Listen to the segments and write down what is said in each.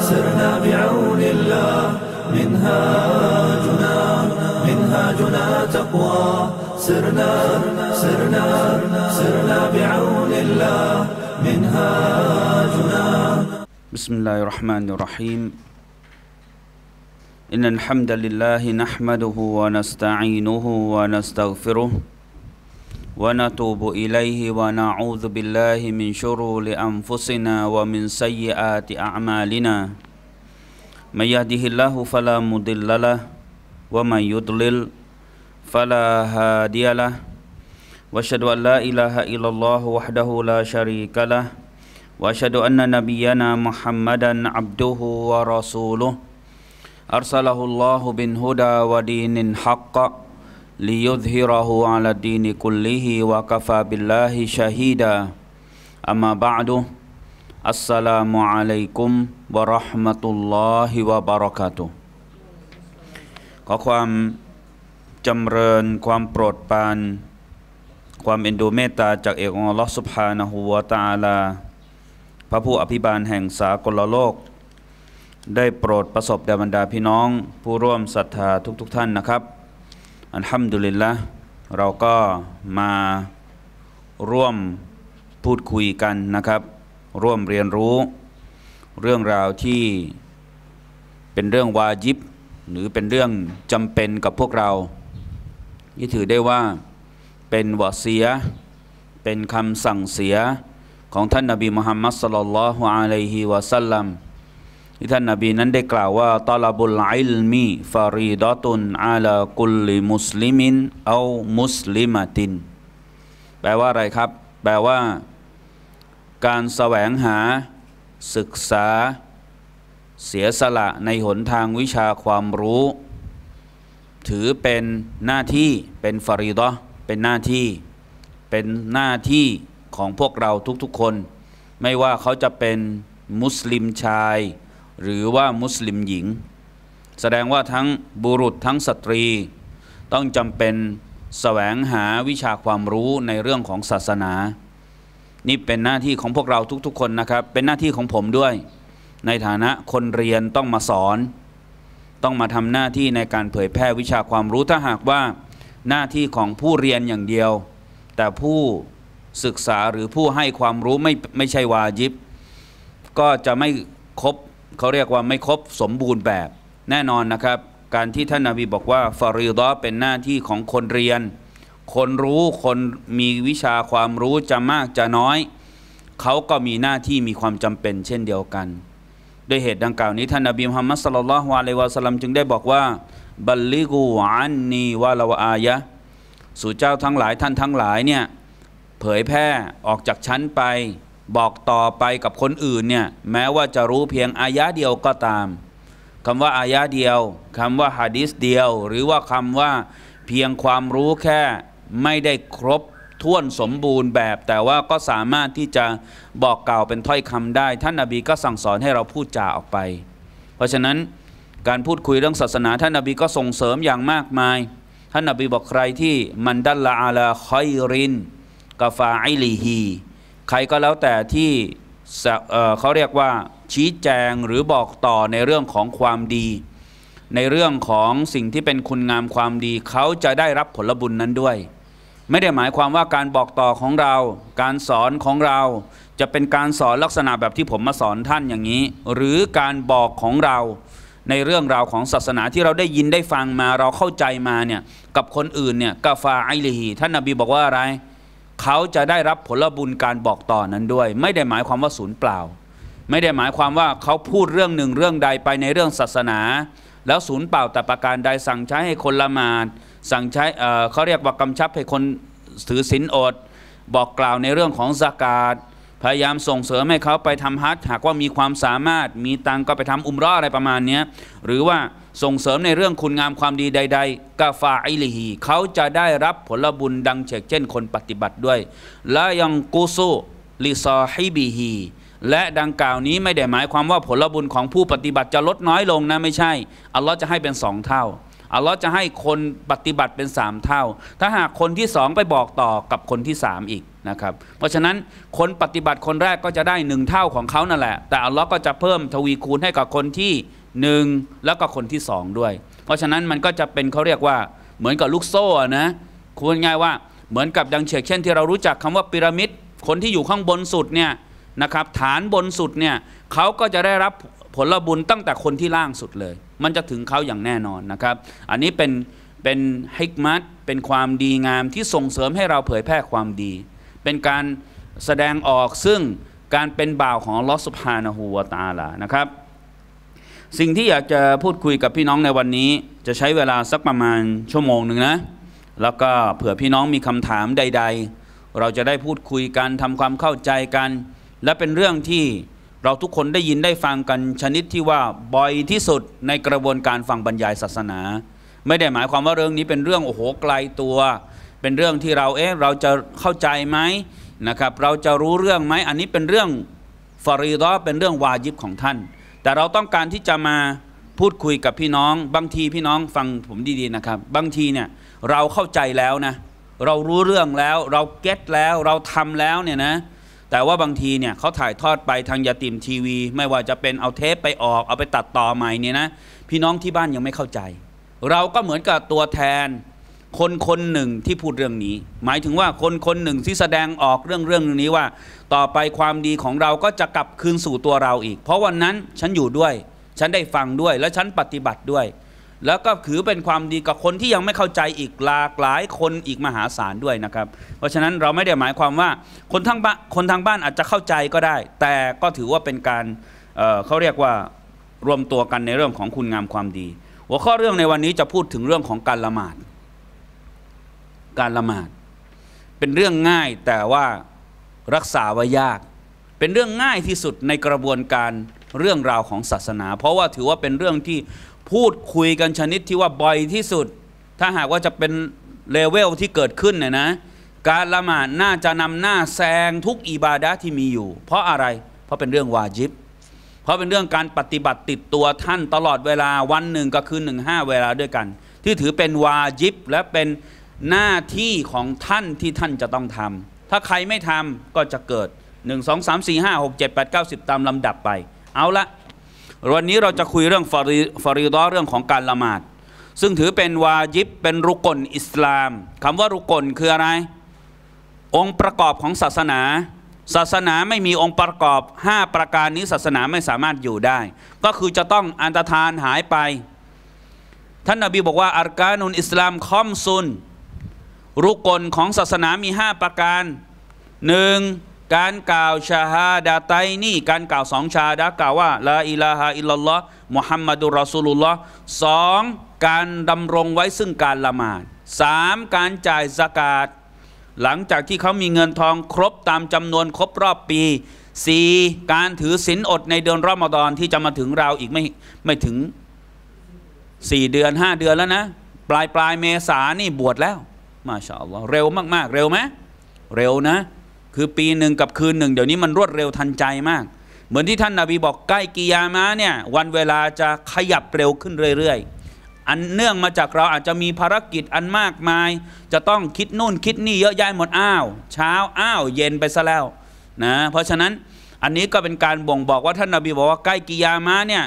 سرنا بعون الله منهاجنا منهاجنا تقوى سرنا سرنا سرنا بعون الله منهاجنا بسم الله الرحمن الرحيم إن الحمد لله نحمده ونستعينه ونستغفره ونتوب إليه ونعوذ بالله من شرور أنفسنا ومن سيئات أعمالنا من يهده الله فلا مضل له ومن يضلل فلا هادي له واشهد أن لا إله إلا الله وحده لا شريك له واشهد أن نبينا محمدا عبده ورسوله أرسله الله بالهدى ودين الحق ليظهره على الدين كله وكفى بالله شهيدا أما بعد السلام عليكم ورحمة الله وبركاته ขอความจำเริญความโปรดปานความเอ็นดูเมตตาจากเอกองลอสุภานหัวตาลา พระผู้อภิบาลแห่งสากลโลก ได้โปรดประสบด่บรรดาพี่น้อง ผู้ร่วมศรัทธาทุกๆทท่านนะครับอัลฮัมดุลิลละเราก็มาร่วมพูดคุยกันนะครับ ร่วมเรียนรู้เรื่องราวที่เป็นเรื่องวาจิบ หรือเป็นเรื่องจำเป็นกับพวกเรานี่ถือได้ว่าเป็นวะเสีย เป็นคำสั่งเสียของท่านนบีมุฮัมมัดสลลัลลอฮุอะลัยฮิวะสัลลัมที่ท่านนาบีนั้นได้กล่าวว่าตาลบุลอิลมีฟารีดอตุนอาลากุลลิมุสลิมินเอามุสลิมาติน แปลว่าอะไรครับ แปลว่า การแสวงหา ศึกษา เสียสละในหนทางวิชาความรู้ ถือเป็นหน้าที่ เป็นฟารีดอเป็นหน้าที่ เป็นหน้าที่ของพวกเราทุกๆคน ไม่ว่าเขาจะเป็น มุสลิมชายหรือว่ามุสลิมหญิง แสดงว่าทั้งบุรุษทั้งสตรี ต้องจำเป็นแสวงหาวิชาความรู้ในเรื่องของศาสนา นี่เป็นหน้าที่ของพวกเราทุกๆ คนนะครับ เป็นหน้าที่ของผมด้วย ในฐานะคนเรียนต้องมาสอน ต้องมาทำหน้าที่ในการเผยแพร่วิชาความรู้ถ้าหากว่าหน้าที่ของผู้เรียนอย่างเดียว แต่ผู้ศึกษาหรือผู้ให้ความรู้ไม่ไม่ใช่วาจิบ ก็จะไม่ครบเขาเรียกว่าไม่ครบสมบูรณ์แบบ แน่นอนนะครับ การที่ท่านนาบีบอกว่าฟารีดอเป็นหน้าที่ของคนเรียน คนรู้คนมีวิชาความรู้จะมากจะน้อย เขาก็มีหน้าที่มีความจำเป็นเช่นเดียวกัน ด้วยเหตุดังกล่าวนี้ ท่านนบีมุฮัมมัดสลลัลฮวาเลวะสลัมจึงได้บอกว่า บัลลิกูอันนีวะลาวอายะสู่เจ้าทั้งหลายท่านทั้งหลายเนี่ยเผยแพร่ออกจากชั้นไปบอกต่อไปกับคนอื่นเนี่ย แม้ว่าจะรู้เพียงอายะเดียวก็ตามคำว่าอายะเดียวคำว่าฮะดิษเดียว หรือว่าคำว่าเพียงความรู้แค่ ไม่ได้ครบถ้วนสมบูรณ์แบบ แต่ว่าก็สามารถที่จะบอกกล่าวเป็นถ้อยคำได้ ท่านนาบีก็สั่งสอนให้เราพูดจาออกไป เพราะฉะนั้นการพูดคุยเรื่องศาสนาท่านนาบีก็ส่งเสริมอย่างมากมายท่านนาบีบอกใครที่มันดัลละอาลาคอยรินกาฟาอิลีฮีใครก็แล้วแต่ที่เขาเรียกว่าชี้แจงหรือบอกต่อในเรื่องของความดี ในเรื่องของสิ่งที่เป็นคุณงามความดีเขาจะได้รับผลบุญนั้นด้วย ไม่ได้หมายความว่าการบอกต่อของเรา การสอนของเราจะเป็นการสอนลักษณะแบบที่ผมมาสอนท่านอย่างนี้ หรือการบอกของเรา ในเรื่องราวของศาสนาที่เราได้ยินได้ฟังมาเราเข้าใจมาเนี่ยกับคนอื่นเนี่ยกาฟาไอลีฮีท่านนาบีบอกว่าอะไรเขาจะได้รับผลบุญการบอกต่อนนั้นด้วย ไม่ได้หมายความว่าศูนย์เปล่า ไม่ได้หมายความว่าเขาพูดเรื่องหนึ่งเรื่องใดไปในเรื่องศาสนา แล้วศูนย์เปล่าแต่ประการใดสั่งใช้ให้คนละหมาดสั่งใช้เขาเรียกว่ากำชับให้คนถือศีลอด บอกกล่าวในเรื่องของสากาศพยายามส่งเสริมให้เขาไปทำฮัทหากว่ามีความสามารถมีตังก็ไปทำอุมร้ออะไรประมาณนี้หรือว่าส่งเสริมในเรื่องคุณงามความดีใด ๆกาฟาอิลิฮีเขาจะได้รับผลบุญดังเชกเช่นคนปฏิบัติด้วยและยังกุซุลิซอฮิบีฮีและดังกล่าวนี้ไม่ได้หมายความว่าผลบุญของผู้ปฏิบัติจะลดน้อยลงนะไม่ใช่ อัลลอฮ์จะให้เป็นสองเท่า อัลลอฮ์จะให้คนปฏิบัติเป็นสามเท่า ถ้าหากคนที่สองไปบอกต่อกับคนที่สามอีกนะครับเพราะฉะนั้นคนปฏิบัติคนแรกก็จะได้หนึ่งเท่าของเขานั่นแหละ แต่อัลลอฮ์ก็จะเพิ่มทวีคูณให้กับคนที่หนึ่งแล้วก็คนที่สองด้วย เพราะฉะนั้นมันก็จะเป็นเขาเรียกว่าเหมือนกับลูกโซ่นะคุณง่ายว่าเหมือนกับดังเฉก เช่นที่เรารู้จักคำว่าพีระมิดคนที่อยู่ข้างบนสุดเนี่ยนะครับ ฐานบนสุดเนี่ยเขาก็จะได้รับผลบุญตั้งแต่คนที่ล่างสุดเลย มันจะถึงเขาอย่างแน่นอนนะครับ อันนี้เป็นเป็นฮิกมัตเป็นความดีงามที่ส่งเสริมให้เราเผยแพร่ความดี เป็นการแสดงออกซึ่งการเป็นบ่าวของลอสุภานหัวตาลานะครับสิ่งที่อยากจะพูดคุยกับพี่น้องในวันนี้ จะใช้เวลาสักประมาณชั่วโมงหนึ่งนะแล้วก็เผื่อพี่น้องมีคำถามใดๆ เราจะได้พูดคุยกันทำความเข้าใจกัน และเป็นเรื่องที่เราทุกคนได้ยินได้ฟังกันชนิดที่ว่าบ่อยที่สุดในกระบวนการฟังบรรยายศาสนา ไม่ได้หมายความว่าเรื่องนี้เป็นเรื่องโอ้โหไกลตัว เป็นเรื่องที่เราเอ๊ะเราจะเข้าใจไหมนะครับเราจะรู้เรื่องไหมอันนี้เป็นเรื่องฟารีดอเป็นเรื่องวาญิบของท่านแต่เราต้องการที่จะมาพูดคุยกับพี่น้อง บางทีพี่น้องฟังผมดี ๆ นะครับบางทีเนี่ย เราเข้าใจแล้วนะเรารู้เรื่องแล้ว เราเก็ตแล้วเราทำแล้วเนี่ยนะแต่ว่าบางทีเนี่ยเขาถ่ายทอดไปทางยาติมทีวี ไม่ว่าจะเป็นเอาเทปไปออกเอาไปตัดต่อใหม่เนี่ยนะพี่น้องที่บ้านยังไม่เข้าใจ เราก็เหมือนกับตัวแทนคนคนหนึ่งที่พูดเรื่องนี้ หมายถึงว่าคนคนหนึ่ง ที่ แสดงออกเรื่องเรื่องนี้ว่า ต่อไปความดีของเราก็จะกลับคืนสู่ตัวเราอีก เพราะวันนั้นฉันอยู่ด้วย ฉันได้ฟังด้วยและ ฉัน ปฏิบัติด้วย แล้วก็ถือเป็นความดีกับคนที่ยังไม่เข้าใจอีกหลากหลายคนอีกมหาศาลด้วยนะครับเพราะฉะนั้นเราไม่ได้หมายความว่าคนทางบ้านคนทางบ้านอาจจะเข้าใจก็ได้ แต่ก็ถือว่าเป็นการเเขาเรียกว่ารวมตัวกันในเรื่องของคุณงามความดี หัวข้อเรื่องในวันนี้จะพูดถึงเรื่องของการละหมาดการละหมาดเป็นเรื่องง่ายแต่ว่ารักษาไว้ยาก เป็นเรื่องง่ายที่สุดในกระบวนการเรื่องราวของศาสนา เพราะว่าถือว่าเป็นเรื่องที่พูดคุยกันชนิดที่ว่าบ่อยที่สุด ถ้าหากว่าจะเป็นเลเวลที่เกิดขึ้นเนี่ยนะ การละหมาดน่าจะนำหน้าแซงทุกอิบาดะที่มีอยู่ เพราะอะไรเพราะเป็นเรื่องวาจิบ เพราะเป็นเรื่องการปฏิบัติติดตัวท่านตลอดเวลาวันหนึ่งก็คือหนึ่งห้าเวลาด้วยกัน ที่ถือเป็นวาจิบและเป็นหน้าที่ของท่านที่ท่านจะต้องทำ ถ้าใครไม่ทำก็จะเกิด 1 2 3 4 5 6 7 8 9 10 ตามลำดับไป เอาละวันนี้เราจะคุยเรื่องฟารีฟรีดอเรื่องของการละหมาด ซึ่งถือเป็นวาญิบเป็นรุกลอิสลามคำว่ารุกลคืออะไร องค์ประกอบของศาสนา ศาสนาไม่มีองค์ประกอบ 5 ประการนี้ศาสนาไม่สามารถอยู่ได้ ก็คือจะต้องอันตรธานหายไป ท่านนาบีบอกว่าอารกานุนอิสลามคอมซุนรุกลของศาสนามี 5 ประการหนึ่งการกล่าวชาฮาดาไตนี่ การกล่าวสองชาดากล่าวว่า ลาอิลาฮะ อิลลัลลอฮ์มุฮัมมัดุลรอซูลุลลอฮ์สองการดำรงไว้ซึ่งการละหมาดสามการจ่ายสกาดหลังจากที่เขามีเงินทองครบตามจำนวนครบรอบปีสี่การถือศีลอดในเดือนรอมฎอนที่จะมาถึงเราอีกไม่ไม่ถึงสี่เดือนห้าเดือนแล้วนะ ปลายปลายเมษานี่บวชแล้วมาชาอัลลอฮ์เร็วมากๆ เร็วไหมเร็วนะ คือปีหนึ่งกับคืนหนึ่งเดี๋ยวนี้มันรวดเร็วทันใจมาก เหมือนที่ท่านนาบีบอกใกล้กิยามะเนี่ย วันเวลาจะขยับเร็วขึ้นเรื่อยๆ อันเนื่องมาจากเราอาจจะมีภารกิจอันมากมาย จะต้องคิดนู่นคิดนี่เยอะแยะหมดอ้าว เช้าอ้าวเย็นไปซะแล้ว นะเพราะฉะนั้นอันนี้ก็เป็นการบ่งบอกว่าท่านนาบีบอกว่าใกล้กิยามะเนี่ย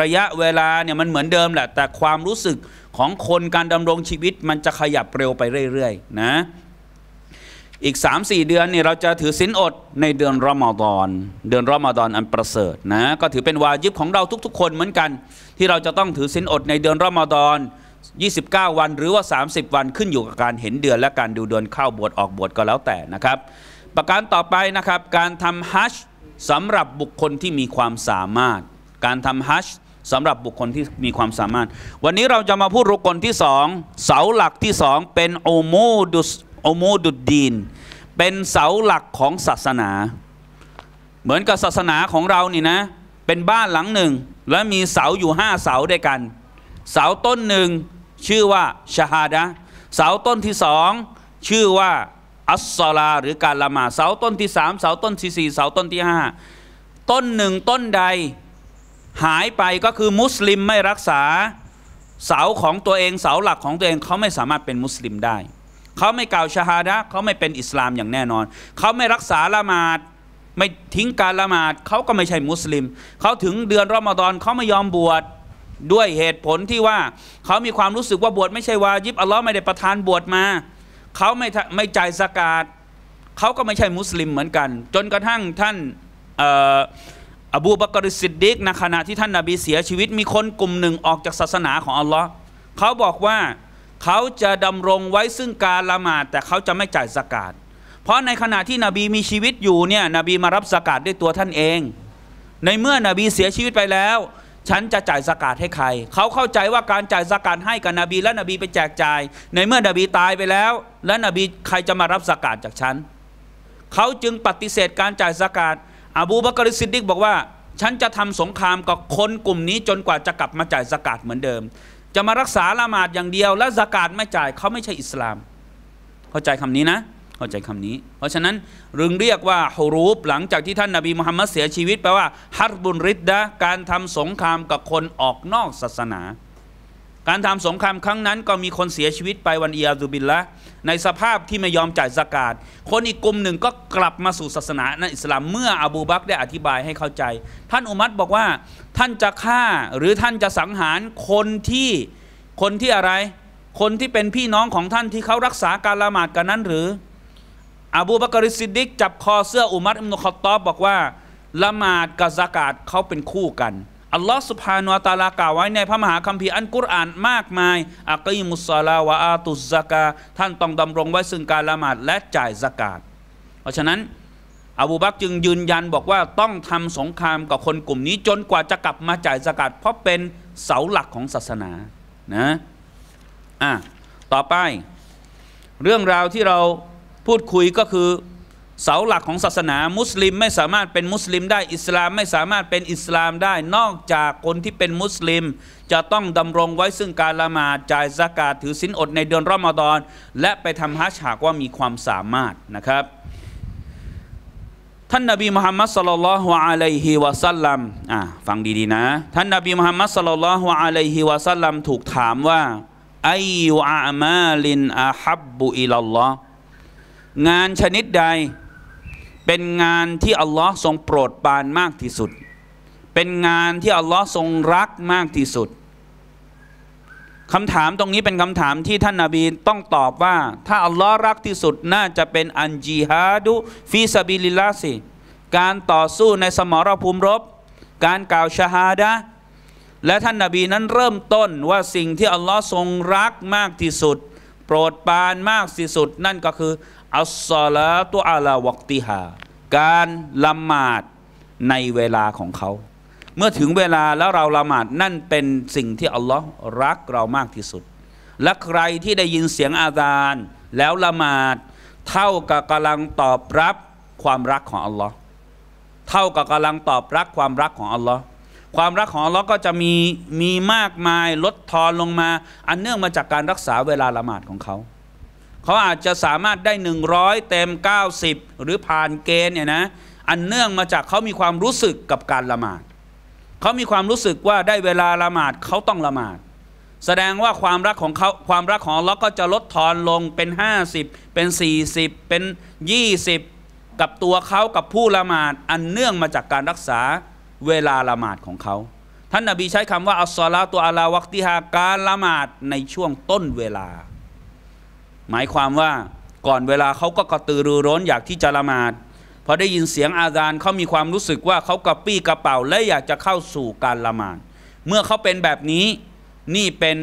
ระยะเวลาเนี่ยมันเหมือนเดิมแหละแต่ความรู้สึกของคนการดำรงชีวิตมันจะขยับเร็วไปเรื่อยๆนะอีก 3-4 เดือนนี่เราจะถือศีลอดในเดือนรอมฎอนเดือนรอมฎอนอันประเสริฐนะก็ถือเป็นวาญิบของเราทุก ๆ คนเหมือนกัน ที่เราจะต้องถือศีลอดในเดือนรอมฎอน29 วันหรือว่า 30 วันขึ้นอยู่กับการเห็นเดือนและการดูเดือนเข้าบวชออกบวชก็แล้วแต่นะครับ ประการต่อไปนะครับ การทำฮัจสำหรับบุคคลที่มีความสามารถ การทำฮัจสำหรับบุคคลที่มีความสามารถ วันนี้เราจะมาพูดรุกลที่สองเสาหลักที่สองเป็นโอมูดุสโอมูดุดดีนเป็นเสาหลักของศาสนา เหมือนกับศาสนาของเรานี่นะ เป็นบ้านหลังหนึ่ง และมีเสาอยู่ห้าเสาด้วยกัน เสาต้นหนึ่งชื่อว่าชาฮาดะเสาต้นที่สองชื่อว่าอัสซอลา หรือการละหมาดเสาต้นที่สามเสาต้นที่สี่เสาต้นที่ห้าต้นหนึ่งต้นใดหายไปก็คือมุสลิมไม่รักษาเสาของตัวเองเสาหลักของตัวเองเขาไม่สามารถเป็นมุสลิมได้ เขาไม่กล่าวชาฮาดะเขาไม่เป็นอิสลามอย่างแน่นอน เขาไม่รักษาละหมาดไม่ทิ้งการละหมาดเขาก็ไม่ใช่มุสลิม เขาถึงเดือนรอมฎอนเขาไม่ยอมบวชด้วยเหตุผลที่ว่าเขามีความรู้สึกว่าบวชไม่ใช่วาญิบอัลลอฮ์ไม่ได้ประทานบวชมาเขาไม่ไม่จ่ายสกาดเขาก็ไม่ใช่มุสลิมเหมือนกัน จนกระทั่งท่านอบูบักรสิดดิกในขณะที่ท่านนาบีเสียชีวิตมีคนกลุ่มหนึ่งออกจากศาสนาของอัลลอฮ์เขาบอกว่าเขาจะดำรงไว้ซึ่งการละหมาดแต่เขาจะไม่จ่ายสกาดเพราะในขณะที่นบีมีชีวิตอยู่เนี่ยนบีมารับสกาดด้วยตัวท่านเอง ในเมื่อนบีเสียชีวิตไปแล้ว ฉันจะจ่ายสกาดให้ใคร เขาเข้าใจว่าการจ่ายสกาดให้กับนบีและนบีไปแจกจ่ายในเมื่อนบีตายไปแล้ว และนบีใครจะมารับสกาดจากฉันเขาจึงปฏิเสธการจ่ายสกาดอบูบักริซิดดิกบอกว่าฉันจะทำสงครามกับคนกลุ่มนี้ จนกว่าจะกลับมาจ่ายสกาดเหมือนเดิม จะมารักษาละหมาดอย่างเดียว และสกาดไม่จ่ายเขาไม่ใช่อิสลาม เข้าใจคำนี้นะ เข้าใจคำนี้ เพราะฉะนั้นรึงเรียกว่าฮารูปหลังจากที่ท่านนาบีมุฮัมมัดเสียชีวิตแปลว่าฮัตบุนริดดะการทำสงครามกับคนออกนอกศาสนา การทำสงครามครั้งนั้นก็มีคนเสียชีวิตไปวันอียาซุบิลละในสภาพที่ไม่ยอมจ่ายสกาดคนอีกกลุ่มหนึ่งก็กลับมาสู่ศาสนาในอิสลามเมื่ออบูบักได้อธิบายให้เข้าใจ ท่านอุมัตบอกว่าท่านจะฆ่าหรือท่านจะสังหารคนที่คนที่อะไร คนที่เป็นพี่น้องของท่านที่เขารักษาการละหมาดกันนั้นหรือ อบูบักริสิดดิกจับคอเสื้ออุมัตอิมนุคอตตอบบอกว่าละหมาดกับสกาดเขาเป็นคู่กันอัลลอฮ์สุภาานุอตลากล่าวไว้ในพระมหาคัมภีร์อันกุรอานมากมายอักีมุสลาวะอาตุสกา ท่านต้องดำรงไว้ซึ่งการละหมาดและจ่ายสกาดเพราะฉะนั้น อบูบักจึงยืนยันบอกว่าต้องทำสงครามกับคนกลุ่มนี้จนกว่าจะกลับมาจ่ายสกาดเพราะเป็นเสาหลักของศาสนานะอ่ะต่อไป เรื่องราวที่เราพูดคุยก็คือเสาหลักของศาสนามุสลิมไม่สามารถเป็นมุสลิมได้อิสลามไม่สามารถเป็นอิสลามได้นอกจากคนที่เป็นมุสลิม จะต้องดำรงไว้ซึ่งการละหมาดจ่ายสกาดถือศีลอดในเดือนรอมฎอนและไปทำฮัจญ์หากว่ามีความสามารถนะครับ ท่านนบีมุฮัมมัดสลลัลลอฮุอะลัยฮิวะสัลลัมอ่าฟังดีๆนะท่านนบีมุฮัมมัดสลลัลลอฮุอะลัยฮิวะสัลลัมถูกถามว่าอายอามาลินอาฮับบุอิลลอฮ์งานชนิดใดเป็นงานที่อัลลอฮ์ทรงโปรดปานมากที่สุด เป็นงานที่อัลลอฮ์ทรงรักมากที่สุดคำถามตรงนี้เป็นคำถามที่ท่านนาบีต้องตอบว่า ถ้าอัลลอฮ์รักที่สุดน่าจะเป็น อันจีฮาดุฟีซาบิลิลาสิการต่อสู้ในสมรภูมิรบ การกล่าวชฮาดะและท่านนาบีนั้นเริ่มต้นว่าสิ่งที่อัลลอฮ์ทรงรักมากที่สุด โปรดปานมากที่สุดนั่นก็คืออัสสลาตุอาลาวักติฮาการละหมาดในเวลาของเขา เมื่อถึงเวลาแล้วเราละหมาดนั่นเป็นสิ่งที่อัลลอฮ์รักเรามากที่สุด และใครที่ได้ยินเสียงอาจานแล้วละหมาดเท่ากับกำลังตอบรับความรักของอัลลอฮ์เท่ากับกำลังตอบรับความรักของอัลลอฮ์ความรักของอัลลอฮ์ก็จะมีมีมากมายลดทอนลงมา อันเนื่องมาจากการรักษาเวลาละหมาดของเขาเขาอาจจะสามารถได้100เต็ม 90 หรือผ่านเกณฑ์เนี่ยนะอันเนื่องมาจากเขามีความรู้สึกกับการละหมาดเขามีความรู้สึกว่าได้เวลาละหมาดเขาต้องละหมาด แสดงว่าความรักของเขาความรักของเราก็จะลดทอนลงเป็น50เป็น40เป็น20กับตัวเขากับผู้ละหมาด อันเนื่องมาจากการรักษาเวลาละหมาดของเขาท่านนาบีใช้คำว่าอัสซาลาตัวอาลาวักติฮาการละหมาดในช่วงต้นเวลาหมายความว่าก่อนเวลาเขาก็กระตือรือร้นอยากที่จะละหมาดพอได้ยินเสียงอาจานเขามีความรู้สึกว่าเขากระปี้กระเป๋าและอยากจะเข้าสู่การละหมาดเมื่อเขาเป็นแบบนี้นี่เป็น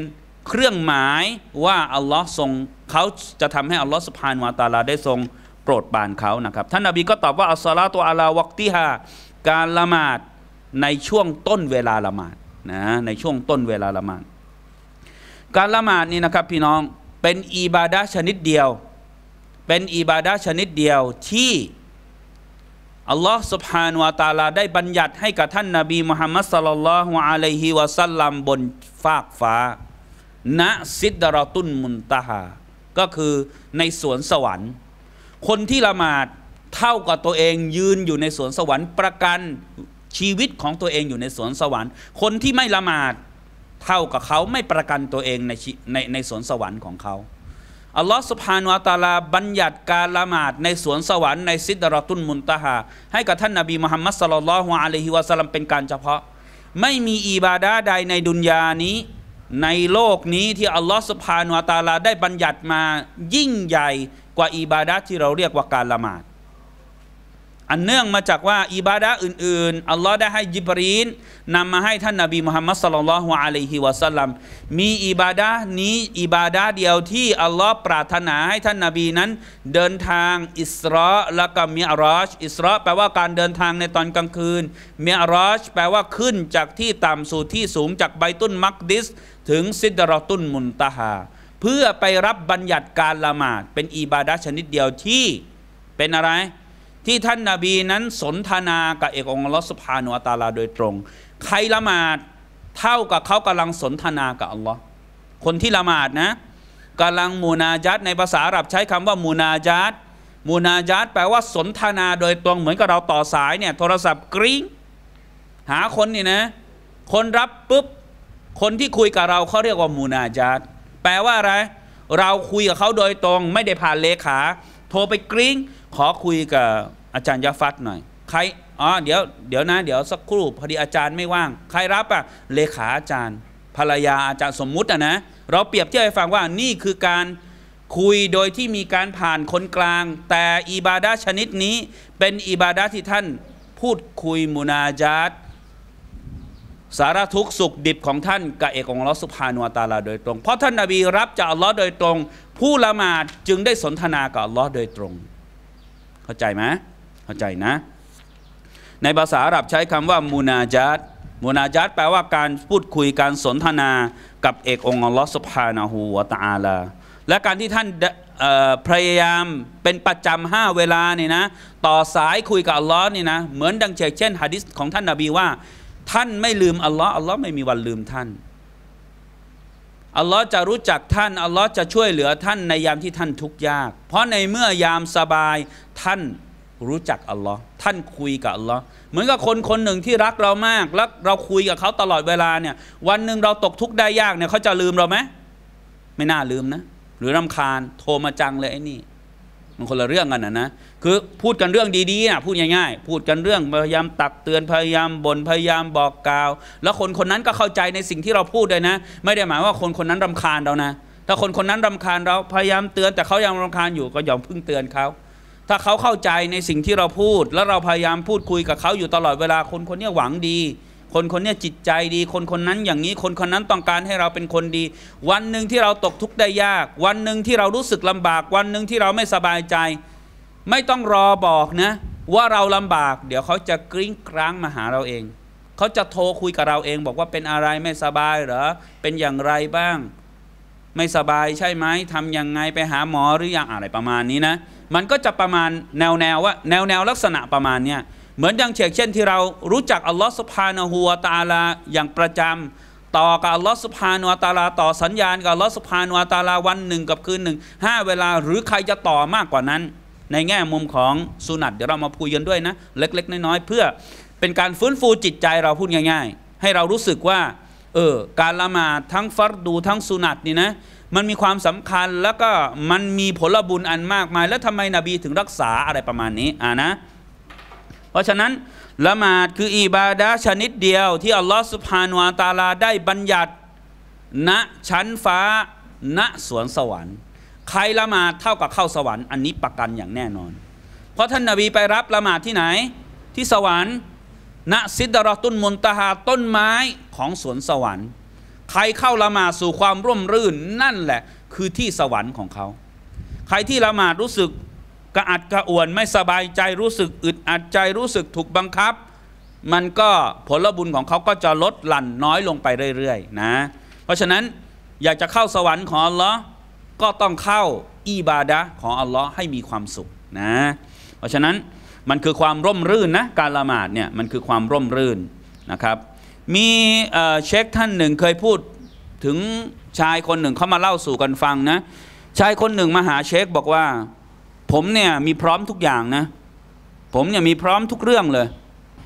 เครื่องหมายว่าอัลลอฮ์ทรงเขาจะทำให้อัลลอฮ์สุภานวาตาลาได้ทรงโปรดบานเขานะครับท่านนาบีก็ตอบว่าอัลสลาตัวอาลาวักติฮาการละหมาดในช่วงต้นเวลาละหมาดนะในช่วงต้นเวลาละหมาด การละหมาดนี่นะครับพี่น้องเป็นอิบาดะชนิดเดียว เป็นอิบาดะชนิดเดียวที่อัลลอฮ์สุบฮานวาตาลาได้บัญญัติให้กับท่านนาบีมุฮัมมัดสัลลัลลอฮุอะลัยฮิวะสัลลัมบนฟากฟ้าณซิดรอตุนมุนตาฮาก็คือในสวนสวรรค์คนที่ละหมาดเท่ากับตัวเองยืนอยู่ในสวนสวรรค์ ประกันชีวิตของตัวเองอยู่ในสวนสวรรค์ คนที่ไม่ละหมาดเท่ากับเขาไม่ประกันตัวเองในในในสวนสวรรค์ของเขาอัลลอฮ์สุภฮานอัตาลาบัญญัติการละหมาดในสวนสวรรค์ในซิดรอตุนมุนตาฮาให้ กับท่านนาบีมุฮัมมัดสลลัลลอฮุอะลัยฮิวะสลัมเป็นการเฉพาะ ไม่มีอิบาดาใดในดุนยานี้ในโลกนี้ที่อัลลอฮ์สุภฮานอัตาลาได้บัญญัติมายิ่งใหญ่กว่าอิบาดาที่เราเรียกว่าการละหมาดอันเนื่องมาจากว่าอิบาดะอื่นๆอัลลอฮ์ได้ให้ยิบรีนนำมาให้ท่านนาบีมุฮัมมัดสลลัลฮุอะลัยฮิวะสัลลัมมีอิบาดะนี้ อิบาดะเดียวที่อัลลอฮ์ปรารถนาให้ท่านนาบีนั้น เดินทางอิสราและก็มิอารอชอิสราแปลว่าการเดินทางในตอนกลางคืนมิอารอชแปลว่าขึ้นจากที่ต่ำสู่ที่สูงจากไบตุนมักดิส ถึงซิดรอตุนมุนตาฮาเพื่อไปรับบัญญัติการละหมาด เป็นอิบาดะชนิดเดียวที่เป็นอะไรที่ท่านนาบีนั้นสนทนากับเอกองค์ลอสพานุตาลาโดยตรง ใครละหมาด เท่ากับเขากำลังสนทนากับอัลลอฮ์คนที่ละหมาดนะกำลังมูนาจัดในภาษาอาหรับใช้คำว่า มูนาจัดมูนาจัดแปลว่าสนทนาโดยตรง เหมือนกับเราต่อสายเนี่ยโทรศัพท์กริ้งหาคนนี่นะ คนรับปุ๊บคนที่คุยกับเราเขาเรียกว่ามูนาจัดแปลว่าอะไร เราคุยกับเขาโดยตรง ไม่ได้ผ่านเลขาโทรไป กริ้งขอคุยกับอาจารย์ ยาฟัดหน่อย ใครอ๋อเดี๋ยวเดี๋ยวนะ เดี๋ยวสักครู่พอดีอาจารย์ไม่ว่าง ใครรับอะเลขาอาจารย์ ภรรยาอาจารย์ สมมุติอะนะ เราเปรียบเทียบให้ฟังว่านี่คือการคุยโดยที่มีการผ่านคนกลาง แต่อิบาดาชนิดนี้ เป็นอิบาดาที่ท่าน พูดคุยมุนาจัดสารทุกสุขดิบของท่าน กับเอกของลอสุภานุตาลาโดยตรงเพราะท่านนาบีรับจากลอโดยตรง ผู้ละหมาดจึงได้สนทนากับลอโดยตรง เข้าใจไหมเข้าใจนะ ในภาษาอาหรับใช้คำว่ามูนาจัดมูนาจัดแปลว่าการพูดคุยการสนทนา กับเอกองค์อัลลอฮฺสุบฮานาหูวตาลา และการที่ท่านพยายามเป็นประจำห้าเวลาเนี่ยนะต่อสายคุยกับอัลลอฮ์นี่นะเหมือนดังเช่นฮะดิษของท่านนาบีว่า ท่านไม่ลืมอัลลอฮ์อัลลอฮ์ไม่มีวันลืมท่านอัลลอฮ์จะรู้จักท่านอัลลอฮ์จะช่วยเหลือท่านในยามที่ท่านทุกข์ยาก เพราะในเมื่อยามสบายท่านรู้จักอัลลอฮ์ท่านคุยกับอัลลอฮ์เหมือนกับคนคนหนึ่งที่รักเรามากแล้วเราคุยกับเขาตลอดเวลาเนี่ย วันหนึ่งเราตกทุกข์ได้ยากเนี่ยเขาจะลืมเราไหมไม่น่าลืมนะ หรือรำคาญ โทรมาจังเลยไอ้นี่ มันคนละเรื่องกันนะนะ คือพูดกันเรื่องดีๆนะพูดง่าย ๆ พูดกันเรื่องพยายามตักเตือนพยายามบน่นพยายามบอกกล่าว แล้วคนคนนั้นก็เข้าใจในสิ่งที่เราพูดเลยนะ ไม่ได้หมายว่าคนคนนั้นรำคาญเรานะ ถ้าคนคนนั้นรำคาญเรา พยายามเตือน แต่เขายังรำคาญอยู่ ก็อยาเพึ่งเตือนเขาถ้าเขาเข้าใจในสิ่งที่เราพูด แล้วเราพยายามพูดคุยกับเขาอยู่ตลอดเวลาคนคนนี้หวังดี คนคนนี้จิตใจดี คนคนนั้นอย่างนี้คนคนนั้นต้องการให้เราเป็นคนดี วันหนึ่งที่เราตกทุกข์ได้ยาก วันหนึ่งที่เรารู้สึกลำบาก วันหนึ่งที่เราไม่สบายใจ ไม่ต้องรอบอกนะ ว่าเราลำบาก เดี๋ยวเขาจะกริ้งกร้างมาหาเราเองเขาจะโทรคุยกับเราเอง บอกว่าเป็นอะไรไม่สบายเหรอเป็นอย่างไรบ้าง ไม่สบายใช่ไหมทำยังไงไปหาหมอหรือยังอะไรประมาณนี้นะมันก็จะประมาณแนวแนวว่าแนวแนวลักษณะประมาณเนี้ยเหมือนอย่างเช่นเช่นที่เรารู้จักอัลลอฮฺสุภาณหัวตาลา อย่างประจำต่อกับอัลลอฮฺสุาณหนวตาลาต่อสัญญาณกับอัลลอฮฺสุาณหนวตาลาวันหนึ่งกับคืนหนึ่งห้าเวลาหรือใครจะต่อมากกว่านั้น ในแง่มุมของสุนัตเดี๋ยวเรามาพูดกันด้วยนะ เล็กๆ น้อยๆ เพื่อเป็นการฟื้นฟูจิตใจเราพูดง่ายๆ ให้เรารู้สึกว่า เออการละหมาดทั้งฟัรดูทั้งสุนัตนี่นะมันมีความสำคัญแล้วก็มันมีผลบุญอันมากมาย แล้วทำไมนบีถึงรักษาอะไรประมาณนี้อ่านะเพราะฉะนั้นละหมาดคืออิบาดะชนิดเดียวที่อัลลอฮฺสุภาหนวาตาลาได้บัญญัติณชั้นฟ้าณสวนสวรรค์ใครละหมาดเท่ากับเข้าสวรรค์อันนี้ประกันอย่างแน่นอน เพราะท่านนาบีไปรับละหมาดที่ไหน ที่สวรรค์ณซิดรตุนมุนตาหาต้นไม้ของสวนสวรรค์ใครเข้าละหมาดสู่ความร่มรื่นนั่นแหละคือที่สวรรค์ของเขา ใครที่ละหมาดรู้สึกกระอัดกระอ่วนไม่สบายใจรู้สึกอึดอัดใจรู้สึกถูกบังคับ มันก็ผลบุญของเขาก็จะลดหลั่นน้อยลงไปเรื่อยๆนะ เพราะฉะนั้นอยากจะเข้าสวรรค์ของอัลลอฮ์ก็ต้องเข้าอิบาดะของอัลลอฮ์ให้มีความสุขนะ เพราะฉะนั้นมันคือความร่มรื่นนะการละหมาดเนี่ยมันคือความร่มรื่นนะครับมีเช็คท่านหนึ่งเคยพูดถึงชายคนหนึ่งเขามาเล่าสู่กันฟังนะชายคนหนึ่งมาหาเช็คบอกว่าผมเนี่ยมีพร้อมทุกอย่างนะ ผมเนี่ยมีพร้อมทุกเรื่องเลย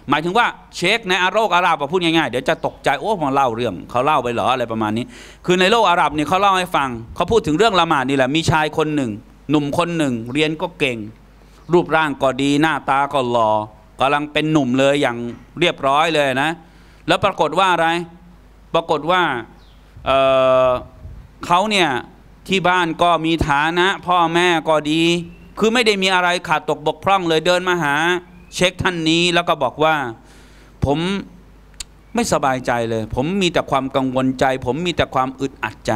หมายถึงว่าเช็คในอาโรคอาราบพูดง่ายๆเดี๋ยวจะตกใจโอ้มาเล่าเรื่องเขาเล่าไปเหรออะไรประมาณนี้ คือในโลกอาหรับเนี่ยเขาเล่าให้ฟัง เขาพูดถึงเรื่องละหมาดนี่แหละมีชายคนหนึ่ง หนุ่มคนหนึ่ง เรียนก็เก่ง รูปร่างก็ดีหน้าตาก็หลอ่อกำลังเป็นหนุ่มเลยอย่างเรียบร้อยเลยนะแล้วปรากฏว่าอะไร ปรากฏว่าเเขาเนี่ยที่บ้านก็มีฐานะพ่อแม่ก็ดี คือไม่ได้มีอะไรขาดตกบกพร่องเลยเดินมาหา เช็คท่านนี้แล้วก็บอกว่าผมไม่สบายใจเลย ผมมีแต่ความกังวลใจ ผมมีแต่ความอึดอัดใจ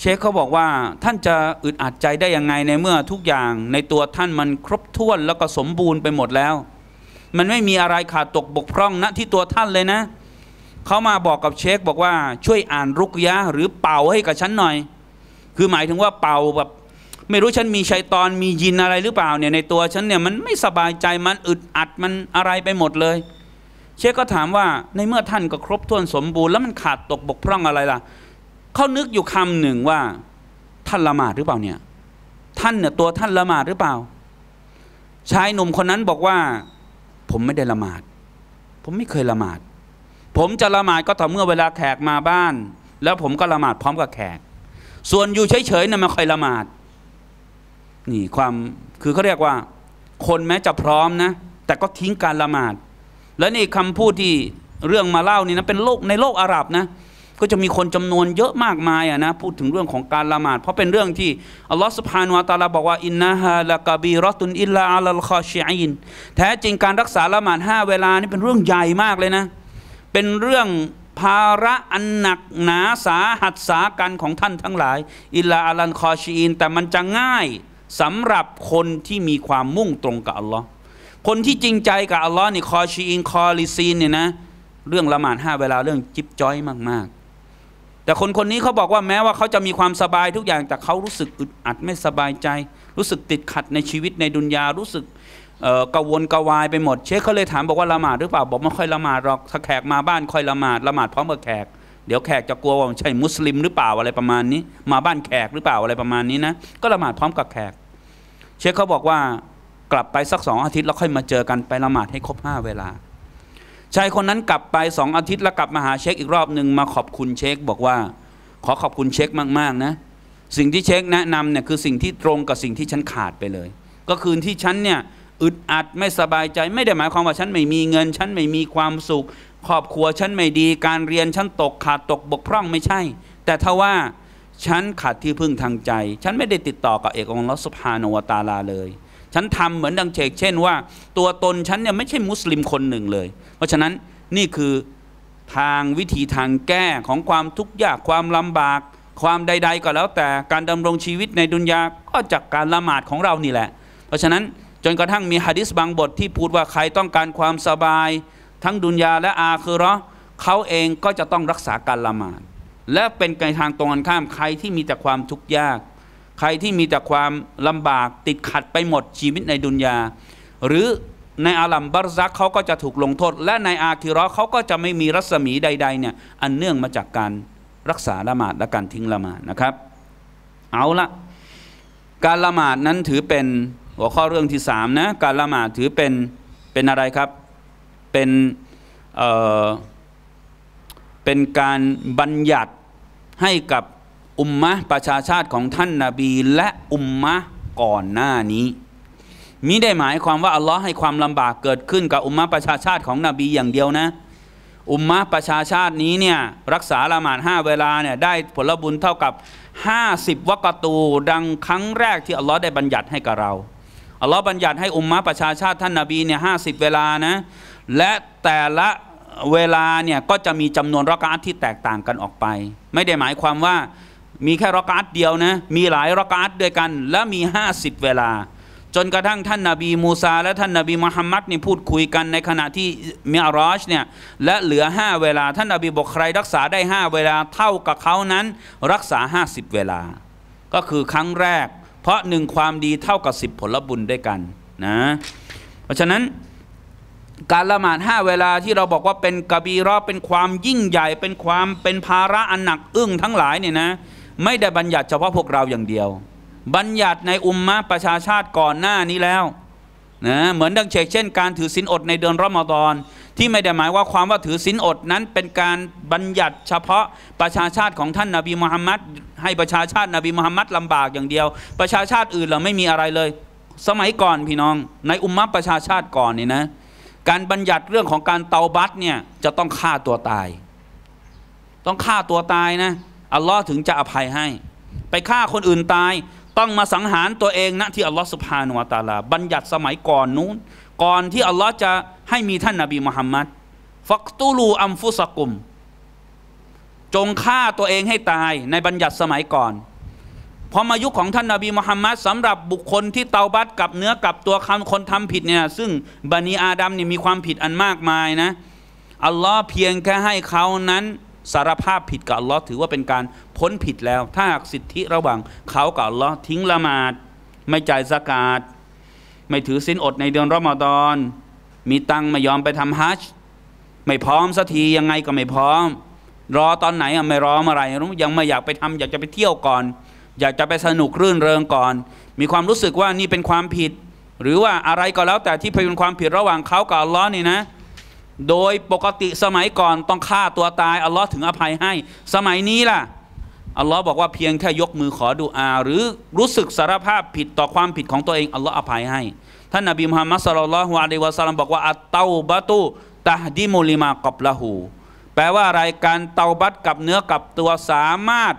เช็คเขาบอกว่าท่านจะอึดอัดใจได้ยังไงในเมื่อทุกอย่างในตัวท่านมันครบถ้วนแล้วก็สมบูรณ์ไปหมดแล้วมันไม่มีอะไรขาดตกบกพร่องณที่ตัวท่านเลยนะ เขามาบอกกับเชคบอกว่าช่วยอ่านรุกยะหรือเป่าให้กับฉันหน่อย คือหมายถึงว่าเป่าแบบ ไม่รู้ฉันมีชัยตอนมียินอะไรหรือเปล่าเนี่ยในตัวฉันเนี่ยมันไม่สบายใจมันอึดอัดมันอะไรไปหมดเลย เชคก็ถามว่าในเมื่อท่านก็ครบถ้วนสมบูรณ์แล้วมันขาดตกบกพร่องอะไรล่ะ เขานึกอยู่คำหนึ่งว่าท่านละหมาดหรือเปล่าเนี่ย ท่านเนี่ยตัวท่านละหมาดหรือเปล่า ชายหนุ่มคนนั้นบอกว่าผมไม่ได้ละหมาด ผมไม่เคยละหมาด ผมจะละหมาดก็ต่อเมื่อเวลาแขกมาบ้าน แล้วผมก็ละหมาดพร้อมกับแขก ส่วนอยู่เฉย ๆนะ่ะไม่ค่อยละหมาด นี่ความ คือเขาเรียกว่า คนแม้จะพร้อมนะ แต่ก็ทิ้งการละหมาด และนี่คำพูดที่เรื่องมาเล่านี่นะเป็นโลกในโลกอาหรับนะก็จะมีคนจำนวนเยอะมากมายอะนะพูดถึงเรื่องของการละหมาดเพราะเป็นเรื่องที่อัลลอฮฺสุบฮานุอัตาลาบอกว่าอินนาฮาละกบีรอตุนอิลลาอัลลคอชีอินแท้จริงการรักษาละหมาดห้าเวลานี่เป็นเรื่องใหญ่มากเลยนะ เป็นเรื่องภาระอันหนักหนาสาหัสสากัน ของท่านทั้งหลายอิลลาอัลลคอชีอินแต่มันจะง่ายสำหรับคนที่มีความมุ่งตรงกับอัลลอฮ์คนที่จริงใจกับอัลลอฮ์นี่คอชีอินคอลิซีนเนี่ยนะเรื่องละหมาดห้าเวลาเรื่องจิ๊บจ้อยมากๆแต่คนคนนี้เขาบอกว่าแม้ว่าเขาจะมีความสบายทุกอย่าง แต่เขารู้สึกอึดอัดไม่สบายใจ รู้สึกติดขัดในชีวิตในดุนยารู้สึกกังวลกังวายไปหมดเชคเขาเลยถามบอกว่าละหมาดหรือเปล่าบอกไม่ค่อยละหมาดหรอกถ้าแขกมาบ้านค่อยละหมาดละหมาดพร้อมกับแขกเดี๋ยวแขกจะกลัวว่าใช่มุสลิมหรือเปล่าอะไรประมาณนี้ มาบ้านแขกหรือเปล่าอะไรประมาณนี้นะก็ละหมาดพร้อมกับแขก เชคเขาบอกว่ากลับไปสักสองอาทิตย์แล้วค่อยมาเจอกันไปละหมาดให้ครบห้าเวลาชายคนนั้นกลับไปสองอาทิตย์แล้วกลับมาหาเชคอีกรอบหนึ่งมาขอบคุณเชคบอกว่า ขอขอบคุณเชคมากๆนะ สิ่งที่เชคแนะนำเนี่ยคือสิ่งที่ตรงกับสิ่งที่ฉันขาดไปเลย ก็คือที่ฉันเนี่ยอึดอัดไม่สบายใจ ไม่ได้หมายความว่าฉันไม่มีเงิน ฉันไม่มีความสุขครอบครัวฉันไม่ดีการเรียนฉันตกขาดตกบกพร่องไม่ใช่ แต่ถ้าว่าฉันขาดที่พึ่งทางใจ ฉันไม่ได้ติดต่อกับเอกองค์ลอสุภานวตาลาเลยฉันทำเหมือนดังเชกเช่นว่า ตัวตนฉันเนี่ยไม่ใช่มุสลิมคนหนึ่งเลย เพราะฉะนั้นนี่คือทางวิธีทางแก้ของความทุกข์ยาก ความลำบาก ความใดๆ ก็แล้วแต่การดำรงชีวิตในดุนยาก็จากการละหมาดของเรานี่แหละ เพราะฉะนั้นจนกระทั่งมีฮะดิษบางบทที่พูดว่าใครต้องการความสบาย ทั้งดุนยาและอาคือรอเขาเองก็จะต้องรักษาการละหมาด และเป็นการทางตรงกันข้ามใครที่มีแต่ความทุกข์ยากใครที่มีแต่ความลำบากติดขัดไปหมดชีวิตในดุนยาหรือในอาลัมบารซักเขาก็จะถูกลงโทษ และในอาคิรอเขาก็จะไม่มีรัศมีใดๆเนี่ยอันเนื่องมาจากการรักษาละหมาดและการทิ้งละหมาดนะครับ เอาละการละหมาดนั้นถือเป็นหัวข้อเรื่องที่3นะ การละหมาดถือเป็น เป็นอะไรครับเป็นเเป็นการบัญญัติให้กับอุมมะประชาชาติของท่านนาบีและอุมมะก่อนหน้านี้มิได้หมายความว่าอัลลอฮ์ให้ความลำบากเกิดขึ้น กับอุมมะประชาชาติของนบีอย่างเดียวนะอุมมะประชาชาตินี้เนี่ยรักษาละหมาดห้าเวลาเนี่ยได้ผลบุญเท่ากับ 50วกตู ดังครั้งแรกที่อัลลอฮ์ได้บัญญัติให้กับเราอัลลอฮ์บัญญัติให้อุมมะประชาชาติท่านนาบีเนี่ยห้าสิบเวลานะและแต่ละเวลาเนี่ยก็จะมีจำนวนรักอาที่แตกต่างกันออกไป ไม่ได้หมายความว่ามีแค่รอกาดเดียวนะ มีหลายรอกาดด้วยกัน และมี 50 เวลา จนกระทั่งท่านนาบีมูซาและท่านนาบีมุฮัมมัดนี่พูดคุยกันในขณะที่มีอารอชเนี่ย และเหลือ 5 เวลา ท่านนาบีบอกใคร รักษาได้ 5 เวลาเท่ากับเขานั้น รักษา 50 เวลา ก็คือครั้งแรก เพราะหนึ่งความดีเท่ากับ 10 ผลบุญด้วยกัน นะ เพราะฉะนั้นการละหมาดห้าเวลาที่เราบอกว่าเป็นกบีรอบเป็นความยิ่งใหญ่เป็นความเป็นภาระอันหนักอึ้งทั้งหลายเนี่ยนะไม่ได้บัญญัติเฉพาะพวกเราอย่างเดียว บัญญัติในอุมมะประชาชาติก่อนหน้านี้แล้วนะเหมือนดังเชกเช่นการ ถือศีลอดในเดือนรอมฎอน ที่ไม่ได้หมายว่าความว่าถือศีลอดนั้น เป็นการบัญญัติเฉพาะประชาชาติของท่านนาบีมุฮัมมัดให้ประชาชาตินาบีมุฮัมมัดลำบากอย่างเดียว ประชาชาติอื่นเราไม่มีอะไรเลย สมัยก่อนพี่น้อง ในอุมมะประชาชาติก่อนนี่นะ การบัญญัติเรื่องของการเตาบัตเนี่ยจะต้องฆ่าตัวตาย ต้องฆ่าตัวตายนะอัลลอฮ์ถึงจะอภัยให้ ไปฆ่าคนอื่นตายต้องมาสังหารตัวเองณนะที่อัลลอฮ์สุภาโนวตาลา บัญญัติสมัยก่อนนู้น ก่อนที่อัลลอฮ์จะให้มีท่านนาบีมุฮัมมัด ฟักตูลูอัมฟุสกุม จงฆ่าตัวเองให้ตาย ใน บัญญัติสมัยก่อนพอมายุคของท่านนาบีมุฮัมมัดสำหรับบุคคลที่เตาบัตกับเนื้อกับตัวคำคนทำผิดเนี่ยซึ่งบันีอาดัมเนี่ยมีความผิดอันมากมายนะอัลลอฮ์เพียงแค่ให้เขานั้นสารภาพผิดกับอัลลอฮ์ถือว่าเป็นการพ้นผิดแล้ว ถ้าหากสิทธิระหว่างเขากับอัลลอฮ์ทิ้งละหมาด ไม่จ่ายสกาดไม่ถือสินอดในเดือนรอมฎอน มีตังไม่ยอมไปทำฮัจไม่พร้อมสักทียังไงก็ไม่พร้อม รอตอนไหนอ่ะไม่รอมื่ไรรู้ยังไม่อยากไปทำอยากจะไปเที่ยวก่อน อยากจะไปสนุกรื่นเริงก่อน มีความรู้สึกว่านี่เป็นความผิด หรือว่าอะไรก็แล้วแต่ที่เป็นความผิดระหว่างเขากับอัลลอฮ์นี่นะโดยปกติสมัยก่อนต้องฆ่าตัวตายอัลลอฮ์ถึงอภัยให้ สมัยนี้ล่ะอัลลอฮ์บอกว่าเพียงแค่ยกมือขอดุอาหรือรู้สึกสารภาพผิดต่อความผิดของตัวเอง อัลลอฮ์อภัยให้ ท่านนบีมุฮัมมัดสลลัลฮุอะลัยวะสัลลัมบอกว่าอัตเตาบัตุตะฮดิมุลิมากับละหูแปลว่ารายการเตาบัตกับเนื้อกับตัวสามารถ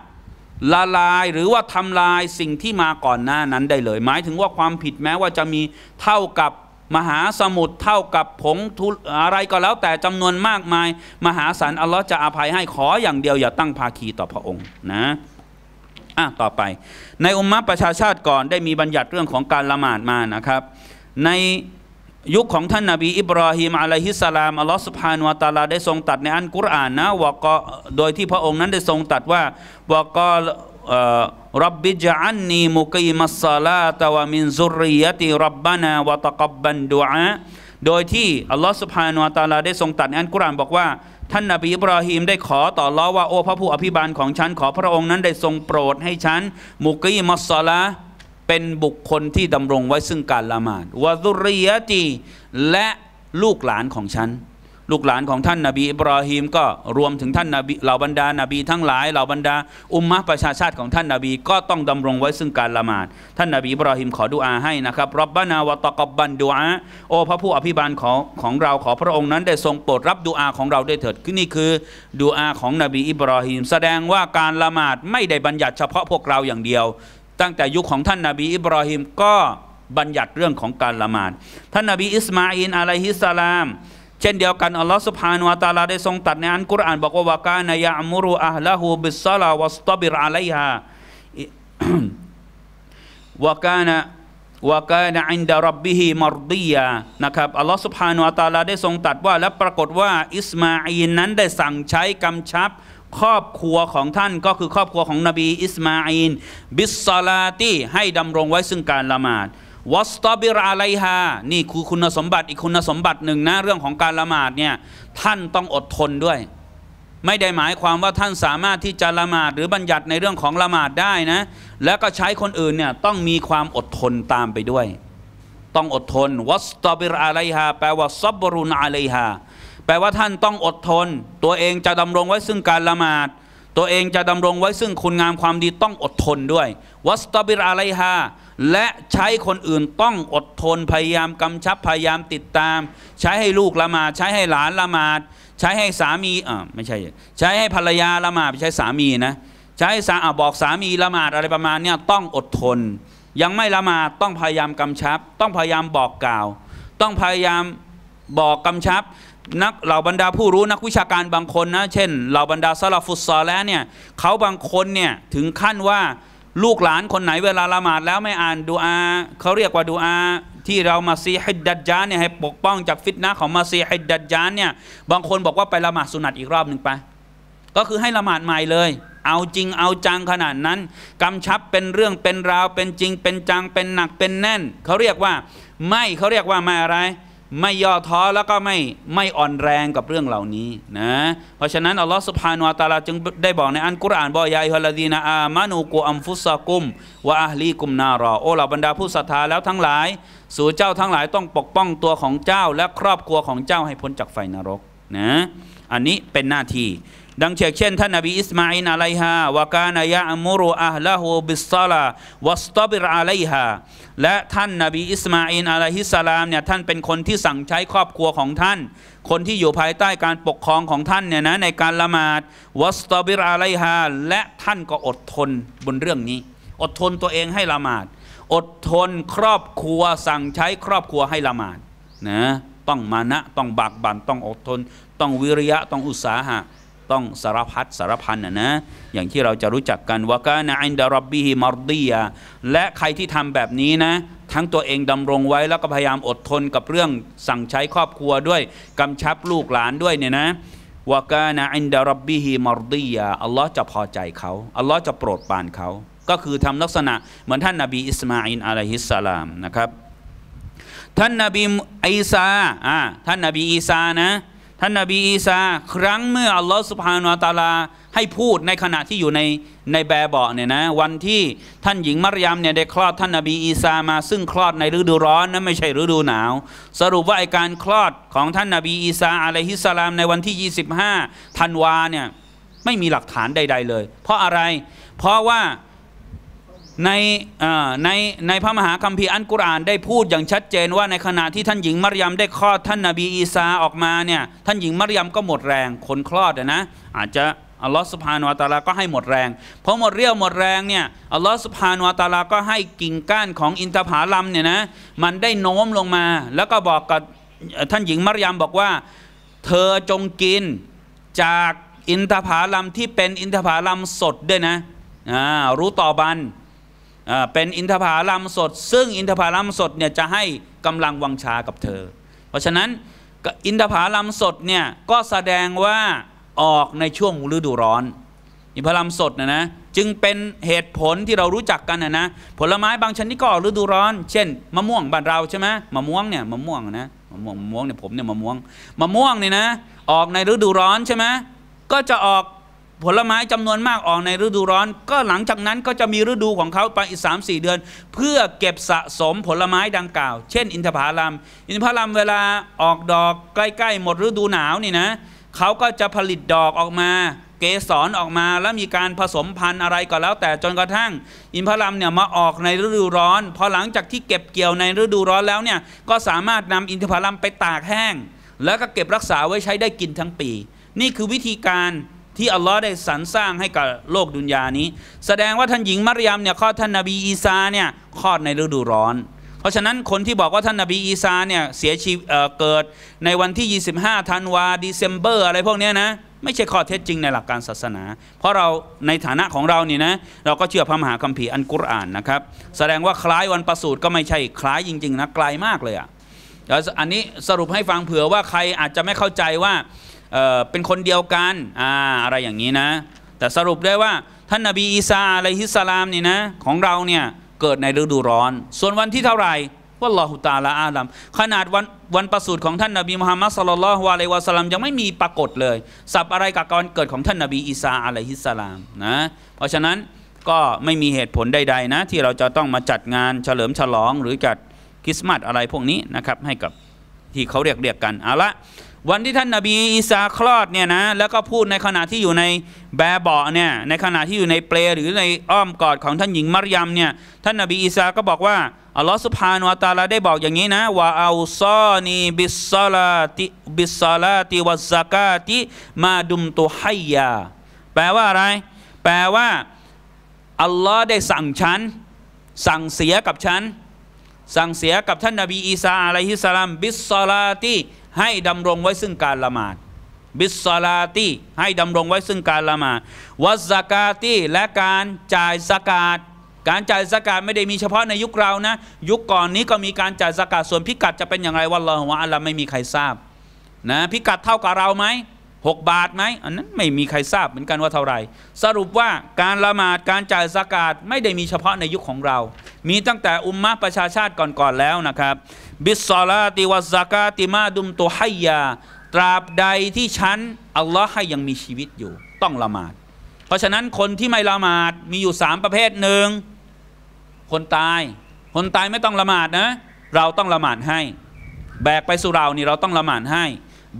ละลาย หรือว่าทำลายสิ่งที่มาก่อนหน้านั้นได้เลย หมายถึงว่าความผิดแม้ว่าจะมีเท่ากับมหาสมุทรเท่ากับผงทุอะไรก็แล้วแต่จำนวนมากมาย มหาศาลอัลลอฮ์จะอภัยให้ขออย่างเดียวอย่าตั้งภาคีต่อพระองค์นะอ่ะต่อไป ในอุมมะประชาชาติก่อนได้มีบัญญัติเรื่องของการละหมาดมานะครับ ในยุคของท่านนาบี อิบราฮิมอะลัยฮิสสลามอัลลอฮ์สุบฮานวะตาลาได้ทรงตัดในอันกุรอานนะวกโดยที่พระองค์นั้นได้ทรงตัดว่าวกอรับบิจอันนีมุกีมัสซาลาตวามินซุรียะติรับบานาวะตะกับบันดุอาโดยที่ อัลลอฮฺสุบฮานุะตาลาได้ทรงตัดอันกุรานบอกว่า ท่านนบีอิบราฮิมได้ขอต่อล้อว่าโอ้พระผู้อภิบาลของฉันขอพระองค์นั้นได้ทรงโปรดให้ฉันมุกีมัสซาลาเป็นบุคคลที่ดำรงไว้ซึ่งการละหมาดวะซุรียะติและลูกหลานของฉันลูกหลานของท่านนาบีอิบราฮิมก็รวมถึงท่านนาบีเหล่าบรรดานาบีทั้งหลายเหล่าบรรดาอุมมะประชาชาติของท่านนาบี ก็ต้องดำรงไว้ซึ่งการละหมาด ท่านนาบีอิบราฮิมขอดุอาให้นะครับรับบานาวตอกบันดุอาโอพระผู้อภิบาลของของเราขอพระองค์นั้นได้ทรงโปรดรับดุอาของเราได้เถิดนี่คือดุอาของนบีอิบราฮิมแสดงว่าการละหมาดไม่ได้บัญญัติเฉพาะพวกเราอย่างเดียว ตั้งแต่ยุคของท่านนาบีอิบราฮิมก็บัญญัติเรื่องของการละหมาด ท่านนาบีอิสมาอินอะลัยฮิสสลามเช่นเดียวกันอัลลอฮฺสุ ا ن ه นละตาลาได้ทรงตัดในอันกุรอานบอกว่าวากานายามุรุอัลลอหูบิสซาลาวัสตบิรอะไลฮะวากานะวากานะอินดารับบิฮิมารดียานะครับอัลลอฮฺสุ ا ن ه นละตาลาได้ทรงตัดว่าและปรากฏว่าอิสมาอีนนั้นได้สั่งใช้กำชับ ครอบครัวของท่านก็คือครอบครัวของนบี อิสมาอินบิสซาลาตีให้ดำรงไว้ซึ่งการละหมาดวัสตบิรอาไลฮา นี่คือคุณสมบัติอีกคุณสมบัติหนึ่งนะเรื่องของการละหมาดเนี่ยท่านต้องอดทนด้วย ไม่ได้หมายความว่าท่านสามารถที่จะละหมาด หรือบัญญัติในเรื่องของละหมาดได้นะแล้วก็ใช้คนอื่นเนี่ยต้องมีความอดทนตามไปด้วย ต้องอดทน วัสตบิรอาไลฮาแปลว่าซับบรุนอาไลฮาแปลว่าท่านต้องอดทน ตัวเองจะดำรงไว้ซึ่งการละหมาด ตัวเองจะดำรงไว้ซึ่งคุณงามความดีต้องอดทนด้วย วัสตบิรอาไลฮาและใช้คนอื่นต้องอดทนพยายามกำชับพยายามติดตาม ใช้ให้ลูกละหมาด ใช้ให้หลานละหมาดใช้ให้สามีอ่าไม่ใช่ ใช้ให้ภรรยาละหมาดไใช้สามีนะใช้สาบอกสามีละหมาดอะไรประมาณเนี้ยต้องอดทน ยังไม่ละหมาดต้องพยายามกำชับ ต้องพยายามบอกกล่าว ต้องพยายามบอกกำชับนักเหล่าบรรดาผู้รู้นักวิชาการบางคนนะ เช่นเหล่าบรรดาซาลฟุตซอแล้วเนี่ยเขาบางคนเนี่ย ถึงขั้นว่าลูกหลานคนไหนเวลาละหมาดแล้วไม่อ่านดูอา เขาเรียกว่าดูอาที่เรามาซีฮิดดัจจานเนี่ยให้ปกป้องจากฟิตนะของมาซีฮิดดัดจานเนี่ยบางคนบอกว่าไปละหมาดสุนัตอีกรอบหนึ่งไปก็คือให้ละหมาดใหม่เลย เอาจริงเอาจังขนาดนั้นกำชับเป็นเรื่องเป็นราวเป็นจริงเป็นจังเป็นหนักเป็นแน่น เขาเรียกว่า ไม่เขาเรียกว่าไม่อะไรไม่ย่อท้อแล้วก็ไม่ไม่อ่อนแรงกับเรื่องเหล่านี้นะเพราะฉะนั้น อัลลอฮฺสุบฮานวะตาลาจึงได้บอกในอันกุรอานบอกยายฮุลดีนาอามานูกูอัมฟุสกุมวะอัลีกุมนารอ โอเหล่าบรรดาผู้ศรัทธาแล้วทั้งหลาย สู่เจ้าทั้งหลายต้องปกป้องตัวของเจ้าและครอบครัวของเจ้าให้พ้นจากไฟนรกนะอันนี้เป็นหน้าที่ ดังเช่น ท่านนบีอิสมาอินอะลัยฮะวกานยะอมุรุอัลลอฮูบิสซาลา วัสตบิรอะลัยฮะและท่านนบีอิสมาอินอะลัยฮิสลามเนี่ยท่านเป็นคนที่สั่งใช้ครอบครัวของท่าน คนที่อยู่ภายใต้การปกครองของท่านเนี่ยนะในการละหมาด วัสตบิรอะลัยฮะและท่านก็อดทนบนเรื่องนี้ อดทนตัวเองให้ละหมาด อดทนครอบครัวสั่งใช้ครอบครัวให้ละหมาด นะต้องมานะ ต้องบากบั่นต้องอดทน ต้องวิริยะต้องอุตสาหะ ต้องสารพัดสารพันนะนะอย่างที่เราจะรู้จักกันว่ากานาอินดารับบีฮิมารดียาและใครที่ทำแบบนี้นะ ทั้งตัวเองดำรงไว้แล้วก็พยายามอดทนกับเรื่องสั่งใช้ครอบครัวด้วยกำชับลูกหลานด้วยเนี่ยนะวกานาอินดารับบีฮิมารดียาอัลลอฮ์จะพอใจเขาอัลลอฮ์จะโปรดปานเขา ก็คือทำลักษณะเหมือนท่านนาบีอิสมาอินอะลัยฮิสสลามนะครับท่านนบีอีสาอ่าท่านนบีอีสานะ ท่านนบีอีสาครั้งเมื่ออัลลอฮฺสุบฮานาตาลา ให้พูดในขณะที่อยู่ในในแบเบาะเนี่ยนะ วันที่ท่านหญิงมารยามเนี่ยได้คลอดท่านนบีอีสามาซึ่งคลอดในฤดูร้อนนะไม่ใช่ฤดูหนาว สรุปว่าไอการคลอดของท่านนบีอีสาอะลัยฮิสสลามในวันที่ 25 ธันวาเนี่ยไม่มีหลักฐานใดๆเลย เพราะอะไร เพราะว่าในในในพระมหาคัมภีร์อันกุรอานได้พูดอย่างชัดเจนว่าในขณะที่ท่านหญิงมารยมได้คลอดท่านนาบีอีสาออกมาเนี่ยท่านหญิงมารยมก็หมดแรงคนคลอดนะอาจจะอัลลอฮ์สุภาโนตาลา ก็ให้หมดแรงเพราะหมดเรี่ยวหมดแรงเนี่ยอัลลอฮ์สุภาโนตาลาก็ให้กิ่งก้านของอินทผลัมเนี่ยนะมันได้โน้มลงมาแล้วก็บอกกับ ท่านหญิงมารยมบอกว่าเธอจงกินจากอินทผลัมที่เป็นอินทผลัมสดด้วยนะรู้ต่อบันเป็นอินทผาลัมสด ซึ่งอินทผาลัมสดเนี่ยจะให้กำลังวังชากับเธอ เพราะฉะนั้นอินทผาลัมสดเนี่ย ก็แสดงว่าออกในช่วงฤดูร้อน อินทผลัมสดนะนะจึงเป็นเหตุผลที่เรารู้จักกันนะนะผลไม้บางชนิดก็ฤดูร้อน เช่นมะม่วงบ้านเราใช่ไหมมะม่วงเนี่ยมะม่วงนะมะม่วงมะม่วงเนี่ยผมเนี่ยมะม่วงมะม่วงเนี่ยนะออกในฤดูร้อนใช่ไหมก็จะออกผลไม้จำนวนมากออกในฤดูร้อน ก็หลังจากนั้นก็จะมีฤดูของเขาไปอีกสามสี่เดือน เพื่อเก็บสะสมผลไม้ดังกล่าว เช่นอินทผลัมอินทผลัมเวลาออกดอกใกล้ ๆ หมดฤดูหนาวนี่นะเขาก็จะผลิตดอกออกมา เกสรออกมาแล้วมีการผสมพันธุ์อะไรก็แล้ว แต่จนกระทั่ง อินทผลัมเนี่ยมาออกในฤดูร้อนพอหลังจากที่เก็บเกี่ยวในฤดูร้อนแล้วเนี่ยก็สามารถนำอินทผลัมไปตากแห้ง แล้วก็เก็บรักษาไว้ใช้ได้กินทั้งปี นี่คือวิธีการที่อัลลอฮ์ได้สรรสร้างให้กับโลกดุนยานี้ แสดงว่าท่านหญิงมารยามเนี่ยคลอดท่านนบีอีสาเนี่ยคลอดในฤดูร้อน เพราะฉะนั้นคนที่บอกว่าท่านนบีอีสาเนี่ยเสียชีเกิดในวันที่ 25ธันวาเดซ ember อะไรพวกนี้นะ ไม่ใช่ข้อเท็จจริงในหลักการศาสนา เพราะเราในฐานะของเรานี่นะเราก็เชื่อพระมหาคัมภีร์อันกุรอานนะครับ แสดงว่าคล้ายวันประสูติก็ไม่ใช่คล้ายจริง ๆนะไกลมากเลยอะ่ะเดี๋ยวอันนี้สรุปให้ฟังเผื่อว่าใครอาจจะไม่เข้าใจว่าเเป็นคนเดียวกันอ่าอะไรอย่างนี้นะ แต่สรุปได้ว่าท่านนาบีอีสาอะลัยฮิสลามนี่นะ ของเราเนี่ยเกิดในฤดูร้อน ส่วนวันที่เท่าไหร่ว่าลอฮุตาลาอาลัมขนาดวันวันประสูติของท่านนาบีมุฮัมมัดสลลัลฮวาเลวะสลามยังไม่มีปรากฏเลยสับอะไรกับการเกิดของท่านนาบีอีสาอะลัยฮิสลามนะ เพราะฉะนั้นก็ไม่มีเหตุผลใดๆนะ ที่เราจะต้องมาจัดงานเฉลิมฉลองหรือจัดคริสต์มาสอะไรพวกนี้นะครับ ให้กับที่เขาเรียกเรียกกันเอาละวันที่ท่านนาบีอีสาคลอดเนี่ยนะแล้วก็พูดในขณะที่อยู่ในแบเบาะเนี่ยในขณะที่อยู่ในเปลหรือในอ้อมกอดของท่านหญิงมารยมเนี่ยท่านนาบีอีสาก็บอกว่าอัลลอฮฺสุภาโนอัตาลาได้บอกอย่างนี้นะว่าเอาซอนีบิสซาลาติบิสซาลาติวัซากาติมาดุมตุฮัยยาแปลว่าอะไร แปลว่าอัลลอฮ์ได้สั่งฉัน สั่งเสียกับฉันสั่งเสียกับท่านนาบีอีสาอะลัยฮิสสลามบิสซาลาติให้ดำรงไว้ซึ่งการละหมาด บิสซาลาตีให้ดำรงไว้ซึ่งการละหมาด วัสกาตีและการจ่ายสกาดการจ่ายสกาดไม่ได้มีเฉพาะในยุคเรานะยุคก่อนนี้ก็มีการจ่ายสกาดส่วนพิกัดจะเป็นอย่างไรวัลลอฮฺอัลลอฮไม่มีใครทราบนะพิกัดเท่ากับเราไหมหกบาทไหมอันนั้นไม่มีใครทราบเหมือนกันว่าเท่าไรสรุปว่าการละหมาดการจ่ายสกาดไม่ได้มีเฉพาะในยุคของเรา มีตั้งแต่อุมมะประชาชาติก่อนๆแล้วนะครับบิสซอลาติวัซากาติมาดุมตุฮัยยาตราบใดที่ฉันอัลลอฮ์ให้ยังมีชีวิตอยู่ ต้องละหมาด เพราะฉะนั้นคนที่ไม่ละหมาดมีอยู่สามประเภทหนึ่ง คนตาย คนตายไม่ต้องละหมาดนะ เราต้องละหมาดให้ แบกไปสุราเนี่เราต้องละหมาดให้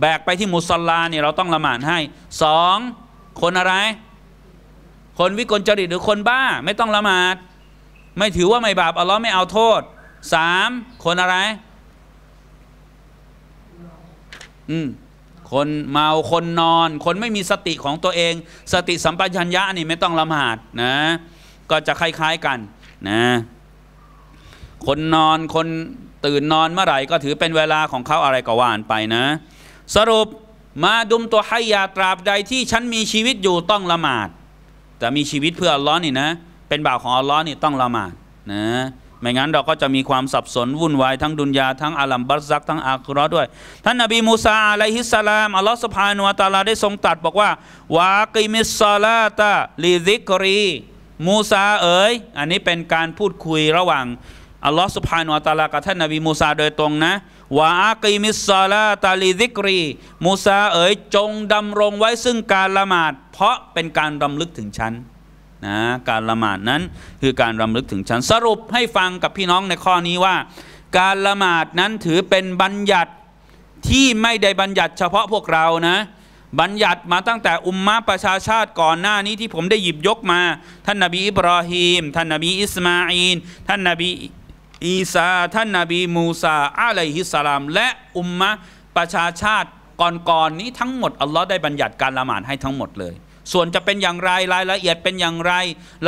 แบกไปที่มุสลาเนี่ยเราต้องละหมาดให้สองคนอะไร คนวิกลจริตหรือคนบ้าไม่ต้องละหมาด ไม่ถือว่าไม่บาปอัลลอฮ์ไม่เอาโทษสามคนอะไร อืม คนเมาคนนอน คนไม่มีสติของตัวเอง สติสัมปชัญญะนี่ ไม่ต้องละหมาด นะ ก็จะคล้ายๆกัน นะ คนนอนคนตื่นนอนเมื่อไหร่ ก็ถือเป็นเวลาของเขาอะไรก็ว่านไปนะ สรุปมาดุมตัวให้ยาตราบใดที่ฉันมีชีวิตอยู่ต้องละหมาดแต่มีชีวิตเพื่ออัลลอฮ์นี่นะ เป็นบ่าวของ อัลลอฮ์นี่ต้องละหมาดนะไม่งั้นเราก็จะมีความสับสน วุ่นวายทั้งดุนยาทั้งอาลัมบัสซักทั้งอาคราด้วย ท่านนบีมูซาอะลัยฮิสสลามอัลลอฮ์สุภานุวตาลาได้ทรงตัดบอกว่า วากิมิสซาลาตาลิซิกรีมูซาเอ๋ยอันนี้เป็นการพูดคุยระหว่างอัลลอฮ์สุภานุตาลากับท่านนบีมูซาโดยตรงนะวาอกิมิสซาลาตาลิซิกรีมูซาเอ๋ยจงดำรงไว้ซึ่งการละหมาด เพราะเป็นการดำลึกถึงฉันนะการละหมาดนั้นคือการรำลึกถึงฉันสรุปให้ฟังกับพี่น้องในข้อนี้ว่า การละหมาดนั้นถือเป็นบัญญัติที่ไม่ได้บัญญัติ เฉพาะพวกเรานะบัญญัติมาตั้งแต่อุมมะประชาชาติก่อนหน้านี้ที่ผมได้หยิบยกมา ท่านนาบีอิบรอฮีมท่านนาบีอิสมาอีนท่านนาบีอีสาท่านนาบีมูซาอะลัยฮิสสลามและอุมมะประชาชาติก่อนๆนนี้ทั้งหมดอัลลอฮ์ได้บัญญัติการละหมาดให้ทั้งหมดเลยส่วนจะเป็นอย่างไร รายละเอียดเป็นอย่างไร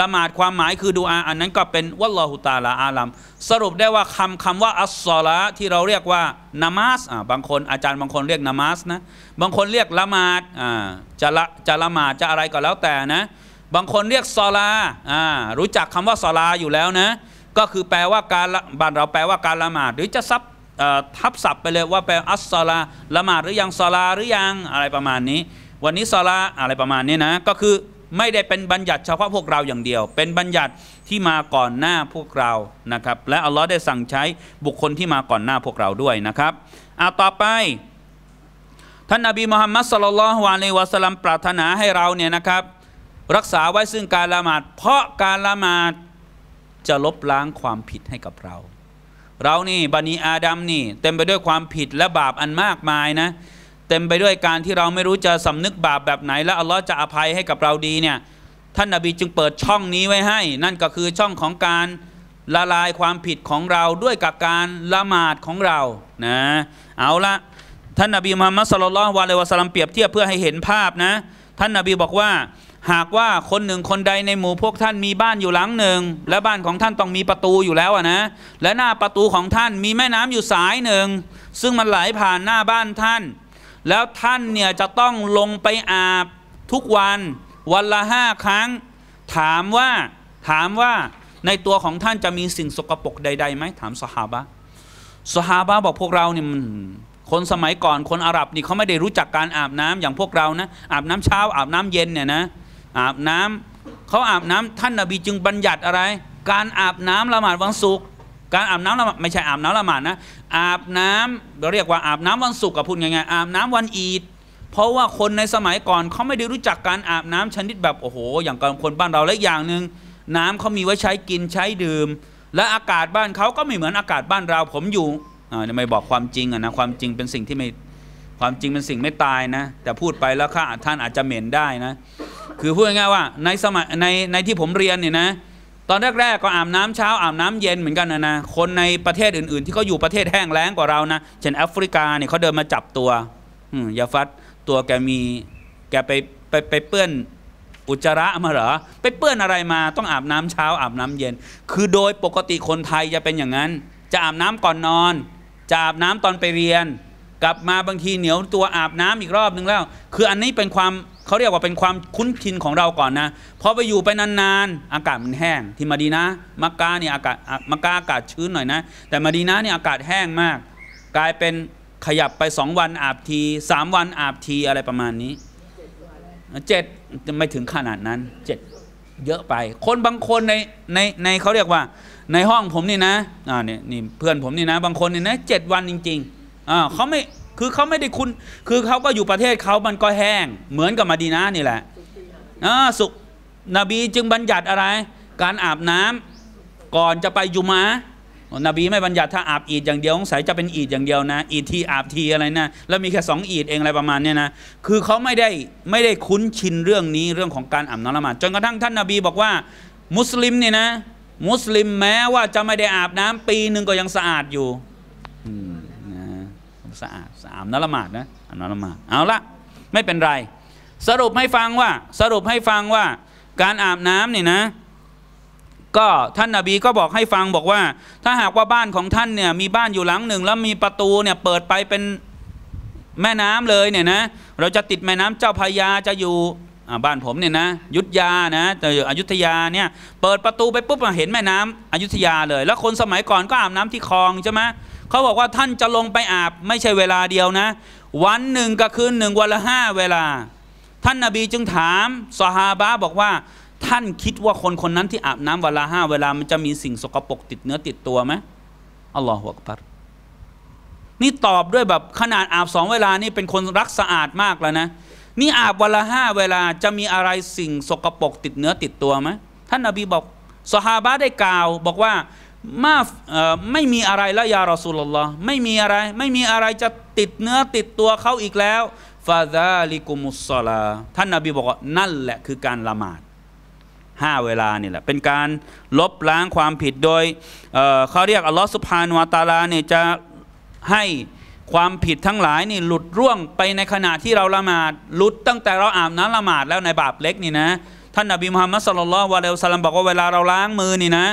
ละหมาดความหมายคือดูอาอันนั้นก็เป็น วัลลอฮุตาลาอาลัมสรุปได้ว่าคำคำว่าอัสสอลาที่เราเรียกว่านามาสบางคนอาจารย์บางคนเรียกนามาสนะบางคนเรียกละหมาดจะละจะละหมาดจะอะไรก็แล้วแต่นะ บางคนเรียกซอลารู้จักคำว่าซอลาอยู่แล้วนะ ก็คือแปลว่าการบ้านเราแปลว่าการละหมาด หรือจะซับทับศัพท์ไปเลยว่าแปลอัสซอลาละหมาดหรือยังซอลาหรือยังอะไรประมาณนี้วันนี้ซลาอะไรประมาณนี้นะ ก็คือไม่ได้เป็นบัญญัติเฉพาะพวกเราอย่างเดียว เป็นบัญญัติที่มาก่อนหน้าพวกเรานะครับ และอัลลอฮ์ได้สั่งใช้บุคคลที่มาก่อนหน้าพวกเราด้วยนะครับเอาต่อไป ท่านนบีมุฮัมมัดสุลลัลฮวาเลวะสลัมปรารถนาให้เราเนี่ยนะครับ รักษาไว้ซึ่งการละหมาด เพราะการละหมาดจะลบล้างความผิดให้กับเรา เรานี่บันีอาดัมนี่ เต็มไปด้วยความผิดและบาปอันมากมายนะเต็มไปด้วยการที่เราไม่รู้จะสำนึกบาปแบบไหนและอัลลอฮ์จะอภัยให้กับเราดีเนี่ยท่านนาบีจึงเปิดช่องนี้ไว้ให้ นั่นก็คือช่องของการละลายความผิดของเราด้วยกับการละหมาดของเรานะเอาละท่านนาบีมุฮัมมัดสุลลัลวะเลวะสลัมเปรียบเทียบเพื่อให้เห็นภาพนะ ท่านนาบีบอกว่าหากว่าคนหนึ่งคนใดในหมู่พวกท่านมีบ้านอยู่หลังหนึ่ง และบ้านของท่านต้องมีประตูอยู่แล้วนะและหน้าประตูของท่านมีแม่น้ำอยู่สายหนึ่ง ซึ่งมันไหลผ่านหน้าบ้านท่านแล้วท่านเนี่ยจะต้องลงไปอาบทุกวันวันละห้าครั้ง ถามว่าถามว่าในตัวของท่านจะมีสิ่งสกปรกใดๆไหมถามสหาบะสหาบะบอกพวกเราเนี่ยคนสมัยก่อนคนอาหรับนี่เขาไม่ได้รู้จักการอาบน้ำอย่างพวกเรานะอาบน้ำเช้า อาบน้ำเย็นเนี่ยนะอาบน้ำเขาอาบน้ำท่านนาบีจึงบัญญัติอะไร การอาบน้ำละหมาดวันศุกร์การอาบน้ำละาไม่ใช่อาบน้ำละหมาดนะอาบน้ำเราเรียกว่าอาบน้ำวันศุกร์กับพูดงไงอาบน้ำวันอีดเพราะว่าคนในสมัยก่อนเขาไม่ได้รู้จักการอาบน้ำชนิดแบบโอ้โห อย่างกับคนบ้านเราและอย่างหนึ่งน้ำเขามีไว้ใช้กินใช้ดื่ม และอากาศบ้านเขาก็ไม่เหมือนอากาศบ้านเราผมอยู่ไม่บอกความจริงนะความจริงเป็นสิ่งที่ไม่ความจริงเป็นสิ่งไม่ตายนะ แต่พูดไปแล้วค่ะท่านอาจจะเหม็นได้นะ คือพูดง่ายๆว่าในสมัยในในที่ผมเรียนเนี่ยนะตอนแรกๆก็อาบน้ำเช้า อาบน้ำเย็นเหมือนกันนะนะคนในประเทศอื่นๆที่เขาอยู่ประเทศแห้งแล้งกว่าเรานะเช่นแอฟริกาเนี่ยเขาเดินมาจับตัวยาฟัดตัวแกมีแกไปไปไปเปื้อนอุจจาระมาเหรอไปเปื้อนอะไรมาต้องอาบน้ำเช้าอาบน้ำเย็น คือโดยปกติคนไทยจะเป็นอย่างนั้น จะอาบน้ำก่อนนอนจะอาบน้ำตอนไปเรียนกลับมาบางทีเหนียวตัวอาบน้ำอีกรอบนึงแล้วคืออันนี้เป็นความเขาเรียกว่าเป็นความคุ้นชินของเราก่อนนะพอไปอยู่ไปนานๆอากาศมันแห้งที่มาดีนะมักกะเนี่ยอากาศมักกะอากาศชื้นหน่อยนะ แต่มาดีนะเนี่ยอากาศแห้งมาก กลายเป็นขยับไปสองวันอาบทีสามวันอาบทีอะไรประมาณนี้เจ็ดไม่ถึงขนาดนั้นเจ็ดเยอะไปคนบางคนในในในเขาเรียกว่าในห้องผมนี่นะอ่าเนี่ยนี่เพื่อนผมนี่นะบางคนนี่นะเจ็ดวันจริงๆอ่าเขาไม่คือเขาไม่ได้คุณคือเขาก็อยู่ประเทศเขามันก็แห้ง เหมือนกับมาดีนานี่แหละอ่าสุ นบีจึงบัญญัติอะไร การอาบน้ำ ก่อนจะไปยุมานบีไม่บัญญัติถ้าอาบอีดอย่างเดียวสงสัยจะเป็นอีดอย่างเดียวนะ อีดทีอาบทีอะไรนะ แล้วมีแค่สองอีดเองอะไรประมาณนี้นะ คือเขาไม่ได้ไม่ได้คุ้นชินเรื่องนี้เรื่องของการอาบน้ำละหมาดจนกระทั่งท่านนาบี บอกว่ามุสลิมเนี่ยนะ มุสลิมแม้ว่าจะไม่ได้อาบน้ำปีหนึ่งก็ยังสะอาดอยู่สะอาดสามนัละหมาดนะอันนัละหมาดเอาละไม่เป็นไร สรุปให้ฟังว่าสรุปให้ฟังว่าการอาบน้ำนี่นะก็ท่านนาบีก็บอกให้ฟังบอกว่า ถ้าหากว่าบ้านของท่านเนี่ยมีบ้านอยู่หลังหนึ่งแล้วมีประตูเนี่ยเปิดไปเป็นแม่น้ำเลยเนี่ยนะเราจะติดแม่น้ำเจ้าพยาจะอยู่บ้านผมเนี่ยนะยุทธยานะแต่อยุธยาเนี่ยเปิดประตูไปปุ๊บาเห็นแม่น้ำ อยุธยาเลย แล้วคนสมัยก่อนก็อาบน้ำที่คลองใช่ไหมเขาบอกว่าท่านจะลงไปอาบไม่ใช่เวลาเดียวนะ วันหนึ่งกับคืนหนึ่งวันละห้าเวลา ท่านนาบีจึงถาม สหาบะบอกว่า ท่านคิดว่าคนคนนั้นที่อาบน้ำันละห้าเวลา มันจะมีสิ่งสกปรกติดเนื้อติดตัวไหมอัลลอฮฺหักปัดนี่ตอบด้วยแบบขนาดอาบสองเวลานี่เป็นคนรักสะอาดมากแล้วนะ นี่อาบวันละห้าเวลาจะมีอะไรสิ่งสกปรกติดเนื้อติดตัวไหมท่านนาบีบอกสหาบะได้กล่าว บอกว่ามาไม่มีอะไรละยารอสุลลอฮ์ไม่มีอะไร ไม่มีอะไรจะติดเนื้อติดตัวเขาอีกแล้วฟาซาลิกุมุสซลา ท่านนาบีบอกว่านั่นแหละคือการละหมาดห้าเวลานี่แหละ เป็นการลบล้างความผิดโดยเเขาเรียกอัลลอฮ์สุภาโวตาลาเนี่ยจะให้ความผิดทั้งหลายนี่หลุดร่วงไปในขณะที่เราละหมาด หลุดตั้งแต่เราอาบน้ำละหมาดแล้วในบาปเล็กนี่นะท่านนาบีมุฮัมมัดสุลลัลวะเลวลลัมบอกว่าเวลาเราล้างมือนี่นะ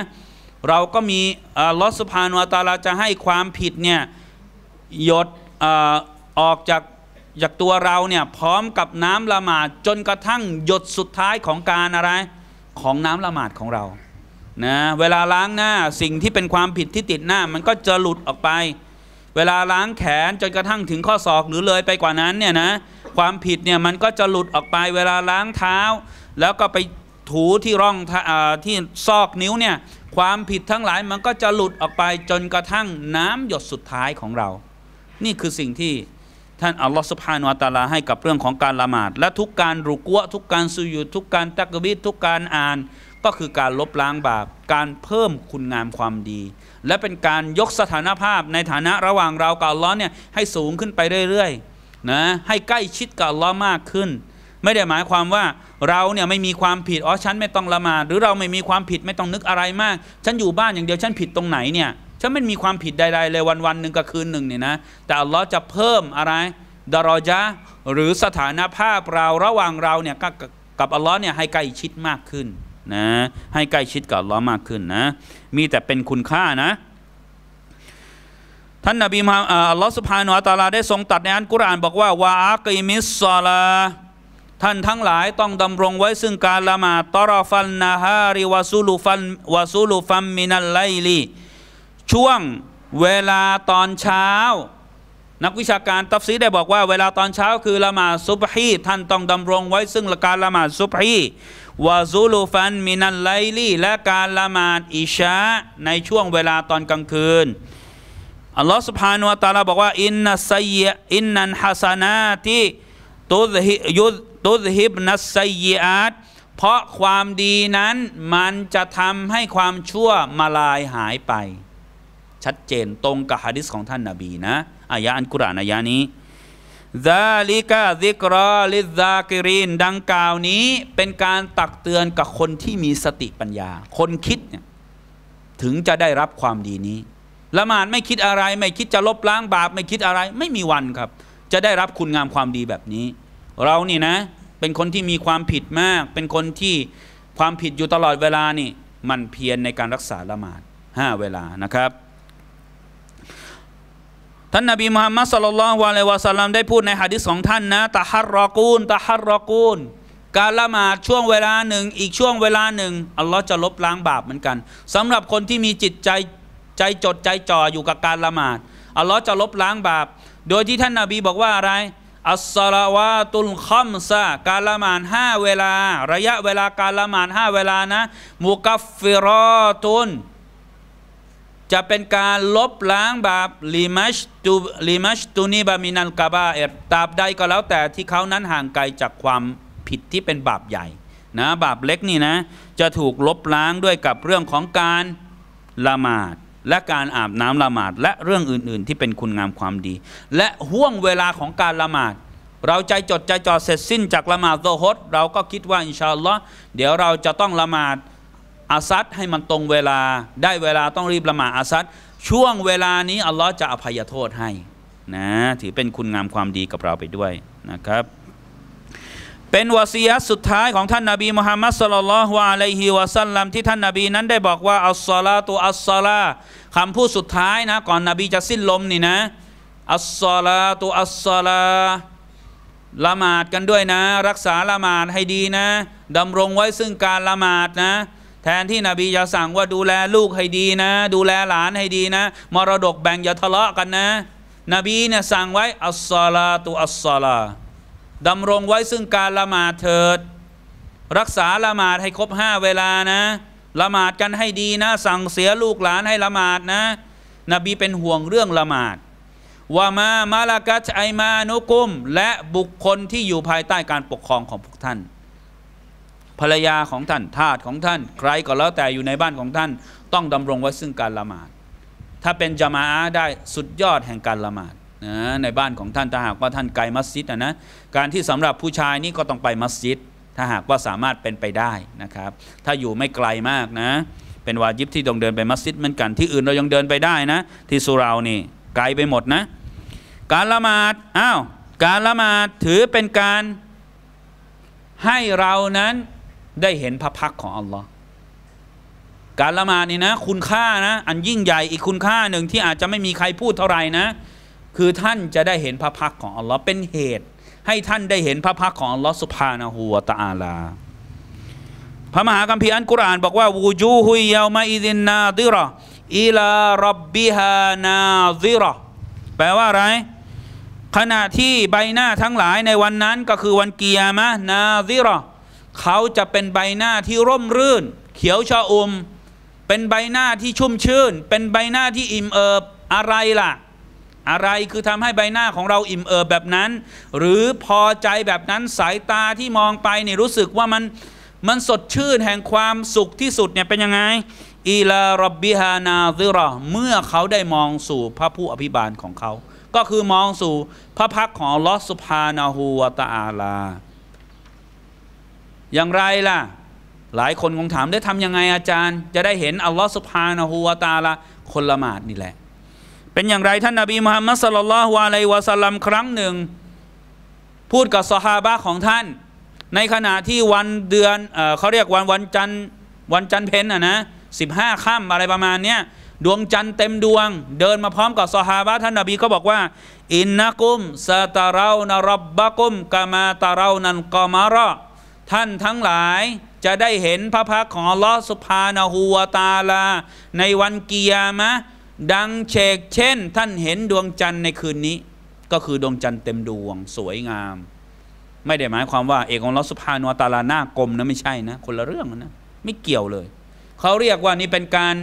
เราก็มีลอสุภานวตาลาจะให้ความผิดเนี่ยหยดออกจากจากตัวเราเนี่ยพร้อมกับน้ำละหมาดจนกระทั่ง หยดสุดท้ายของการอะไร ของน้ำละหมาดของเรานะเวลาล้างหน้าสิ่งที่เป็นความผิดที่ติดหน้ามันก็จะหลุดออกไป เวลาล้างแขนจนกระทั่งถึงข้อศอกหรือเลยไปกว่านั้นเนี่ยนะความผิดเนี่ยมันก็จะหลุดออกไป เวลาล้างเท้า แล้วก็ไปถูที่ร่องที่ซอกนิ้วเนี่ยความผิดทั้งหลายมันก็จะหลุดออกไปจนกระทั่งน้ำหยดสุดท้ายของเรา นี่คือสิ่งที่ท่านอัลลอฮฺสุบฮานวะตาลาให้กับเรื่องของการละหมาด และทุกการรุกัวทุกการสุยุทุกการตักบิดทุกการอ่านก็คือการลบล้างบาปการเพิ่มคุณงามความดี และเป็นการยกสถานภาพ ในฐานะระหว่างเรากับอัลลอฮ์เนี่ยให้สูงขึ้นไปเรื่อยๆนะให้ใกล้ชิดกับอัลลอฮ์มากขึ้นไม่ได้หมายความว่าเราเนี่ยไม่มีความผิดอ๋อฉันไม่ต้องละหมาดหรือเราไม่มีความผิดไม่ต้องนึกอะไรมาก ฉันอยู่บ้านอย่างเดียวฉัน ผิดตรงไหนเนี่ยฉันไม่มีความผิดใดๆเลยวันวันหนึ่งกับคืนหนึ่งเนี่ยนะแต่อัลลอฮ์จะเพิ่มอะไรดารอยะหรือสถานภาพเราระหว่างเราเนี่ยกับอัลลอฮ์เนี่ยให้ใกล้ชิดมากขึ้นนะให้ใกล้ชิดกับอัลลอฮ์มากขึ้นนะมีแต่เป็นคุณค่านะ ท่านนบีมาอัลลอฮ์สุภาโนอัตาลา ได้ทรงตัดในอันกุรอานบอกว่าวาอักิมิสซาลาท่านทั้งหลายต้องดำรงไว้ซึ่งการละหมาดตรอฟันนาฮาริวาซูลุฟันวาซูลุฟัมมินัลไลลีช่วงเวลาตอนเช้า นักวิชาการตัฟซีได้บอกว่า เวลาตอนเช้าคือละหมาดซุบฮีท่านต้องดำรงไว้ซึ่งการละหมาดซุบฮีวาซูลุฟันมินัลไลลีและการละหมาดอิชาในช่วงเวลาตอนกลางคืนอัลลอฮฺสุบฮานแวะตาลาบอกว่าอินนัสยอินนันฮัสนาที่ตุฮิยุตุสฮิบนัสไซยอาตเพราะความดีนั้นมันจะทำให้ความชั่วมาลายหายไป ชัดเจนตรงกับฮะดิษของท่านนาบีนะ อายะอันกุรานอายะนี้ซาลิกาซิกรอลิซากิรินดังกล่าวนี้เป็นการตักเตือนกับคนที่มีสติปัญญา คนคิดเนี่ยถึงจะได้รับความดีนี้ ละหมาดไม่คิดอะไรไม่คิดจะลบล้างบาปไม่คิดอะไรไม่มีวันครับ จะได้รับคุณงามความดีแบบนี้เรานี่นะเป็นคนที่มีความผิดมาก เป็นคนที่ความผิดอยู่ตลอดเวลานี่มันเพียรในการรักษาละหมาดห้าเวลานะครับ ท่านนบีมุฮัมมัดสลลัลวะลัยวะสัลลัมได้พูดในหะดิษสองท่านนะตะฮัรรอกูนตะฮัรรอกูนการละหมาดช่วงเวลาหนึ่งอีกช่วงเวลาหนึ่งอัลลอฮ์จะลบล้างบาปเหมือนกัน สำหรับคนที่มีจิตใจใจจดใจจ่ออยู่กับการละหมาดอัลลอฮ์จะลบล้างบาปโดยที่ท่านนาบีบอกว่าอะไรอัสลาวาตุลคอมซาการละหมาดห้าเวลา ระยะเวลาการละหมาดห้าเวลานะ มุกัฟฟิรอตุน จะเป็นการลบล้างบาปลิมัชตูลิมัชตูนีบามินันกาบาเอตตาบใดก็แล้วแต่ที่เขานั้นห่างไกลจากความผิดที่เป็นบาปใหญ่นะบาปเล็กนี่นะ จะถูกลบล้างด้วยกับเรื่องของการละหมาดและการอาบน้ำละหมาดและเรื่องอื่น ๆ ที่เป็นคุณงามความดี และห่วงเวลาของการละหมาด เราใจจดใจจ่อเสร็จสิ้นจากละหมาดโซฮดเราก็คิดว่าอินชาอัลลอฮ์เดี๋ยวเราจะต้องละหมาดอาซัดให้มันตรงเวลาได้เวลาต้องรีบละหมาดอาซัดช่วงเวลานี้อัลลอฮ์จะอภัยโทษให้ นะ ถือเป็นคุณงามความดีกับเราไปด้วยนะครับเป็นวาสียสุดท้ายของท่านนาบีมุฮัมมัดสุลลัลฮวาลัยฮิวะสัลลัมที่ท่านนาบีนั้นได้บอกว่าอัลสลาตุอัลสลาคำพูดสุดท้ายนะ ก่อนนบีจะสิ้นลมนี่นะอัลสลาตุอัลสลาละหมาดกันด้วยนะ รักษาละหมาดให้ดีนะดำรงไว้ซึ่งการละหมาดนะ แทนที่นบีจะสั่งว่าดูแลลูกให้ดีนะ ดูแลหลานให้ดีนะ มรดกแบ่งอย่าทะเลาะกันนะ นบีเนี่ยสั่งไว้อัลสลาตุอัลสลาดำรงไว้ซึ่งการละหมาดเถิด รักษาละหมาดให้ครบห้าเวลานะละหมาดกันให้ดีนะ สั่งเสียลูกหลานให้ละหมาดนะ นบีเป็นห่วงเรื่องละหมาดว่ามามาลากัตไอมานุกุม และบุคคลที่อยู่ภายใต้การปกครองของพวกท่าน ภรรยาของท่านทาสของท่าน ใครก็แล้วแต่อยู่ในบ้านของท่านต้องดำรงไว้ซึ่งการละหมาด ถ้าเป็นจามาได้สุดยอดแห่งการละหมาดนะในบ้านของท่านถ้าหากว่าท่านไกลมัสยิดนะการที่สำหรับผู้ชายนี่ก็ต้องไปมัสยิดถ้าหากว่าสามารถเป็นไปได้นะครับ ถ้าอยู่ไม่ไกลมากนะเป็นวาจิบที่ต้องเดินไปมัสยิด เหมือนกันที่อื่นเรายังเดินไปได้นะที่สุรานี่ไกลไปหมดนะการละหมาดอ้าวการละหมาดถือเป็นการให้เรานั้นได้เห็นพระพักของอัลลอฮ์การละหมาดนี่นะคุณค่านะอันยิ่งใหญ่อีกคุณค่าหนึ่งที่อาจจะไม่มีใครพูดเท่าไหร่นะคือ ท่านจะได้เห็นพระพักของ อัลลอฮ์เป็นเหตุ ให้ท่านได้เห็นพระพักของ อัลลอฮ์สุภาณหัวตาลา พระมหากัมพีอันกุรานบอกว่า วูจูฮุยยามาอิดินนาดิรออิลารับบิฮานาดิรอแปลว่าอะไร ขณะที่ใบหน้าทั้งหลายในวันนั้นก็คือวันเกียร์มะนาซิรอเขาจะเป็นใบหน้าที่ร่มรื่น เขียวชะอมเป็นใบหน้าที่ชุ่มชื่นเป็นใบหน้าที่อิ่มเอิบอะไรล่ะอะไรคือทำให้ใบหน้าของเราอิ่มเอิบแบบนั้น หรือพอใจแบบนั้นสายตาที่มองไปเนี่ยรู้สึกว่ามันมันสดชื่น แห่งความสุขที่สุดเนี่ยเป็นยังไง อีลารบบิฮานาซิรอเมื่อเขาได้มองสู่พระผู้อภิบาลของเขา ก็คือมองสู่พระพักของลอสุภานาหูวตาอาลา อย่างไรล่ะ หลายคนคงถามได้ทำยังไงอาจารย์ จะได้เห็นอัลลอฮฺสุภานาหูวตาลาคนละหมาดนี่แหละเป็นอย่างไร ท่านนาบีมุฮัมมัดสลลัลลอฮุอะลัยวะสัลลัมครั้งหนึ่ง พูดกับสฮาบะของท่าน ในขณะที่วันเดือนเอเขาเรียกวันวันจันทร์วันจันทร์เพ็ญอ่ะนะสิบห้าค่ำอะไรประมาณเนี้ยดวงจันทร์เต็มดวง เดินมาพร้อมกับสฮาบะท่านนาบีก็บอกว่า อินนักุมซาตาเรานรับบะกุมกามาตาเรานันกอมาระ ท่านทั้งหลายจะได้เห็นพระพักของอัลลอฮสุภาณหัวตาลา ในวันกิยามะดังเชกเช่น ท่านเห็นดวงจันทร์ในคืนนี้ ก็คือดวงจันทร์เต็มดวงสวยงาม ไม่ได้หมายความว่าเอกของลอสุภาโนตาลาหน้ากลมนะไม่ใช่นะ คนละเรื่องนะ ไม่เกี่ยวเลยเขาเรียกว่านี่เป็นการ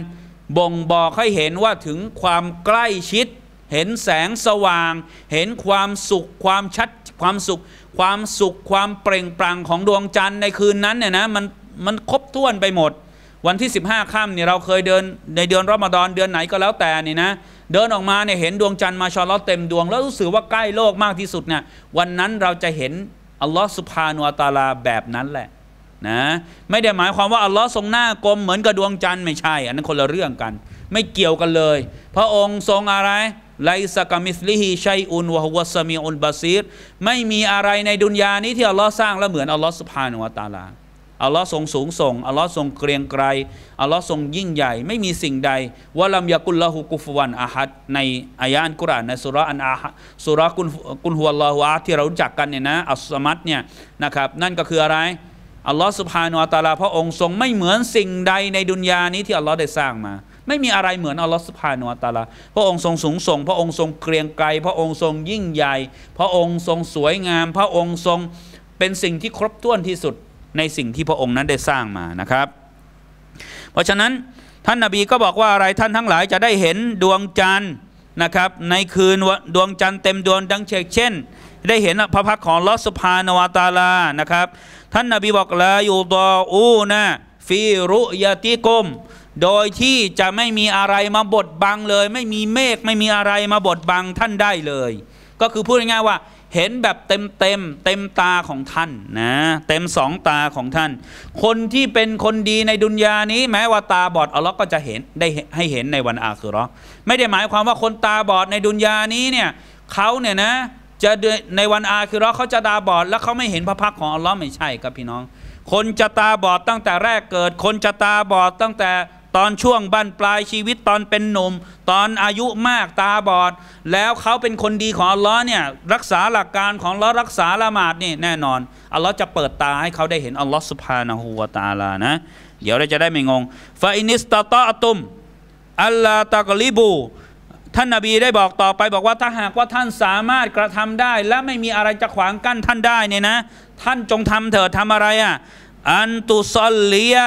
บ่งบอกให้เห็นว่าถึงความใกล้ชิด เห็นแสงสว่าง เห็นความสุขความชัดความสุขความสุขความเปล่งปลั่งของดวงจันทร์ในคืนนั้นเนี่ยนะมันมันครบถ้วนไปหมดวันที่ 15ค่ำเนี่ยเราเคยเดินในเดือนรอมฎอนเดือนไหนก็แล้วแต่นี่นะเดินออกมาเนี่ยเห็นดวงจันทร์มาชอลอเต็มดวง แล้วรู้สึกว่าใกล้โลกมากที่สุดเนี่ยวันนั้นเราจะเห็นอัลลอฮ์สุภาโนอัตาลาแบบนั้นแหละนะไม่ได้หมายความว่า อัลลอฮ์ทรงหน้ากลมเหมือนกับดวงจันทร์ไม่ใช่ อันนั้นคนละเรื่องกัน ไม่เกี่ยวกันเลย พระองค์ทรงอะไรไลสกามิสลิฮิชัยอุนวะฮุวสมีอุนบาซีรไม่มีอะไรในดุนยานี้ที่อัลลอฮ์สร้างแล้วเหมือนอัลลอฮ์สุภาโนอัตาลาอัลลอฮ์ทรงสูงส่งอัลลอฮ์ทรงเกรียงไกร อัลลอฮ์ทรงยิ่งใหญ่ ไม่มีสิ่งใดวะลัมยากุลละหุกุฟวันอาฮัดในอายาันกุรานในสุรอันอาฮัดสุรกุลกุลฮุวลลอฮุอาที่เรารู้จักกันเนี่ยนะ อัสมัตเนี่ยนะครับนั่นก็คืออะไรอัลลอฮ์สุภาโนอัตาลา พระองค์ทรงไม่เหมือนสิ่งใดในดุนยานี้ที่อัลลอฮ์ได้สร้างมา ไม่มีอะไรเหมือนอัลลอฮ์สุภาโนอัตาลาพระองค์ทรงสูงส่งพระองค์ทรงเกรียงไกรพระองค์ทรงยิ่งใหญ่ พระองค์ทรงสวยงาม พระองค์ทรงเป็นสิ่งที่ครบถ้วนที่สุดในสิ่งที่พระองค์นั้นได้สร้างมานะครับ เพราะฉะนั้นท่านนาบีก็บอกว่าอะไรท่านทั้งหลายจะได้เห็นดวงจันทร์นะครับ ในคืนดวงจันทร์เต็มดวงดังเชกเช่น ได้เห็นพระพักของลอสพานวาตาลานะครับ ท่านนาบีบอกลาอยู่่ออูนะฟิรุยติกมโดยที่จะไม่มีอะไรมาบดบังเลย ไม่มีเมฆไม่มีอะไรมาบดบังท่านได้เลย ก็คือพูดง่ายๆว่าเห็นแบบเต็มเต็มเต็มตาของท่านนะ เต็มสองตาของท่าน คนที่เป็นคนดีในดุนยานี้ แม้ว่าตาบอดอัลลอฮ์ก็จะเห็นได้ให้เห็นในวันอา คือรอไม่ได้หมายความว่าคนตาบอด ในดุนยานี้เนี่ยเขาเนี่ยนะจะในวันอาคือรอเขาจะตาบอด แล้วเขาไม่เห็นพระพักของอัลลอฮ์ไม่ใช่ครับพี่น้อง คนจะตาบอดตั้งแต่แรกเกิดคนจะตาบอดตั้งแต่ตอนช่วงบั้นปลายชีวิตตอนเป็นหนุ่ม ตอนอายุมากตาบอด แล้วเขาเป็นคนดีของอัลลอฮ์เนี่ยรักษาหลักการของอัลลอฮ์รักษาละหมาดนี่แน่นอนอัลลอฮ์จะเปิดตาให้เขาได้เห็นอัลลอฮ์สุภาณหูวตาลานะ เดี๋ยวเราจะได้ไม่งงฟาอินิสตาตอตุม อัลลาตากลิบู ท่านนาบีได้บอกต่อไปบอกว่าถ้าหากว่าท่านสามารถกระทำได้ และไม่มีอะไรจะขวางกั้นท่านได้เนี่ยนะ ท่านจงทำเถิดทำอะไรอ่ะอันตุซอลเลีย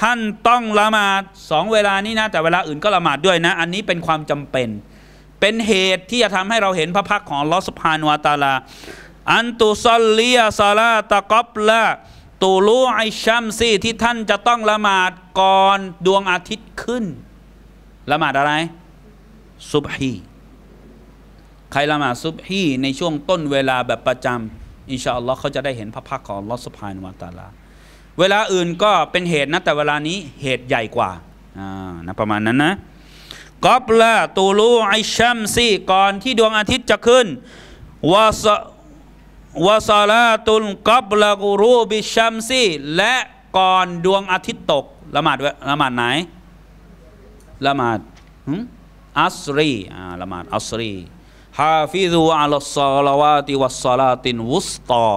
ท่านต้องละหมาดสองเวลานี้นะ แต่เวลาอื่นก็ละหมาดด้วยนะ อันนี้เป็นความจำเป็น เป็นเหตุที่จะทำให้เราเห็นพระพักของลอสพานวาตาลาอันตุซอลเลียซาลาตะกอบละตูลูไอชัมซีที่ท่านจะต้องละหมาดก่อนดวงอาทิตย์ขึ้นละหมาดอะไรซุบฮีใครละหมาดซุบฮีในช่วงต้นเวลาแบบประจำอินชาอัลลอฮ์เขาจะได้เห็นพระพักของลอสพานวาตาลาเวลาอื่นก็เป็นเหตุนะแต่เวลานี้เหตุใหญ่กว่านะประมาณนั้นนะกอบละตูลูไอชัมซีก่อนที่ดวงอาทิตย์จะขึ้นวาสวาซาลาตุลกอบละกูรูบิชัมซีและก่อนดวงอาทิตย์ตก ละหมาดละหมาดไหน ละหมาดอัสรีละหมาดอัสรีฮาฟิซูอัลลอฮ์ซาลาวาติวัสซาลาติน วุสตอ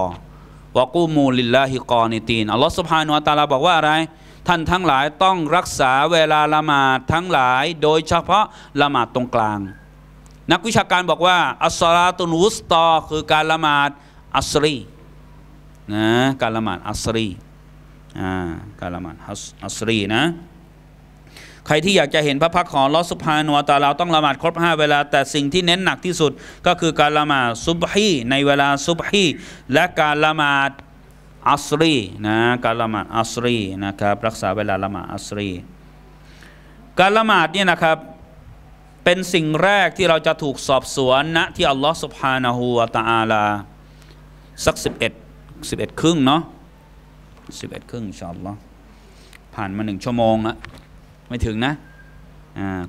วกูมูลิลลาฮิกอนิตีนอัลลอฮ์สุภาโนตาลาบอกว่าอะไรท่านทั้งหลายต้องรักษาเวลาละหมาดทั้งหลายโดยเฉพาะละหมาดตรงกลาง นักวิชาการบอกว่าอัสรลาตุนุสตอคือการละหมาดอัสรีนะการละหมาดอัสรีอ่าการละหมาดอัสรีนะใครที่อยากจะเห็นพระพักของลอสุภานัวตาเราต้องละหมาดครบ 5 เวลา แต่สิ่งที่เน้นหนักที่สุด ก็คือการละหมาดซุบฮีในเวลาซุบฮีและการละหมาดอัสรีนะการละหมาดอัสรีนะครับรักษาเวลาละหมาดอัสรี การละหมาดเนี่ยนะครับเป็นสิ่งแรกที่เราจะถูกสอบสวนณนะที่อัลลอฮฺสุบฮานาหูวาตาอลาสัก11 11 ครึ่งเนาะ11 ครึ่งอชอัลลอฮ์ผ่านมาหนึ่งชั่วโมงแล้วไม่ถึงนะ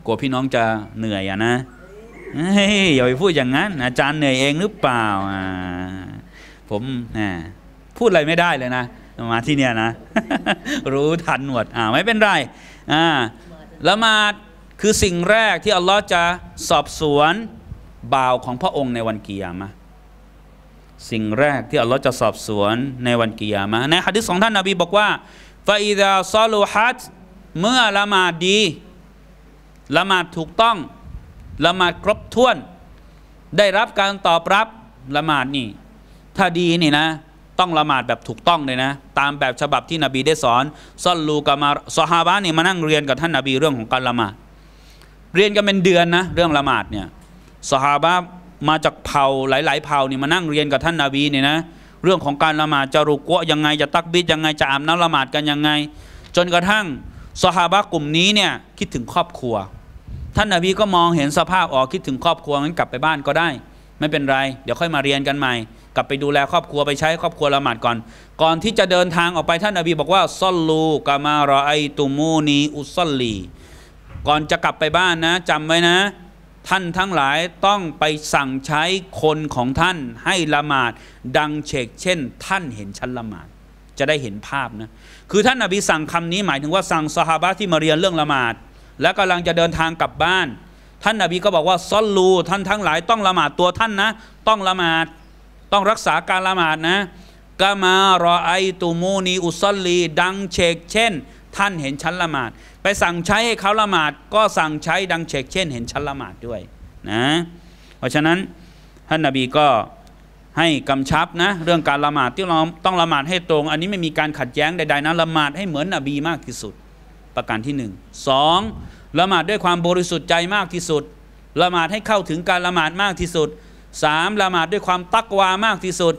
กลัวพี่น้องจะเหนื่อยอะนะอย่าไปพูดอย่างนั้น อาจารย์เหนื่อยเองหรือเปล่า ผมพูดอะไรไม่ได้เลยนะ มาที่เนี่ยนะ รู้ทันหมดไม่เป็นไรละหมาดคือสิ่งแรกที่อัลลอฮ์จะสอบสวนบ่าวของพระองค์ในวันกิยามะสิ่งแรกที่อัลลอฮ์จะสอบสวนในวันกิยามะในขะดิษของ ท่านนาบีบอกว่า ฟาอิดาซาลูฮัตเมื่อละหมาดดีละหมาดถูกต้องละหมาดครบถ้วน ได้รับการตอบรับละหมาดนี่ ถ้าดีนี่นะต้องละหมาดแบบถูกต้องเลยนะ ตามแบบฉบับที่นบีได้สอนซอนลูกามาสฮาบะนี่มานั่งเรียนกับท่านนบี เรื่องของการละหมาดเรียนกันเป็นเดือนนะ เรื่องละหมาดเนี่ยสฮาบะมาจากเผ่าหลาย ๆ เผ่านี่มานั่งเรียนกับท่านนาบีเนี่ยนะเรื่องของการละหมาดจะรุกวะยังไงจะตักบิดยังไงจะอาบน้ำละหมาดกันยังไง จนกระทั่งสหายกลุ่มนี้เนี่ยคิดถึงครอบครัว ท่านนาบีก็มองเห็นสภาพออกคิดถึงครอบครัวงั้นกลับไปบ้านก็ได้ ไม่เป็นไรเดี๋ยวค่อยมาเรียนกันใหม่กลับไปดูแลครอบครัวไปใช้ครอบครัวละหมาดก่อน ก่อนที่จะเดินทางออกไปท่านนาบีบอกว่าซอลลูกามารอไอตุมูนีอุซอลลีก่อนจะกลับไปบ้านนะจำไว้นะ ท่านทั้งหลายต้องไปสั่งใช้คนของท่านให้ละหมาดดังเชกเช่น ท่านเห็นฉันละหมาดจะได้เห็นภาพนะคือท่านนาบีสั่งคำนี้หมายถึงว่าสั่งสหาบะที่มาเรียนเรื่องละหมาดและกำลังจะเดินทางกลับบ้าน ท่านนาบีก็บอกว่าซอลลู ท่านทั้งหลายต้องละหมาดตัวท่านนะ ต้องละหมาดต้องรักษาการละหมาดนะกามารอไอตูมูนีอุซอลี ดังเชกเช่น ท่านเห็นชั้นละหมาด ไปสั่งใช้ให้เขาละหมาดก็สั่งใช้ดังเชกเช่น เห็นชั้นละหมาดด้วยนะเพราะฉะนั้นท่านนาบีก็ให้กำชับนะเรื่องการละหมาดที่เราต้องละหมาดให้ตรง อันนี้ไม่มีการขัดแย้งใดๆ นะละหมาดให้เหมือนนบีมากที่สุดประการที่1นึ่งสองละหมาดด้วยความบริสุทธิ์ใจมากที่สุดละหมาดให้เข้าถึงการละหมาดมากที่สุด 3. ละหมาดด้วยความตักวามากที่สุด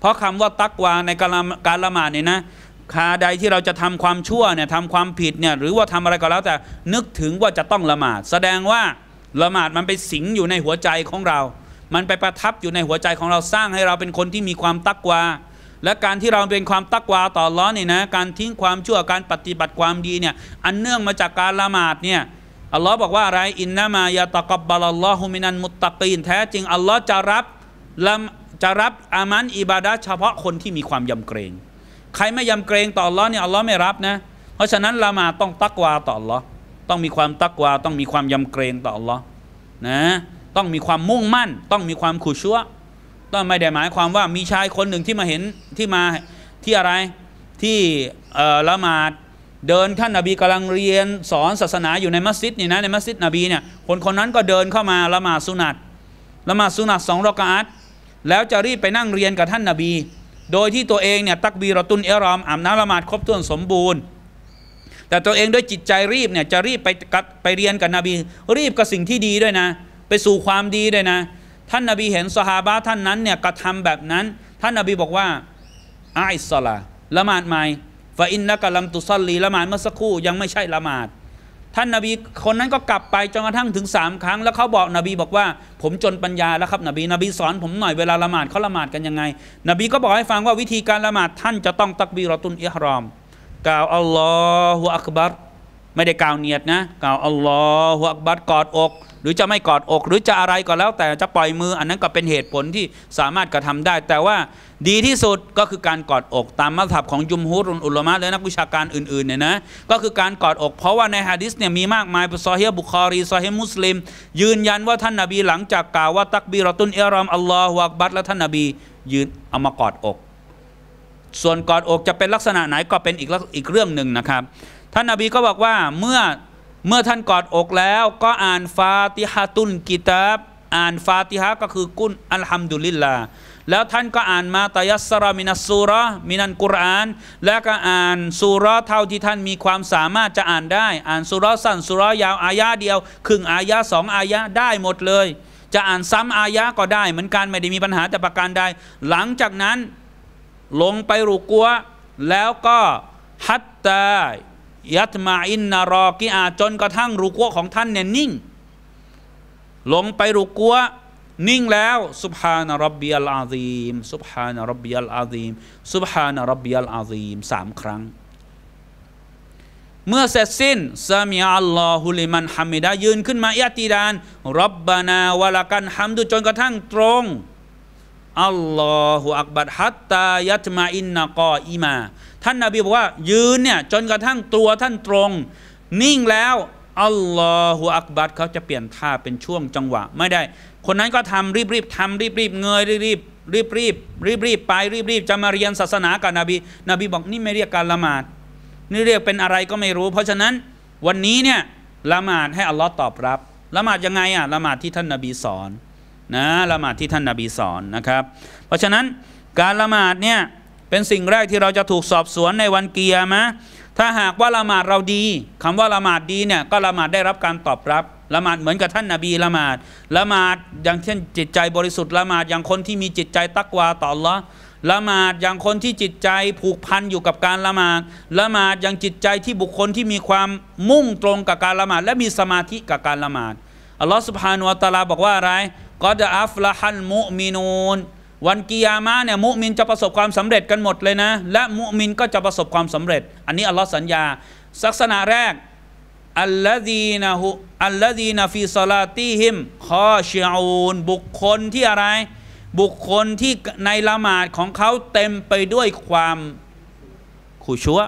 เพราะคำว่าตักวาในการละหมาดเนี่ยนะคาใดที่เราจะทำความชั่วเนี่ยทำความผิดเนี่ยหรือว่าทำอะไรก็แล้วแต่นึกถึงว่าจะต้องละหมาด แสดงว่าละหมาดมันไปสิงอยู่ในหัวใจของเรามันไปประทับอยู่ในหัวใจของเราสร้างให้เราเป็นคนที่มีความตักวา และการที่เราเป็นความตักวาต่อร้อนเนี่ยนะ การทิ้งความชั่วการปฏิบัติความดีเนี่ย อันเนื่องมาจากการละหมาดเนี่ยอัลลอฮ์บอกว่าอะไรอินนามายาตะกบบาลลอฮุมินันมุตตะกีนแท้จริงอัลลอฮ์จะรับละจะรับอามันอิบาดะเฉพาะคนที่มีความยำเกรง ใครไม่ยำเกรงต่อร้อนเนี่ยอัลลอฮ์ไม่รับนะ เพราะฉะนั้นละหมาดต้องตักวาต่ออัลลอฮ์ต้องมีความตักวาต้องมีความยำเกรงต่ออัลลอฮ์นะต้องมีความมุ่งมั่นต้องมีความขู่ชั่วต้องไม่ได้หมายความว่ามีชายคนหนึ่งที่มาเห็นที่มาที่อะไรที่ละหมาดเดินท่านนาบีกำลังเรียนสอนศาสนาอยู่ในมัสยิดนี่นะในมัสยิดนบีเนี่ยคนคนนั้นก็เดินเข้ามาละหมาดสุนัตละหมาดสุนัตสองรอกาอัตแล้วจะรีบไปนั่งเรียนกับท่านนาบี โดยที่ตัวเองเนี่ยตักบีรตุนเอรอมอาบน้ำละหมาดครบถ้วนสมบูรณ์ แต่ตัวเองด้วยจิตใจรีบเนี่ยจะรีบไปไปเรียนกับนบีรีบกับสิ่งที่ดีด้วยนะไปสู่ความดีด้วยนะ ท่านนาบีเห็นสฮาบะท่านนั้นเนี่ยกระทำแบบนั้น ท่านนาบีบอกว่าอาอิสลาละหมาดใหม่ฟาอินนะกะลัมตุซัลลีละหมาดเมื่อสักครู่ยังไม่ใช่ละหมาด ท่านนาบีคนนั้นก็กลับไปจนกระทั่งถึงสามครั้งแล้วเขาบอกนบี บอกว่า ผมจนปัญญาแล้วครับนบีนบีสอนผมหน่อยเวลาละหมาดเขาละหมาดกันยังไง นบีก็บอกให้ฟังว่าวิธีการละหมาดท่านจะต้องตักบีรอตุนอิฮรอม กล่าวอัลลอฮฺอักบัรไม่ได้กล่าวเนียดนะกล่าวอัลลอฮฺอักบัดกอดอก หรือจะไม่กอดอก หรือจะอะไรก็แล้วแต่จะปล่อยมือ อันนั้นก็เป็นเหตุผลที่สามารถกระทำได้ แต่ว่าดีที่สุดก็คือการกอดอกตามมัธยับของยุมฮุรุนอุลมะและนักวิชาการอื่นๆเนี่ยนะก็คือการกอดอก เพราะว่าในฮะดิษเนี่ยมีมากมายซอฮีบุคอรีซอฮีมุสลิมยืนยันว่าท่านนาบีหลังจากกล่าวว่าตักบีรอตุนเอรอมอัลลอฮฺหักบัดและท่านนาบี ยืนเอามากอดอก ส่วนกอดอกจะเป็นลักษณะไหนก็เป็นอีกอีกเรื่องหนึ่งนะครับท่านนาบีก็บอกว่าเมื่อเมื่อท่านกอดอกแล้วก็อ่านฟาติฮะตุนกิตาบอ่านฟาติฮะก็คือกุนอัลฮัมดุลิลลาแล้วท่านก็อ่านมาตายัสรามินัสซูระมินันกุรานแล้วก็อ่านสุรอเท่าที่ท่านมีความสามารถจะอ่านได้ อ่านสุรอสั้นสุรอยาวอายะเดียวครึ่งอายะสองอายะได้หมดเลย จะอ่านซ้ำอายะก็ได้ เหมือนกันไม่ได้มีปัญหาแต่ประการใดหลังจากนั้นลงไปรุกัวแล้วก็ฮัตตายัตมาอินนารอกิอาจนกระทั่งรูกัวของท่านเนี่ยนิ่งลงไปรูกัว นิ่งแล้วสุบฮานะรับบียัลอาซีมสุบฮานะรับบียัลอาซีมสุบฮานะรับบียัลอาซีมสามครั้ง เมื่อเสร็จสิ้นซามีอัลลอฮุลิมันฮัมมิดายืนขึ้นมาอิติดานรับบานาวะลากันฮัมดูจนกระทั่งตรงอัลลอฮุอักบัดฮัตตายัตมาอินนากออิมาท่านนาบีบอกว่ายืนเนี่ยจนกระทั่งตัวท่านตรง นิ่งแล้วอัลลอฮฺอักบัดเขาจะเปลี่ยนท่าเป็นช่วงจังหวะ ไม่ได้ คนนั้นก็ทำรีบๆทำรีบๆเงยรีบๆรีบๆรีบๆ ไปรีบๆจะมาเรียนศาสนากับนบีนบีบอกนี่ไม่เรียกการละหมาด นี่เรียกเป็นอะไรก็ไม่รู้ เพราะฉะนั้นวันนี้เนี่ยละหมาดให้อัลลอฮ์ตอบรับละหมาดยังไงอ่ะละหมาดที่ท่านนบีสอนนะละหมาดที่ท่านนบีสอนนะครับ เพราะฉะนั้นการละหมาดเนี่ยเป็นสิ่งแรกที่เราจะถูกสอบสวนในวันเกียร์มะถ้าหากว่าละหมาดเราดีคำว่าละหมาดดีเนี่ยก็ละหมาดได้รับการตอบรับ ละหมาดเหมือนกับท่านนาบีละหมาด ละหมาดอย่างเช่นจิตใจบริสุทธิ์ละหมาดอย่างคนที่มีจิตใจตักวาต่อละละหมาดอย่างคนที่จิตใจผูกพันอยู่กับการละหมาด ละหมาดอย่างจิตใจที่บุคคลที่มีความมุ่งตรงกับการละหมาด และมีสมาธิกับการละหมาด อัลลอฮฺสุบฮานุอัตตาลาบอกว่าอะไรก็จะอัฟละฮันมุมินูนวันกิยามะเนี่ยมุมินจะประสบความสำเร็จกันหมดเลยนะ และมุมินก็จะประสบความสำเร็จอันนี้ อัลลอฮ์สัญญา ศักษณะแรกอัลลดีนะฮุอัลลดีนะฟีซาลาตีฮิมคอเชียูนบุคคลที่อะไร บุคคลที่ในละหมาดของเขาเต็มไปด้วยความขู่ชัว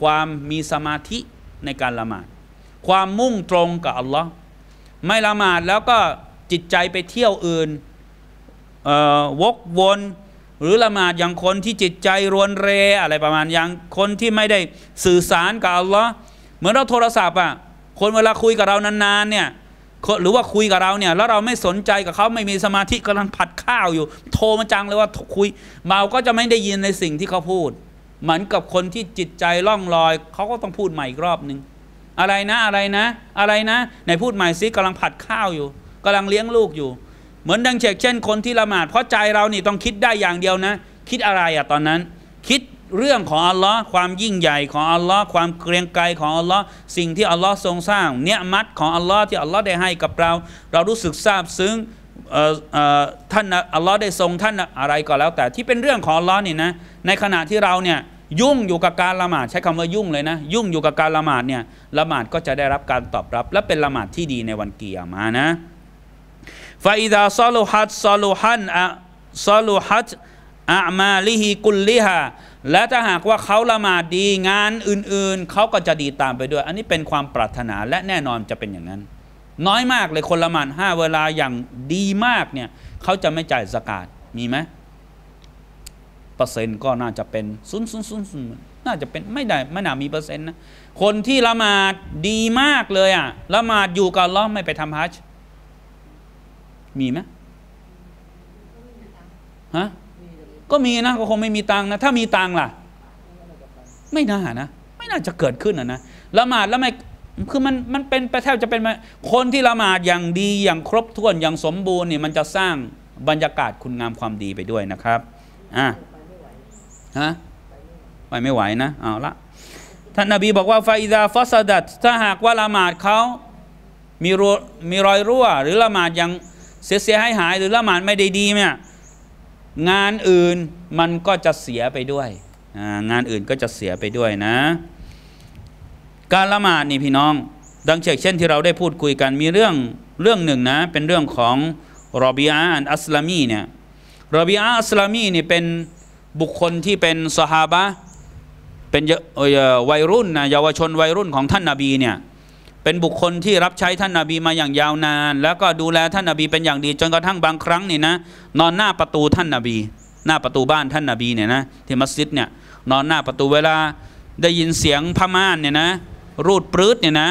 ความมีสมาธิในการละหมาด ความมุ่งตรงกับอัลลอฮ์ไม่ละหมาดแล้วก็จิตใจไปเที่ยวอื่นวกวนหรือ ละหมาดอย่างคนที่จิตใจรวนเรอะไรประมาณอย่างคนที่ไม่ได้สื่อสารกับอัลลอฮ์เหมือนเราโทรศัพท์อ่ะคนเวลาคุยกับเรานานๆเนี่ยหรือว่าคุยกับเราเนี่ยแล้วเราไม่สนใจกับเขาไม่มีสมาธิกำลังผัดข้าวอยู่ โทรมาจังเลยว่าคุยเราก็จะไม่ได้ยินในสิ่งที่เขาพูด เหมือนกับคนที่จิตใจล่องลอยเขาก็ต้องพูดใหม่อีกรอบหนึ่งอะไรนะอะไรนะอะไรนะไหนพูดใหม่ซิกำลังผัดข้าวอยู่ กำลังเลี้ยงลูกอยู่เหมือนดังเชกเช่นคนที่ละหมาดเพราะใจเรานี่ต้องคิดได้อย่างเดียวนะ คิดอะไรอะตอนนั้น คิดเรื่องของอัลลอฮ์ความยิ่งใหญ่ของอัลลอฮ์ความเกรียงไกรของอัลลอฮ์สิ่งที่อัลลอฮ์ทรงสร้างเนี่ยมัดของอัลลอฮ์ที่อัลลอฮ์ได้ให้กับเรา เรารู้สึกซาบซึ้งท่านอัลลอฮ์ได้ทรงท่านอะไรก็แล้วแต่ ที่เป็นเรื่องของอัลลอฮ์นี่นะในขณะที่เราเนี่ยยุ่งอยู่กับการละหมาดใช้คำว่ายุ่งเลยนะ ยุ่งอยู่กับการละหมาดเนี่ยละหมาดก็จะได้รับการตอบรับ และเป็นละหมาดที่ดีในวันเกียร์มานะฟาอิดาซาลูฮัตซาลูฮันอะซาลูฮัตอามาลิฮิกุลลิฮะและถ้าหากว่าเขาละหมาดดีงานอื่นๆ เขาก็จะดีตามไปด้วย อันนี้เป็นความปรารถนาและแน่นอนจะเป็นอย่างนั้น น้อยมากเลยคนละหมาดห้าเวลาอย่างดีมากเนี่ยเขาจะไม่จ่ายสกาดมีไหมเปอร์เซ็นต์ก็น่าจะเป็นศูนย์ศูนย์ศูนย์ศูนย์น่าจะเป็นไม่ได้ไม่น่ามีเปอร์เซ็นต์นะคนที่ละหมาดดีมากเลยอะละหมาดอยู่กับล้อไม่ไปทำฮัจญ์มีไหมฮะก็มีนะก็คงไม่มีตังนะถ้ามีตังล่ะ ไม่น่านะ ไม่น่าจะเกิดขึ้นอ่ะนะละหมาดแล้วไม่คือมันมันเป็นแทบจะเป็น คนที่ละหมาดอย่างดี อย่างครบถ้วนอย่างสมบูรณ์นี่มันจะสร้างบรรยากาศคุณงามความดีไปด้วยนะครับอ่ะฮะไปไม่ไหวนะเอาละท่านนบีบอกว่าฟาอิดาฟอสดัตถ้าหากว่าละหมาดเขามีมีรอยรั่วหรือละหมาดอย่างเสียเสียหายหายหรือละหมาดไม่ได้ดีเนี่ยงานอื่นมันก็จะเสียไปด้วยงานอื่นก็จะเสียไปด้วยนะ การละหมาดนี่พี่น้อง ดังเช่นเช่นที่เราได้พูดคุยกันมีเรื่องเรื่องหนึ่งนะเป็นเรื่องของรอบีอาอันอัสลามีเนี่ยรอบีอาอัสลามีเนี่ยเป็นบุคคลที่เป็นสหาบะเป็นเยอวัยรุ่นนะเยาวชนวัยรุ่นของท่านนาบีเนี่ยเป็นบุคคลที่รับใช้ท่านนาบีมาอย่างยาวนาน แล้วก็ดูแลท่านนาบีเป็นอย่างดี จนกระทั่งบางครั้งนี่นะนอนหน้าประตูท่านนาบี หน้าประตูบ้านท่านนาบีเนี่ยนะที่มัสยิดเนี่ยนอนหน้าประตูเวลาได้ยินเสียงพม่านเนี่ยนะ รูดปลื้ดเนี่ยนะ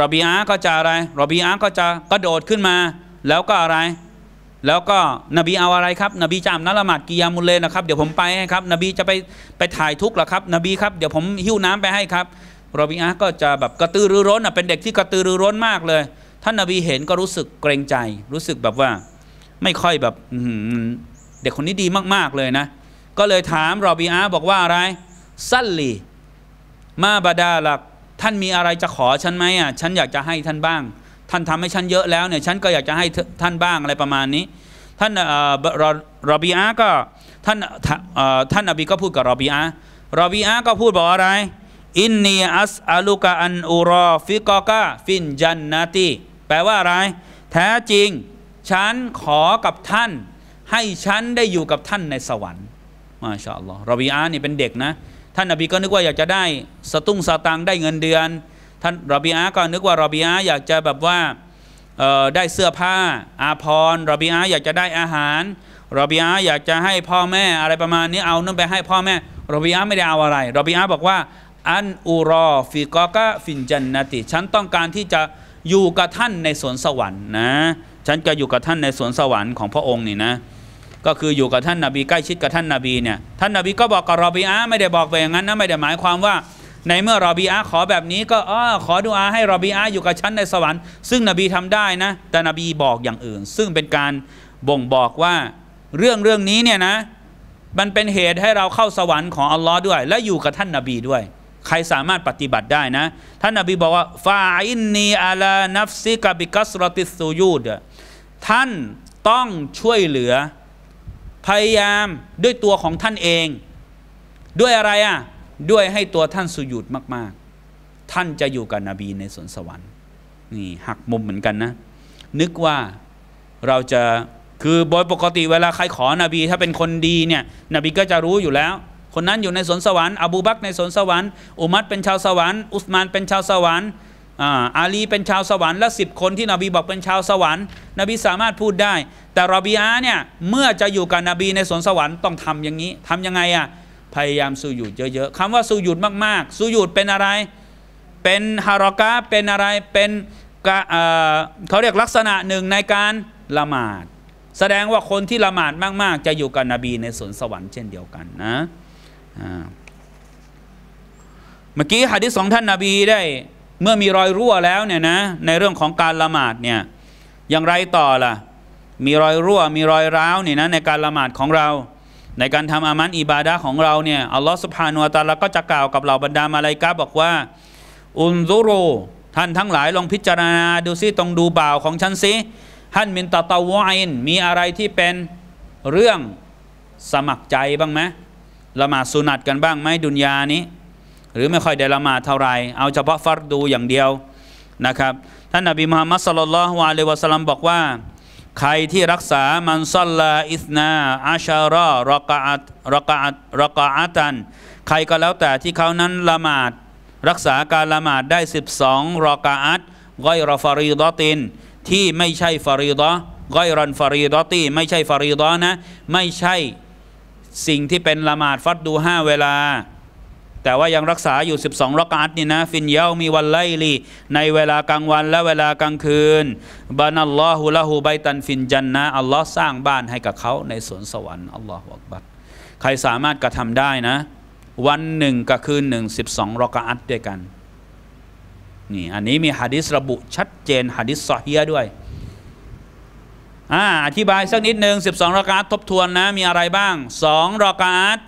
รบีอาก็จะอะไรรบีอาก็จะกระโดดขึ้นมา แล้วก็อะไร แล้วก็นบีเอาอะไรครับ นบีจะอานละหมาดกิยามุลเลนะครับ เดี๋ยวผมไปให้ครับ นบีจะไปไปถ่ายทุกข์หรอครับนบีครับเดี๋ยวผมหิ้วน้ำไปให้ครับรอบีอาก็จะแบบกระตือรือร้นอ่ะเป็นเด็กที่กระตือรือร้นมากเลย ท่านนาบีเห็นก็รู้สึกเกรงใจ รู้สึกแบบว่าไม่ค่อยแบบเด็กคนนี้ดีมากๆเลยนะก็เลยถามรอบีอาบอกว่าอะไรสัลลีมาบาดาลักท่านมีอะไรจะขอฉันไหมอ่ะฉันอยากจะให้ท่านบ้าง ท่านทำให้ฉันเยอะแล้วเนี่ยฉันก็อยากจะให้ท่านบ้างอะไรประมาณนี้ ท่านรอบีอาก็ท่านท่านอบีก็พูดกับรอบีอารอบีอาก็พูดบอกอะไรอินนีอัสอาลุกะอันอูรอฟิกอกะฟินจันนาตีแปลว่าอะไร แท้จริง ฉันขอกับท่าน ให้ฉันได้อยู่กับท่านในสวรรค์มาชาอัลลอฮ์รบีอานี่เป็นเด็กนะ ท่านอบีก็นึกว่าอยากจะได้สตุ้งสตางได้เงินเดือน ท่านรบีอาก็นึกว่ารบีอาอยากจะแบบว่าได้เสื้อผ้า อาพรรบีอาอยากจะได้อาหารรบีอาอยากจะให้พ่อแม่อะไรประมาณนี้เอานั่นไปให้พ่อแม่รบีอาไม่ได้เอาอะไรรบีอาบอกว่าอันอุรอฟิกอกะฟินจันนติฉันต้องการที่จะอยู่กับท่านในสวนสวรรค์นะฉันจะอยู่กับท่านในสวนสวรรค์ของพระองค์นี่นะก็คืออยู่กับท่านนาบีใกล้ชิดกับท่านนาบีเนี่ยท่านนาบีก็บอกกับรอบีอาไม่ได้บอกไปอย่างนั้นนะไม่ได้หมายความว่า ในเมื่อรอบีอาขอแบบนี้ก็อ้อขอดูอาให้รอบีอาอยู่กับฉันในสวรรค์ ซึ่งนบีทำได้นะ แต่นบีบอกอย่างอื่น ซึ่งเป็นการบ่งบอกว่าเรื่องเรื่องนี้เนี่ยนะมันเป็นเหตุให้เราเข้าสวรรค์ของอัลลอฮ์ด้วย และอยู่กับท่านนาบีด้วยใครสามารถปฏิบัติได้นะ ท่านนบีบอกว่าฟาอินนีอาลานัฟซิกาบิกัสรติสูยูดท่านต้องช่วยเหลือพยายามด้วยตัวของท่านเอง ด้วยอะไรอ่ะด้วยให้ตัวท่านสุยุดมาก ๆ ท่านจะอยู่กับนบีในสวนสวรรค์ นี่หักมุมเหมือนกันนะ นึกว่าเราจะคือโดยปกติ เวลาใครขอนบีถ้าเป็นคนดีเนี่ยนบีก็จะรู้อยู่แล้วคนนั้นอยู่ในสวนสวรรค์อบูบักในสวนสวรรค์อุมัดเป็นชาวสวรรค์อุสมานเป็นชาวสวรรค์อาลีเป็นชาวสวรรค์และสิบคนที่นบีบอกเป็นชาวสวรรค์นบีสามารถพูดได้ แต่รอบีอาเนี่ยเมื่อจะอยู่กับนบีในสวนสวรรค์ต้องทำอย่างนี้ ทํำยังไงอ่ะพยายามสูญหยุดเยอะๆคำว่าสูญหยุดมากๆสูญหยุดเป็นอะไร เป็นฮารอกะเป็นอะไรเป็นเขาเรียกลักษณะหนึ่งในการละหมาด แสดงว่าคนที่ละหมาดมากๆ จะอยู่กับนบีในสวนสวรรค์เช่นเดียวกันนะเมื่อกี้หะดิษองท่านนาบีได้เมื่อมีรอยรั่วแล้วเนี่ยนะในเรื่องของการละหมาดเนี่ยอย่างไรต่อล่ะมีรอยรั่ว มีรอยร้าวเนี่ยนะในการละหมาดของเรา ในการทำอามันอิบาดาของเราเนี่ยอัลลอฮฺสุภาโนัตาลก็จะกล่าวกับเหล่าบรรดามาลายกาบอกว่าอุนซุโรท่านทั้งหลายลองพิจารณาดูซิตรงดูบ่าวของฉันซิฮันมินตะตะวอินมีอะไรที่เป็นเรื่องสมัครใจบ้างไหมละหมาดสุนัตกันบ้างไหมดุนยานี้ หรือไม่ค่อยได้ละหมาดเท่าไรเอาเฉพาะฟัรดูอย่างเดียวนะครับท่านนบีมุฮัมมัดสลลัลฮวาเลวะสลัมบอกว่า ใครที่รักษามันซัลลาอิสนาอาชารอรอกาอัตรอกาอัตรอกาอัตัน ใครก็แล้วแต่ที่เขานั้นละหมาดรักษาการละหมาดได้ 12รอกาอัตก้อยรอฟารีดอติน ที่ไม่ใช่ฟารีดอก้อยรอนฟารีดอตีไม่ใช่ฟารีดอนะไม่ใช่สิ่งที่เป็นละหมาดฟัดดูห้าเวลา แต่ว่ายังรักษาอยู่ 12รักอัตนี่นะ ฟินเยามีวันไลลีในเวลากลางวันและเวลากลางคืนบานัลลอฮุละฮูใบตันฟินจันนะอัลลอฮ์สร้างบ้านให้กับเขาในสวนสวรรค์อัลลอฮฺอกบัดใครสามารถกระทำได้นะ วันหนึ่งกับคืนหนึ่งสิบสองรักอัตด้วยกันนี่อันนี้มีฮะดิษระบุ ชัดเจนฮะดิษซอฮียด้วยอธิบายสักนิดหนึ่ง 12รอกาตทบทวนนะ มีอะไรบ้าง2รอกาต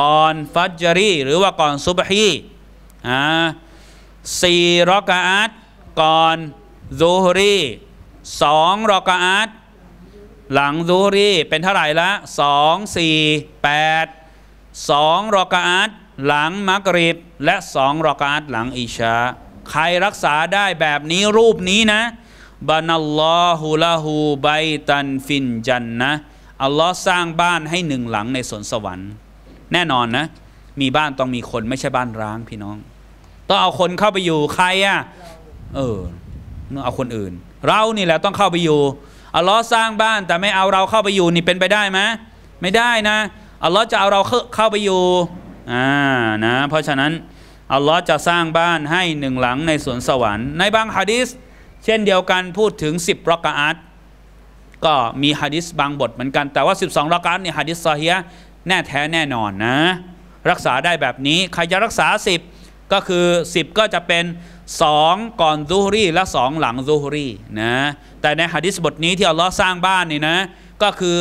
ก่อนฟัจรีหรือว่าก่อนซุบฮีอ่าสี่รอกาตก่อนซูฮรีสองรอกาตหลังซูฮรี เป็นเท่าไหร่ละ2 4 8 2รอรกาตหลังมักริบ และ2รอกาตหลังอิชา ใครรักษาได้แบบนี้รูปนี้นะบานัลลอฮุลาหูไบตันฟินจันนะอัลลอฮ์สร้างบ้านให้หนึ่งหลังในสวนสวรรค์ แน่นอนนะ มีบ้านต้องมีคนไม่ใช่บ้านร้างพี่น้อง ต้องเอาคนเข้าไปอยู่ ใครอะ่ะเออเอาคนอื่น เรานี่แหละต้องเข้าไปอยู่อัลลอฮ์สร้างบ้านแต่ไม่เอาเราเข้าไปอยู่ นี่เป็นไปได้ไหมไม่ได้นะอัลลอฮ์จะเอาเราเข้าไปอยู่อ่านะเพราะฉะนั้นอัลลอฮ์จะสร้างบ้านให้หนึ่งหลังในสวนสวรรค์ ในบางฮะดีษเช่นเดียวกันพูดถึง 10รอกอาตก็มีฮะดิษบางบทเหมือนกันแต่ว่า 12รอกอาตเนี่ยฮะดิษซอฮียแน่แท้แน่นอนนะรักษาได้แบบนี้ ใครจะรักษา10ก็คือ10 ก็จะเป็น 2 ก่อนซูฮรี และ 2 หลังซูฮรีนะแต่ในฮะดิษบทนี้ที่อัลลอฮ์สร้างบ้านนี่นะก็คือ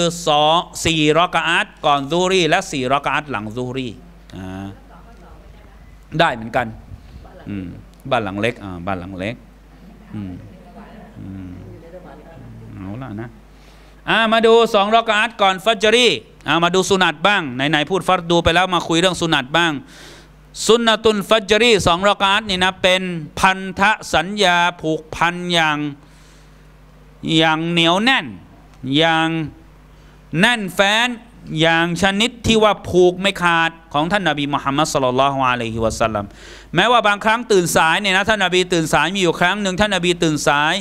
2 4รอกอาตก่อนซูฮรีและ 4รอกอาตหลังซูฮรีได้เหมือนกันบ้านหลังเล็กบ้านหลังเล็กอืมเอาละนะอามาดูสองรอกาอัดก่อนฟัจรีอามาดูสุนัตบ้างไหนนพูดฟัดดูไปแล้วมาคุยเรื่องสุนัตบ้าง สุนตุนฟัจรีสองรอกาอัดนี่นะ เป็นพันธสัญญาผูกพันอย่างอย่างเหนียวแน่นอย่างแน่นแฟ้นอย่างชนิดที่ว่าผูกไม่ขาด ของท่านนาบีมุฮัมมัดสลลัลฮวาเลฮิวะสัลลัมแม้ว่าบางครั้งตื่นสายเนี่ยนะท่านนาบี ตื่นสายมีอยู่ครั้งหนึ่งท่านนาบีตื่นสาย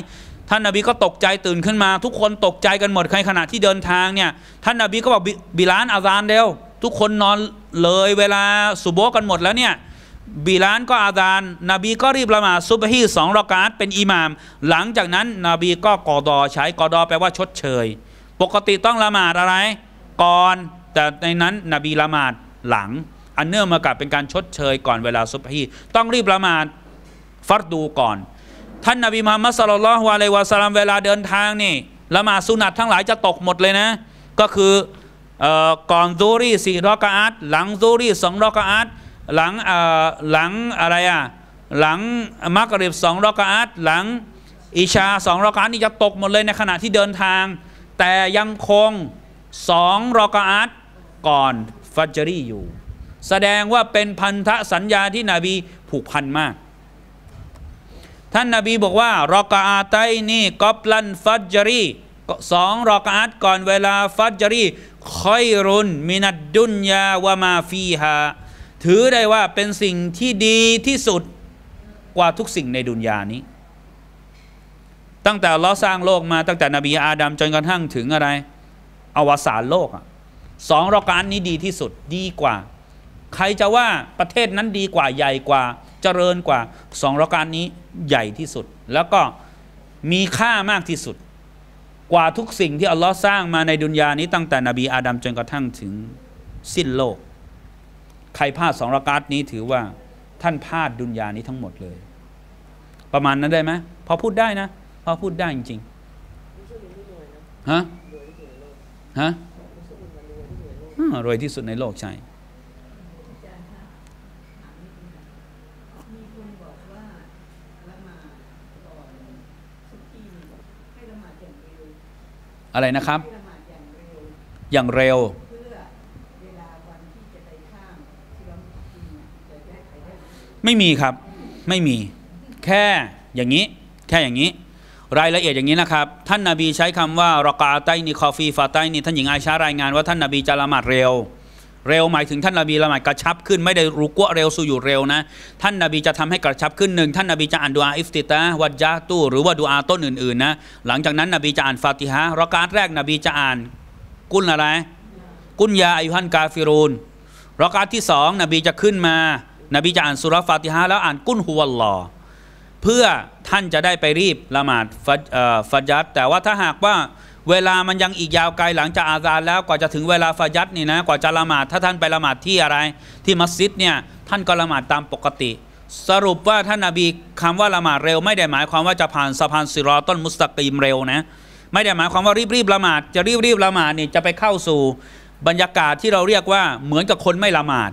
ท่านนาบีก็ตกใจตื่นขึ้นมา ทุกคนตกใจกันหมดใครขณะที่เดินทางเนี่ยท่านนาบีก็บอกบิลานอาซานเียวทุกคนนอนเลยเวลาสุโบกันหมดแล้วเนี่ยบิลานก็อาซานนาบีก็รีบละหมาดซุบฮีสองรากาตเป็นอิหมาม หลังจากนั้นนบีก็กอดอใช้กอดอแปลว่าชดเชยปกติต้องละหมาดอะไร ก่อนแต่ในนั้นนบีละหมาดหลัง อันเนื่องมากับเป็นการชดเชย ก่อนเวลาซุบฮีต้องรีบละหมาดฟัดดูก่อนท่านนบีมุฮัมมัดสลลัลฮุอะลัยวะสัลลัมเวลาเดินทางนี่ละหมาดสุนัตทั้งหลายจะตกหมดเลยนะก็คือก่อนซูรี่สี่รอกะอัตหลังซูรี่สองรอกะอัตหลังหลังอะไรอ่ะหลังมักริบสองรอกะอัตหลังอิชาสองรอกะอัตนี่จะตกหมดเลยในขณะที่เดินทาง แต่ยังคงสองรอกะอัตก่อนฟัจรีอยู่ แสดงว่าเป็นพันธสัญญาที่นบีผูกพันมากท่านนาบีบอกว่ารอกอาไตนี่กอบลันฟัจรีสองรอกอาตก่อนเวลาฟัจรีค่อยรุนมินัดดุนยาวามาฟีฮาถือได้ว่าเป็นสิ่งที่ดีที่สุดกว่าทุกสิ่งในดุนยานี้ ตั้งแต่เราสร้างโลกมาตั้งแต่ นบีอาดัมจนกระทั่งถึงอะไร อวสานโลกสองรอกาตนี้ดีที่สุดดีกว่า ใครจะว่าประเทศนั้นดีกว่าใหญ่กว่าเจริญกว่าสองรอกอาตนี้ใหญ่ที่สุดแล้วก็มีค่ามากที่สุด กว่าทุกสิ่งที่อัลลอฮ์สร้างมาในดุนยานี้ตั้งแต่ นบีอาดัม จนกระทั่งถึงสิ้นโลก ใครพลาดสองรากาศนี้ถือว่าท่านพลาดดุนยานี้ทั้งหมดเลย ประมาณนั้นได้ไหมพอพูดได้นะ พอพูดได้จริงๆฮะฮะรวยที่สุดในโลกใช่อะไรนะครับ อย่างเร็ว ไม่มีครับ ไม่มี แค่อย่างนี้ แค่อย่างนี้ รายละเอียดอย่างนี้นะครับ ท่านนาบีใช้คำว่า รอกาไตนิคอฟีฟาไตนิท่านหญิงอาชารายงานว่าท่านนาบีจะละหมาดเร็วเร็วหมายถึงท่านนบีละหมาดกระชับขึ้นไม่ได้รุกัวเร็วสู่อยู่เร็วนะ ท่านนบีจะทำให้กระชับขึ้นหนึ่งท่านนบีจะอ่านดูอาอิฟติตะวัดยะตู้หรือว่าดูอาต้นอื่นๆนะ หลังจากนั้น นบีจะอ่านฟาติฮะรอการแรกนบีจะอ่านกุนอะไร กุนยาอายุฮันกาฟิรูนรอการที่สองนบีจะขึ้นมา นบีจะอ่านสุรฟาติฮะแล้วอ่านกุนฮุวัลลอเพื่อท่านจะได้ไปรีบละหมาดฟัดยัดแต่ว่าถ้าหากว่าเวลามันยังอีกยาวไกลหลังจากอาซานแล้วกว่าจะถึงเวลาฟายัดนี่นะ กว่าจะละหมาดถ้าท่านไปละหมาดที่อะไรที่มัสยิดเนี่ยท่านก็ละหมาดตามปกติ สรุปว่าท่านนาบีคำว่าละหมาดเร็วไม่ได้หมายความว่าจะผ่านสะพานสิรอต้นมุสตะกีมเร็วนะไม่ได้หมายความว่ารีบๆละหมาดจะรีบๆละหมาดนี่จะไปเข้าสู่บรรยากาศที่เราเรียกว่าเหมือนกับคนไม่ละหมาด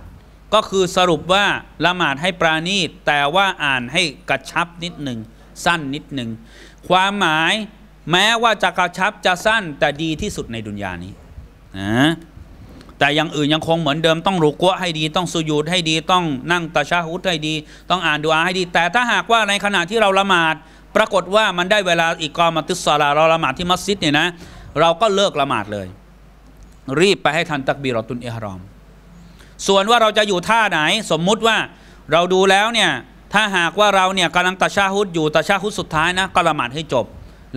ก็คือสรุปว่าละหมาดให้ปราณีต แต่ว่าอ่านให้กระชับนิดหนึ่งสั้นนิดหนึ่งความหมายแม้ว่าจะกระชับจะสั้นแต่ดีที่สุดในดุนยานี้นะแต่อย่างอื่นยังคงเหมือนเดิม ต้องรุกัวให้ดี ต้องสุยุดให้ดีต้องนั่งตาชาฮุดให้ดี ต้องอ่านดูอาให้ดี แต่ถ้าหากว่าในขณะที่เราละหมาด ปรากฏว่ามันได้เวลาอีกกอมาติสลาเราละหมาดที่มัสยิดเนี่ยนะเราก็เลิกละหมาดเลย รีบไปให้ทันตักบีรอตุนเอฮรอมส่วนว่าเราจะอยู่ท่าไหน สมมุติว่าเราดูแล้วเนี่ยถ้าหากว่าเราเนี่ยกำลังตาชาฮุดอยู่ตาชาฮุดสุดท้ายนะก็ละหมาดให้จบ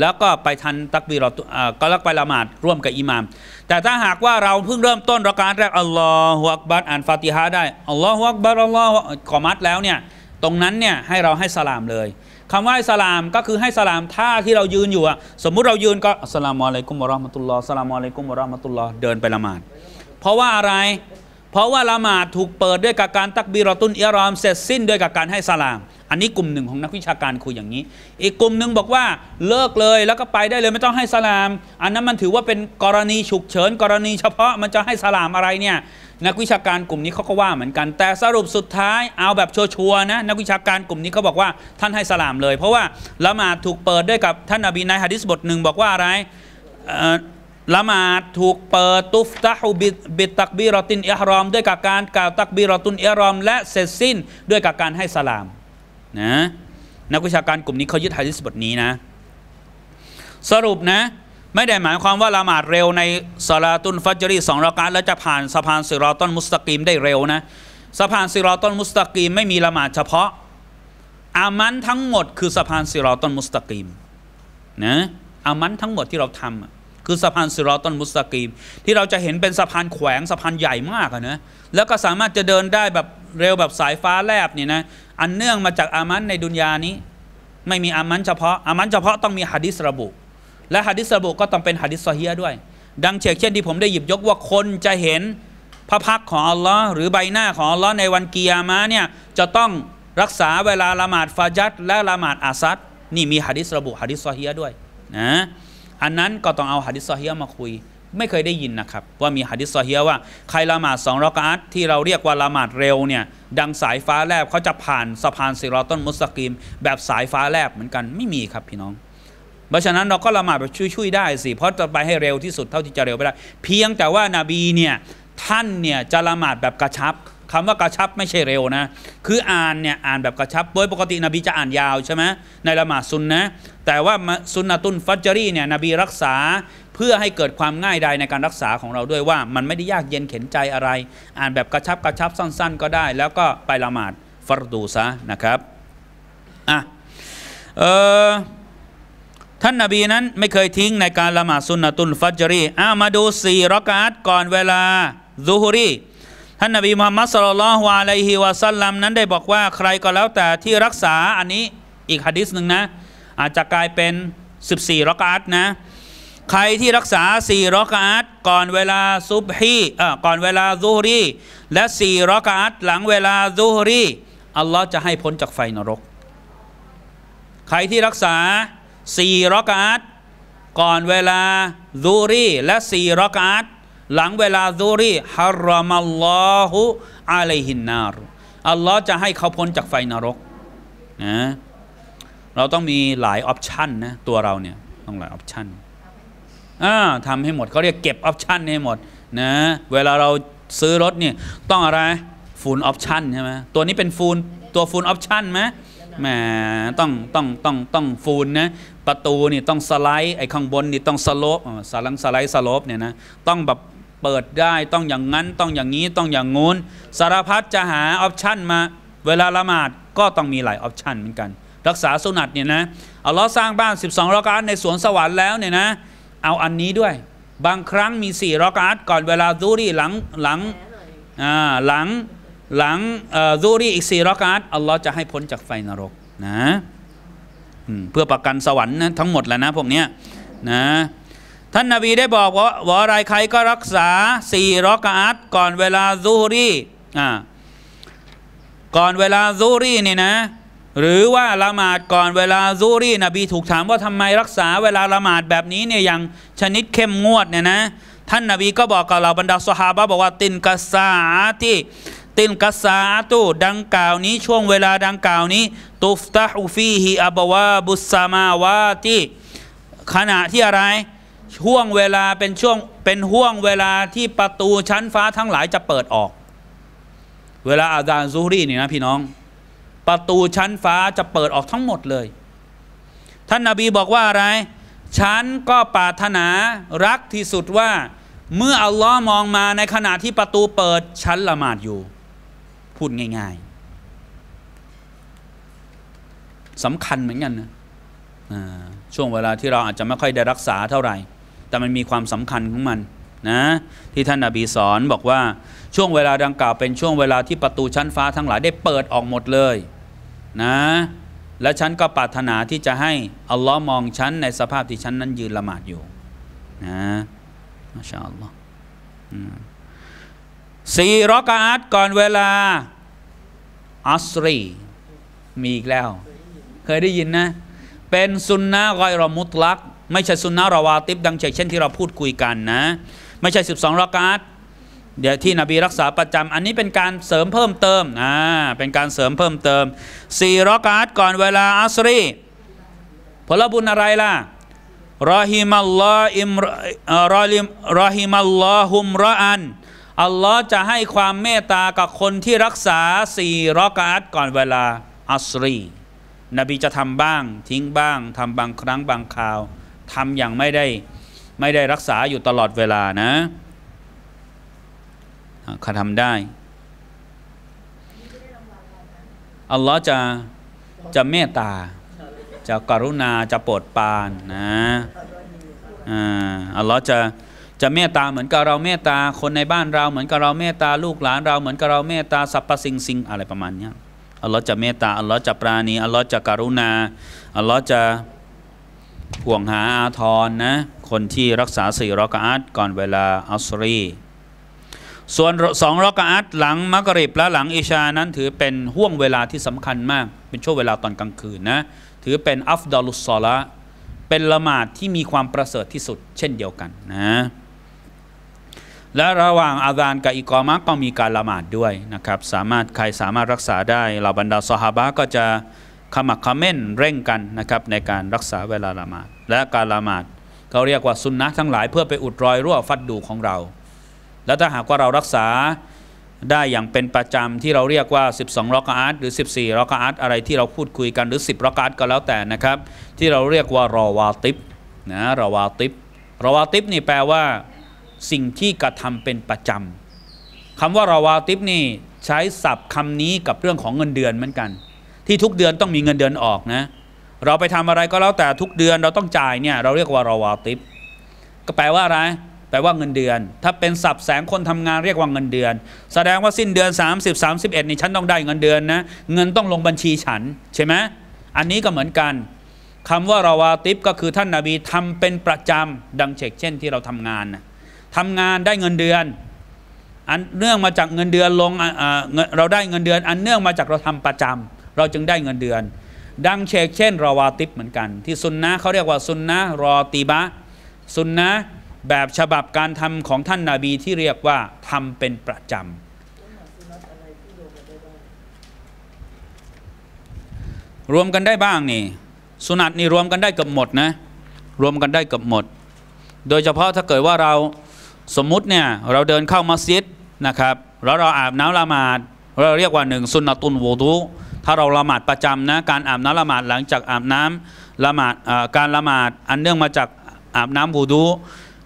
แล้วก็ไปทันตักบีรอก็ลักไปละหมาดร่วมกับอิหมาม แต่ถ้าหากว่าเราเพิ่งเริ่มต้นรักการแรก อัลลอฮฺอักบัดอ่านฟาติฮะได้อัลลอฮฺอักบัดอัลลอฮฺขอมัดแล้วเนี่ยตรงนั้นเนี่ยให้เราให้สลามเลยคำว่า ใหสลาม ก็คือให้สลามท่าที่เรายืนอยู่อะสมมุติเรายืนก็อัสลามอะัยกุมรอมตุลลอฮ์สลามอะัยกุมรอมตุลลอฮ์เดินไปละหมาดเพราะว่าอะไร เพราะว่าละหมาดถูกเปิดด้วยกับการตักบีรอตุนเอรอม เสร็จสิ้นด้วยกับการให้สลามอันนี้กลุ่มหนึ่งของนักวิชาการคุยอย่างนี้ อีกกลุ่มหนึ่งบอกว่าเลิกเลยแล้วก็ไปได้เลยไม่ต้องให้สลาม อันนั้นมันถือว่าเป็นกรณีฉุกเฉิน กรณีเฉพาะมันจะให้สลามอะไรเนี่ยนักวิชาการกลุ่มนี้เขาก็ว่าเหมือนกัน แต่สรุปสุดท้ายเอาแบบชัวร์นะนักวิชาการกลุ่มนี้เขาบอกว่าท่านให้สลามเลย เพราะว่าละหมาดถูกเปิดด้วยกับท่านอบีในฮะดิษบทหนึ่งบอกว่าอะไรละหมาดถูกเปิดตุฟตะฮุบิตักบีรอตินอิฮรอมด้วยกับการกล่าวตักบีรอตุนอิฮรอมและเสร็จสิ้นด้วยกับการให้สลามนะนักวิชาการ กลุ่มนี้เขายึดฮะดิษบทนี้นะ สรุปนะ ไม่ได้หมายความว่าละหมาดเร็ว ในสลาตุนฟัจรีสองรากาแล้วจะผ่านสะพานสิรอต้นมุสตะกีมได้เร็วนะ สะพานสิรอต้นมุสตะกีมไม่มีละหมาดเฉพาะ อามันทั้งหมดคือสะพานสิรอต้นมุสตะกีมนะอามันทั้งหมดที่เราทำคือสะพานสิรอต้นมุสตะกีม ที่เราจะเห็นเป็นสะพานแขวงสะพานใหญ่มากนะแล้วก็สามารถจะเดินได้แบบเร็วแบบสายฟ้าแลบนี่นะอันเนื่องมาจากอามันในดุนยานี้ ไม่มีอามันเฉพาะอามันเฉพาะต้องมีฮะดิษระบุ และฮะดิษระบุก็ต้องเป็นฮะดิษซอฮีด้วย ดังเช่นเช่นที่ผมได้หยิบยกว่าคนจะเห็นพระพักของอัลลอฮ์หรือใบหน้าของอัลลอฮ์ในวันกิยามะเนี่ยจะต้องรักษาเวลาละหมาดฟาจัดและละหมาดอาซัดนี่มีฮะดิษระบุฮะดิษซอฮีด้วยนะอันนั้นก็ต้องเอาฮะดิษซอฮีมาคุยไม่เคยได้ยินนะครับ ว่ามีหะดิษซอฮียว่าใครละหมาดสองรอกาตที่เราเรียกว่าละหมาดเร็วเนี่ยดังสายฟ้าแลบเขาจะผ่านสะพานสิรอต้นมุสกิมแบบสายฟ้าแลบเหมือนกันไม่มีครับพี่น้อง เพราะฉะนั้นเราก็ละหมาดแบบช่วยๆได้สิเพราะจะไปให้เร็วที่สุดเท่าที่จะเร็วไปได้ เพียงแต่ว่านาบีเนี่ยท่านเนี่ยจะละหมาดแบบกระชับคำว่ากระชับไม่ใช่เร็วนะคืออ่านเนี่ยอ่านแบบกระชับโดยปกตินบีจะอ่านยาวใช่ไหมในละหมาดซุนนะแต่ว่าซุนนะตุนฟัจจรีเนี่ยนบีรักษาเพื่อให้เกิดความง่ายดายในการรักษาของเราด้วยว่ามันไม่ได้ยากเย็นเข็นใจอะไร อ่านแบบกระชับกระชับสั้นๆ ก็ได้แล้วก็ไปละหมาดฟรดูซะนะครับอ่ะเออท่านนาบีนั้นไม่เคยทิ้งในการละหมาดสุนนะตุลฟัจรีอ้ามาดูสี่รักาตก่อนเวลาซูฮุรีท่านนาบีมุฮัมมัดสุลลัลฮวาไลฮิวะซัลลัมนั้นได้บอกว่าใครก็แล้วแต่ที่รักษาอันนี้อีกฮะดิษหนึ่งนะอาจจะกลายเป็น 14รักาตนะใครที่รักษาสี่รอกาตก่อนเวลาซุบฮีอ่าก่อนเวลาซูฮรีและสี่รอกาตหลังเวลาซูฮรีอัลลอฮ์จะให้พ้นจากไฟนรก ใครที่รักษาสี่รอกาตก่อนเวลาซูรีและสี่รอกาตหลังเวลาซูรีฮะรามัลลอฮุอะลัยฮินนารอัลลอฮ์จะให้เขาพ้นจากไฟนรกนะเราต้องมีหลายออปชันนะตัวเราเนี่ยต้องหลายออปชันทำให้หมดเขาเรียกเก็บออปชันให้หมดนะเวลาเราซื้อรถนี่ต้องอะไรฟูลออปชันใช่ไหมตัวนี้เป็นฟูลตัวฟูลออปชันไหมแหมต้องต้องต้องต้องฟูลนะประตูนี่ต้องสไลด์ไอ้ข้างบนนี่ต้องสโลปสลังสไลด์สโลปเนี่ยนะต้องแบบเปิดได้ต้องอย่างนั้น ต้องอย่างนี้ต้องอย่างงู้น สารพัดจะหาออปชันมา เวลาละหมาดก็ต้องมีหลายออปชันเหมือนกัน รักษาสุนัตเนี่ยนะเอาล้อสร้างบ้าน 12รอกาในสวนสวรรค์แล้วเนี่ยนะเอาอันนี้ด้วย บางครั้งมีสี่รอกาดก่อนเวลาซูรีหลังหลังหลังหลังซูรีอีกสี่รอกาดอัลลอฮ์จะให้พ้นจากไฟนรกนะเพื่อประกันสวรรค์นะทั้งหมดแล้วนะพวกเนี้ยนะท่านนาบีได้บอกว่าวารายใครก็รักษาสี่รอกาดก่อนเวลาซูรีอ่าก่อนเวลาซูรีนี่นะหรือว่าละหมาดก่อนเวลาซูรี่นบีถูกถามว่าทำไมรักษา เวลาละหมาดแบบนี้เนี่ยอย่างชนิดเข้มงวดเนี่ยนะ ท่านนาบีก็บอกกับเราบรรดาสหาบะบอกว่าตินกัสทา่ตินกัสาตูดังกล่าวนี้ช่วงเวลาดังกล่าวนี้ ตุฟตาอูฟีฮิอับวาบุสมาวาี่ขณะที่อะไร ช่วงเวลาเป็นช่วงเป็นห่วงเวลาที่ประตูชั้นฟ้าทั้งหลายจะเปิดออก เวลาอาจารย์ซูรี่นี่นะพี่น้องประตูชั้นฟ้าจะเปิดออกทั้งหมดเลย ท่านนาบีบอกว่า อะไร ฉันก็ปรารถนารักที่สุดว่า เมื่ออัลลอฮ์มองมาในขณะที่ประตูเปิดฉันละหมาดอยู่ พูดง่ายๆสำคัญเหมือนกันนะช่วงเวลาที่เราอาจจะไม่ค่อยได้รักษาเท่าไหร่ แต่มันมีความสำคัญของมันนะ ที่ท่านอบีสอนบอกว่า ช่วงเวลาดังกล่าวเป็นช่วงเวลาที่ประตูชั้นฟ้าทั้งหลายได้เปิดออกหมดเลยนะและฉันก็ปรารถนาที่จะให้ อัลลอฮ์มองฉันในสภาพที่ฉันนั้นยืนละหมาดอยู่นะมาชาอัลลอฮ์สี่รอกาตก่อนเวลาอัสรี มีอีกแล้ว เคยได้ยินนะ เป็นซุนนะกอยรอมุตลัก ไม่ใช่ซุนนะรอวาติบดังเช่นที่เราพูดคุยกันนะ ไม่ใช่ 12รอกาตเดี๋ยวที่นบีรักษาประจำอันนี้เป็นการเสริมเพิ่มเติมนะเป็นการเสริมเพิ่มเติมสี่รอกาดก่อนเวลาอัสรีผลบุญอะไรล่ะรอฮิมัลลออิมรอลิมรอฮิมัลลอฮุมรออันอัลลอฮ์จะให้ความเมตตากับคนที่รักษาสี่รอกาดก่อนเวลาอัสรีนบีจะทำบ้างทิ้งบ้างทำบางครั้งบางคราวทำอย่างไม่ได้ ไม่ได้รักษาอยู่ตลอดเวลานะเขาทำได้ อัลลอฮ์จะจะเมตตาจะกรุณาจะโปรดปานนะอัลลอฮ์จะจะเมตตาเหมือนกับเราเมตตาคนในบ้านเรา เหมือนกับเราเมตตาลูกหลานเรา เหมือนกับเราเมตตาสรรพสิ่งสิ่งอะไรประมาณนี้อัลลอฮ์จะเมตตาอัลลอฮ์จะปราณีอัลลอฮ์จะกรุณาอัลลอฮ์จะห่วงหาอาทรนะคนที่รักษาสี่รอกอัตก่อนเวลาอัสรีส่วนสองรอกอัตหลังมักริบและหลังอิชานั้นถือเป็นห่วงเวลาที่สำคัญมาก เป็นช่วงเวลาตอนกลางคืนนะ ถือเป็นอัฟดอลุสซอละเป็นละหมาดที่มีความประเสริฐที่สุดเช่นเดียวกัน นะ และระหว่างอาซานกับอิกอมัก็มีการละหมาดด้วยนะครับสามารถใครสามารถรักษาได้เหล่าบรรดาสฮาบะก็จะขมักขม้นเร่งกันนะครับในการรักษาเวลาละหมาดและการละหมาดเขาเรียกว่าสุนนะทั้งหลายเพื่อไปอุดรอยรั่วฟัดดูของเราและถ้าหากว่าเรารักษาได้อย่างเป็นประจำที่เราเรียกว่า 12รอกอาตหรือ 14รอกอาตอะไรที่เราพูดคุยกันหรือ 10รอกอาตก็แล้วแต่นะครับ ที่เราเรียกว่ารอวาติบนะรอวาติบรอวาติบนี่แปลว่าสิ่งที่กระทำเป็นประจำคำว่ารอวาติบนี่ใช้ศัพท์คำนี้กับเรื่องของเงินเดือนเหมือนกัน ที่ทุกเดือนต้องมีเงินเดือนออกนะเราไปทำอะไรก็แล้วแต่ทุกเดือนเราต้องจ่ายเนี่ยเราเรียกว่ารอวาติบก็แปลว่าอะไรแปลว่าเงินเดือน ถ้าเป็นสับแสงคนทำงานเรียกว่าเงินเดือน แสดงว่าสิ้นเดือน 30 31 นี่ฉันต้องได้เงินเดือนนะ เงินต้องลงบัญชีฉันใช่ไหมอันนี้ก็เหมือนกัน คำว่าราวาติปก็คือท่านนาบีทำเป็นประจำ ดังเช็คเช่นที่เราทำงานทํทำงานได้เงินเดือนอันเนื่องมาจากเงินเดือนลงเราได้เงินเดือนอันเนื่องมาจากเราทำประจำ เราจึงได้เงินเดือน ดังเชกเช่นราวาติปเหมือนกัน ที่ซุนนะเขาเรียกว่าซุนนะรอตีบะซุนนะแบบฉบับการทำของท่านนาบีที่เรียกว่าทำเป็นประจำรวมกันได้บ้างนี่สุนัตนี่รวมกันได้เกือบหมดนะรวมกันได้เกือบหมด โดยเฉพาะถ้าเกิดว่าเราสมมุติเนี่ยเราเดินเข้ามัสยิดนะครับแล้วเราอาบน้ำละหมาดเราเรียกว่าหนึ่งสุนตุนวูดูถ้าเราละหมาดประจำนะการอาบน้ำละหมาดหลังจากอาบน้ำละหมาดการละหมาดอันเนื่องมาจากอาบน้ำวูดู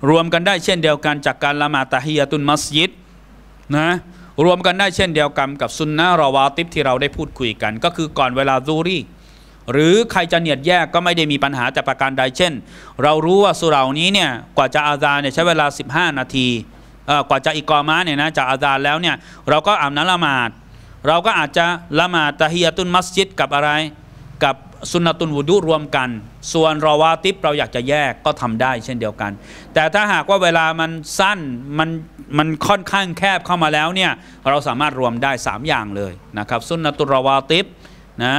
รวมกันได้เช่นเดียวกันจากการละหมาตาฮียตุนมัสยิดนะรวมกันได้เช่น เดียวกันกับซุนนะรอวาติบที่เราได้พูดคุยกัน ก็คือก่อนเวลาซูรีหรือใครจะเนียดแยกก็ไม่ได้มีปัญหาแต่ประการใดเช่น เรารู้ว่าสุเรานี้เนี่ยกว่าจะอาซาเนี่ยใช้เวลา 15 นาทีกว่าจะอิกอมาเนี่ยนะจากอาซาแล้วเนี่ยเราก็อ่านน้ละหมาด เราก็อาจจะละหมาดตะฮียตุนมัสยิดกับอะไรกับสุนนะตุนวุดุรวมกันส่วนรอวาติบเราอยากจะแยกก็ทำได้เช่นเดียวกัน แต่ถ้าหากว่าเวลามันสั้นมันมันค่อนข้างแคบเข้ามาแล้วเนี่ย เราสามารถรวมได้ 3 อย่างเลยนะครับสุนนะตุรอวาติบนะ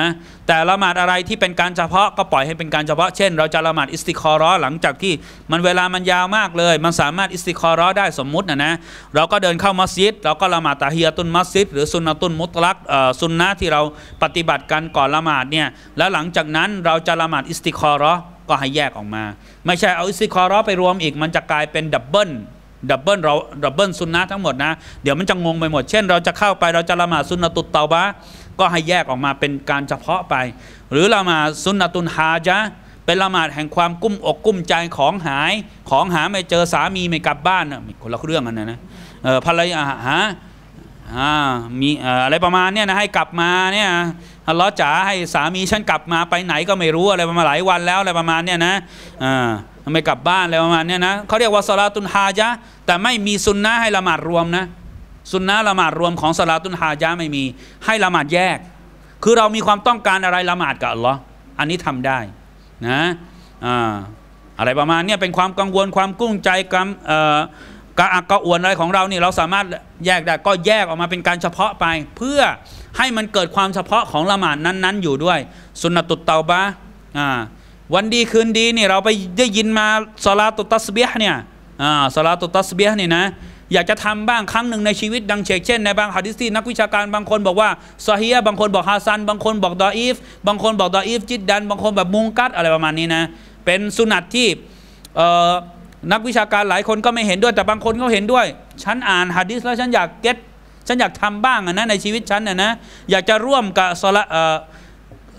แต่ละหมาดอะไรที่เป็นการเฉพาะก็ปล่อยให้เป็นการเฉพาะเช่นเราจะละหมาดอิสติคอร์อหลังจากที่มันเวลามันยาวมากเลย มันสามารถอิสติคอร์อได้สมมุตินะนะเราก็เดินเข้ามัสยิดเราก็ละหมาดตาฮียตุนมัสยิดหรือซุนนตุนมุตลักซุนนะที่เราปฏิบัติกันก่อนละหมาดเนี่ยแล้วหลังจากนั้นเราจะละหมาดอิสติคอร์อก็ให้แยกออกมา ไม่ใช่เอาอิสติคอร์อไปรวมอีก มันจะกลายเป็นดับเบิลดับเบิลเราดับเบิลซุนนะทั้งหมดนะเดี๋ยวมันจะงงไปหมดเช่น เราจะเข้าไปเราจะละหมาดซุนนะตุตเตาบะก็ให้แยกออกมาเป็นการเฉพาะไป หรือละหมาดสุนนะตุนฮาจะเป็นละหมาดแห่งความกุ้มอกกุ้มใจของหาย ของหาไม่เจอสามี ไม่กลับบ้านคนละเรื่องกันนะนะภรรยาหามีอะไรประมาณเนี่ยนะให้กลับมาเนี่ยอัลลอฮจ๋าให้สามีฉันกลับมาไปไหนก็ไม่รู้อะไรประมาณหลายวันแล้ว อะไร ประมาณ เนี่ยนะไม่กลับบ้านอะไรประมาณเนี่ยนะเขาเรียกว่าสลาตุนฮาจะแต่ไม่มีซุนนะให้ละหมาดรวมนะสุนนะละหมาดรวม ของสลาตุนฮาญะไม่มี ให้ละหมาดแยก คือเรามีความต้องการอะไร ละหมาดกับอัลลอฮ์อันนี้ทำได้นะอะไรประมาณนี้เป็นความกังวลความกุ้งใจกำกระอักกระอ่วนอะไรของเราเนี่ยเราสามารถแยกได้ก็แยกออกมาเป็นการเฉพาะไป เพื่อให้มันเกิดความเฉพาะของละหมาดนั้นๆอยู่ด้วยสุนตุตเตาบะวันดีคืนดีนี่เราไปได้ยินมาสลาตุตัสเบียเนี่ยสลาตุตัสเบียเนี่ยนะอยากจะทำบ้างครั้งหนึ่งในชีวิต ดังเช่นในบางฮะดิษที่นักวิชาการบางคนบอกว่าซอฮียบางคนบอกฮาซัน บางคนบอกดออีฟบางคนบอกดออีฟจิดดันบางคนแบบมุงกัดอะไรประมาณนี้นะเป็นสุนัตที่นักวิชาการหลายคนก็ไม่เห็นด้วยแต่บางคนก็เห็นด้วยฉันอ่านฮะดิษแล้วฉันอยากเก็ตฉันอยากทำบ้างนะในชีวิตฉันนะนะอยากจะร่วมกับสละ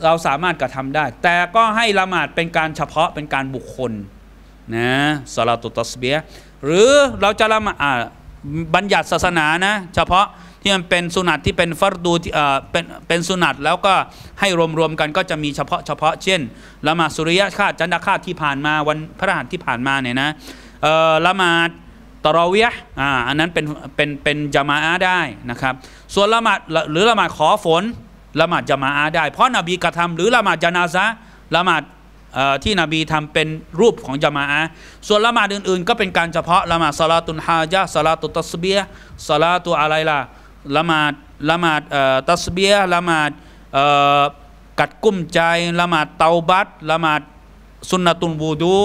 เราสามารถกระทำได้ แต่ก็ให้ละหมาดเป็นการเฉพาะเป็นการบุคคลนะสลาตุตัสเบียหรือเราจะละหมาดบัญญัติศาสนานะ เฉพาะที่มันเป็นสุนัตที่เป็นฟัรดูเอ่อเป็นเป็นสุนัตแล้วก็ให้รวมๆกันก็จะมีเฉพาะเฉพาะ เช่นละหมาดสุริยะคาตจันทคาตที่ผ่านมาวันพระรหัสที่ผ่านมาเนี่ยนะเอ่อละหมาดตรอเวียอ่าอันนั้นเป็นเป็นเป็นจามาอาได้นะครับ ส่วนละหมาดหรือละหมาดขอฝนละหมาดจามาอาได้ เพราะนบีกระทำหรือละหมาดจานาซะละหมาดที่นบีทำเป็นรูปของจามะส่วนละหมาดอื่น ๆ ก็เป็นการเฉพาะละหมาดสลาตุนฮายะสลาตุตัสเบียสลาตุอะไรล่ะละหมาดละหมาดตัสเบียละหมาดกัดกุ้มใจละหมาดเตาบัตละหมาดสุนนตุนบูดู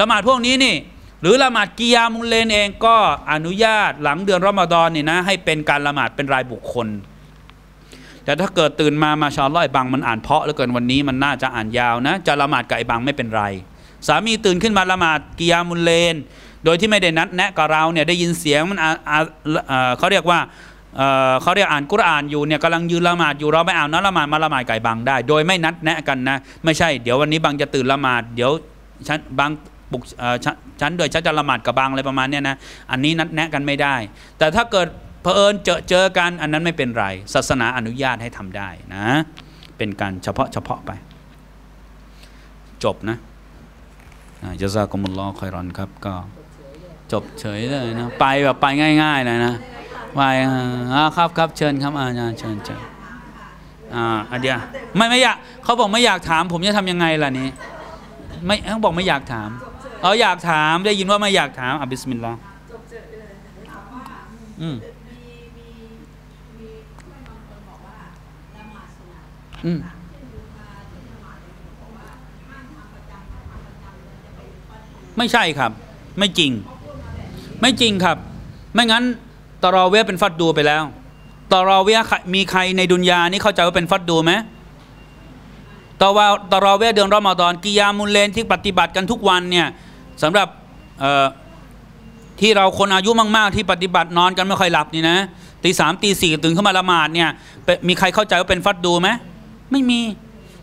ละหมาดพวกนี้นี่หรือละหมาดกิยามุลเลนเองก็อนุญาตหลังเดือนรอมฎอนนี่นะให้เป็นการละหมาดเป็นรายบุคคลแต่ถ้าเกิดตื่นมามาชาลอยบังมันอ่านเพาะแล้วเกินวันนี้มันน่าจะอ่านยาวนะจะละหมาดกับไอ้บังไม่เป็นไร สามีตื่นขึ้นมาละหมาดกิยามุลเลน โดยที่ไม่ได้นัดแนะกับเราเนี่ยได้ยินเสียงมันเขาเรียกว่าเขาเรียกอ่านกุรอานอยู่เนี่ยกำลังยืนละหมาดอยู่เราไปอ่านนัละหมาดมาละหมาดไก่บางได้ โดยไม่นัดแนะกันนะไม่ใช่ เดี๋ยววันนี้บางจะตื่นละหมาดเดี๋ยวฉันบางปลุกฉันโดยฉันจะละหมาดกับบางอะไรประมาณเนี้ยนะอันนี้นัดแนะกันไม่ได้ แต่ถ้าเกิดเผอิญเจอเจอกัน อันนั้นไม่เป็นไรศาสนาอนุญาตให้ทำได้นะ เป็นการเฉพาะเฉพาะไป จบนะยะซากมุลลอคอยรอนครับ ก็ จบเฉยเลยนะ ไปแบบไปง่าย ๆ เลยนะไปอ่าครับครับเชิญครับอาจารย์เชิญเชิญอ่าเดียไม่ไม่อยากเขาบอกไม่อยากถาม ผมจะทำยังไงล่ะนี้ ไม่เขาบอกไม่อยากถามเอออยากถาม ได้ยินว่าไม่อยากถามอ่ะบิสมิลลาห์อืมอืมไม่ใช่ครับ ไม่จริง ไม่จริงครับ ไม่งั้นตอรอเวเป็นฟัดดูไปแล้วตอรอเวมีใครในดุนยานี่เข้าใจว่าเป็นฟัดดูไหมตอวาตอรอเวเดือนรอมฎอนกิยามุลเลนที่ปฏิบัติกันทุกวันเนี่ยสำหรับที่เราคนอายุมากๆที่ปฏิบัตินอนกันไม่ค่อยหลับนี่นะตีสามตีสี่ตื่นขึ้นมาละหมาดเนี่ย มีใครเข้าใจว่าเป็นฟัดดูไหมไม่มี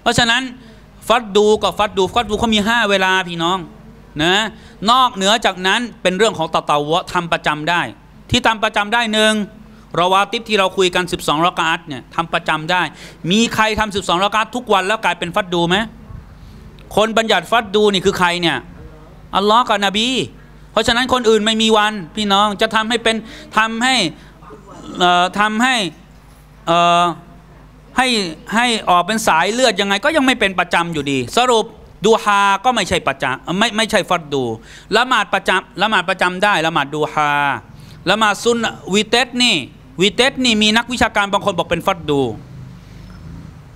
เพราะฉะนั้นฟัดดูกับฟัดดู ฟัดดูเขามีห้าเวลาพี่น้องนะนอกเหนือจากนั้นเป็นเรื่องของตะตาวะทำประจำได้ ที่ทำประจำได้หนึ่งราวาติปที่เราคุยกัน12รากาสเนี่ยทำประจำได้ มีใครทำ 12รากาสทุกวัน แล้วกลายเป็นฟัดดูไหมคนบัญญัติฟัดดูนี่คือใครเนี่ยอัลลอฮ์กับนบี เพราะฉะนั้นคนอื่นไม่มีวันพี่น้องจะทำให้เป็นทำให้ทำให้ให้ให้ออกเป็นสายเลือดยังไงก็ยังไม่เป็นประจำอยู่ดี สรุปดูฮา ก็ไม่ใช่ประจำไม่ไม่ใช่ฟัดดู ละหมาดประจำละหมาดประจำได้ละหมาดดูฮา ละหมาดซุนวีเตสนี่วีเตสนี่มีนักวิชาการบางคนบอกเป็นฟัดดู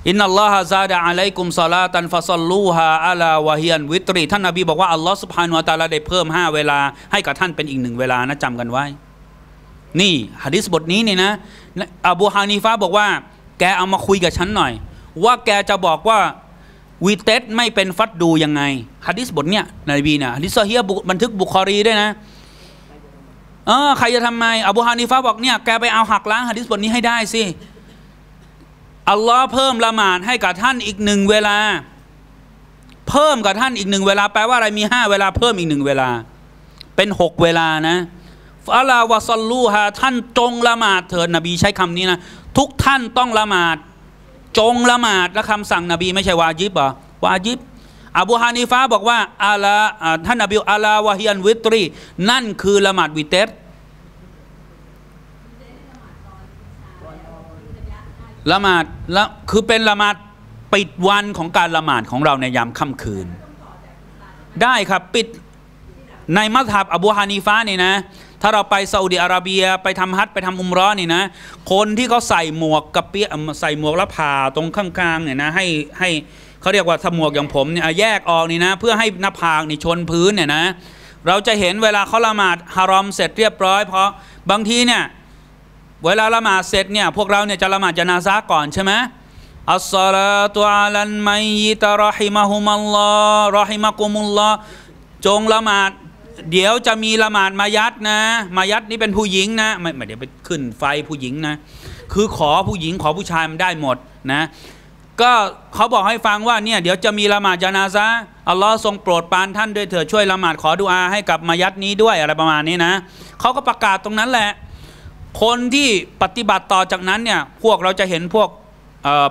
อินนัลลอฮะซาดะอะลัยกุมซาลาตันฟะซัลลูฮาอัลาวะฮียันวิตรี ท่านนบีบอกว่า อัลลอฮ์สุภาโนตาลาได้ เพิ่มห้าเวลาให้กับท่านเป็นอีกหนึ่งเวลานะจำกันไว้ นี่ฮะดิษบทนี้นี่นะ อบูฮานีฟาบอกว่าแกเอามาคุยกับฉันหน่อย ว่าแกจะบอกว่าวีเตสไม่เป็นฟัดดู ยังไงฮะดิษบทเนี้ยนบีเนยฮะดิษเฮียบันทึกบุคอรีด้วยนะ เออใครจะทำไมอบูฮานิฟาบอกเนี่ย แกไปเอาหักล้างฮะดิษบทนี้ให้ได้สิอัลลอฮ์เพิ่มละหมาดให้กับท่านอีกหนึ่งเวลา เพิ่มกับท่านอีกหนึ่งเวลา แปลว่าอะไรมีห้าเวลา เพิ่มอีกหนึ่งเวลา เป็นหกเวลานะฟาลาวะซัลลูฮาท่านจงละหมาดเถิดนบีใช้คำนี้นะ ทุกท่านต้องละหมาดจงละหมาดและคำสั่งนบีไม่ใช่วาญิบอ่ะวาญิบ อบูฮานีฟ้าบอกว่าอาลาท่านนบีอาลาวะฮิยันวิตรีนั่นคือละหมาดวิเตสละหมาดละคือเป็นละหมาดปิดวันของการละหมาดของเราในยามค่ำคืน ได้ครับปิดในมัธยับอบูฮานีฟ้านี่นะถ้าเราไปซาอุดิอาระเบีย ไปทำฮัตไปทำอุมร้อนนี่นะคนที่เขาใส่หมวกกระเปียใส่หมวกแล้วผ่าตรงข้างกลางเนี่ยนะให้ให้เขาเรียกว่าถ้าหมวกอย่างผมเนี่ยแยกออกนี่นะเพื่อให้หน้าผากนี่ชนพื้นเนี่ยนะเราจะเห็นเวลาเขาละหมาดฮารอมเสร็จเรียบร้อย เพราะบางทีเนี่ยเวลาละหมาดเสร็จเนี่ยพวกเราเนี่ยจะละหมาดจะนาซาก่อนใช่ไหมอัสสลาตุอาลันมัยยิตรอฮิมะฮุมัลลอฮ์รอฮิมะกุมุลลอฮ์จงละหมาดเดี๋ยวจะมีละหมาดมายัดนะมายัดนี่เป็นผู้หญิงนะไม่ไม่เดี๋ยวไปขึ้นไฟผู้หญิงนะคือขอผู้หญิงขอผู้ชายมันได้หมดนะก็เขาบอกให้ฟังว่าเนี่ยเดี๋ยวจะมีละหมาดยานาซะอัลลอฮ์ทรงโปรดปานท่านด้วยเถิดช่วยละหมาดขอดุอาให้กับมายัดนี้ด้วยอะไรประมาณนี้นะเขาก็ประกาศตรงนั้นแหละคนที่ปฏิบัติต่อจากนั้นเนี่ยพวกเราจะเห็นพวก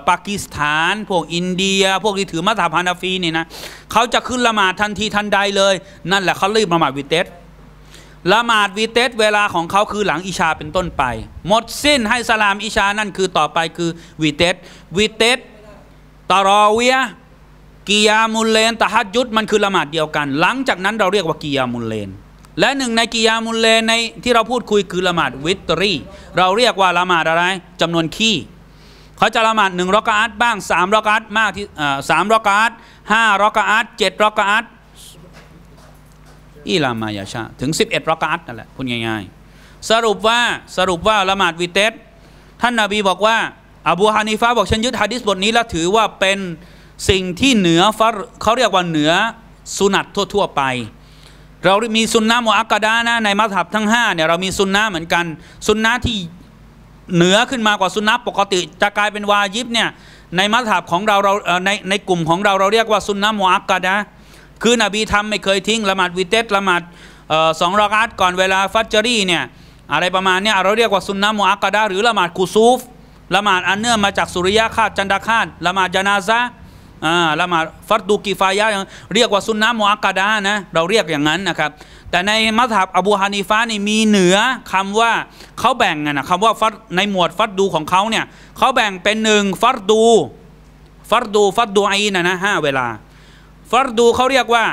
ปากีสถานพวกอินเดีย พวกที่ถือมัสยิดฮานาฟีนี่นะเขาจะขึ้นละหมาดทันทีทันใดเลยนั่นแหละเขารีบละหมาดวิเตสละหมาดวิเตสเวลาของเขาคือหลังอิชาเป็นต้นไปหมดสิ้นให้สลามอิชานั่นคือต่อไปคือวิเตสวิเตสตารอเวียกิยามุลเลนตะฮัดยุดมันคือละหมาดเดียวกัน หลังจากนั้นเราเรียกว่ากิยามุลเลนและหนึ่งในกิยามุลเลนในที่เราพูดคุยคือละหมาดวิตรีเราเรียกว่าละหมาดอะไรจำนวนขี้เขาจะละหมาดหนึ่งรอกาอัตบ้างสามรอกาอัตมากที่สามรอกาอัตห้ารอกาอัตเจ็ดรอกาอัตอิลามายาชาถึง 11รอกาอัตนั่นแหละพูดง่ายๆสรุปว่าสรุปว่าละหมาดวิเตสท่านนาบีบอกว่า อบูฮานีฟาบอกฉันยึดฮะดิษบทนี้แล้วถือว่าเป็นสิ่งที่เหนือฟัเขาเรียกว่าเหนือสุนัตทั่วๆไป เรามีสุนนะมุอักกะดานะ ในมัสฮับทั้ง5เนี่ยเรามีสุนนะเหมือนกันสุนนะที่เหนือขึ้นมากว่าสุนัขปกติจะกลายเป็นวายิบเนี่ยในมัธยบของเราเราในในกลุ่มของเราเราเรียกว่าสุนนะมุอักกะนะคือนบีทำไม่เคยทิ้งละหมาดวิเตสละหมาดสองรอกาตก่อนเวลาฟัจรีเนี่ยอะไรประมาณเนี่ยเราเรียกว่าสุนนะมุอักกะดาหรือละหมาดกูซูฟละหมาดอันเนื่องมาจากสุริยะคาดจันดาคาดละหมาดยานาซะละหมาดฟัดดูกีฟายะเรียกว่าสุนนะมุอักกะดานะเราเรียกอย่างนั้นนะครับแต่ในมัสฮับอบูฮานีฟานี่มีเหนือคำว่าเขาแบ่งนะคำว่าฟัดในหมวดฟัดดูของเขาเนี่ยเขาแบ่งเป็นหนึ่งฟัดดู ฟัดดูฟัดดูไอนะนะห้าเวลา ฟัดดูเขาเรียกว่า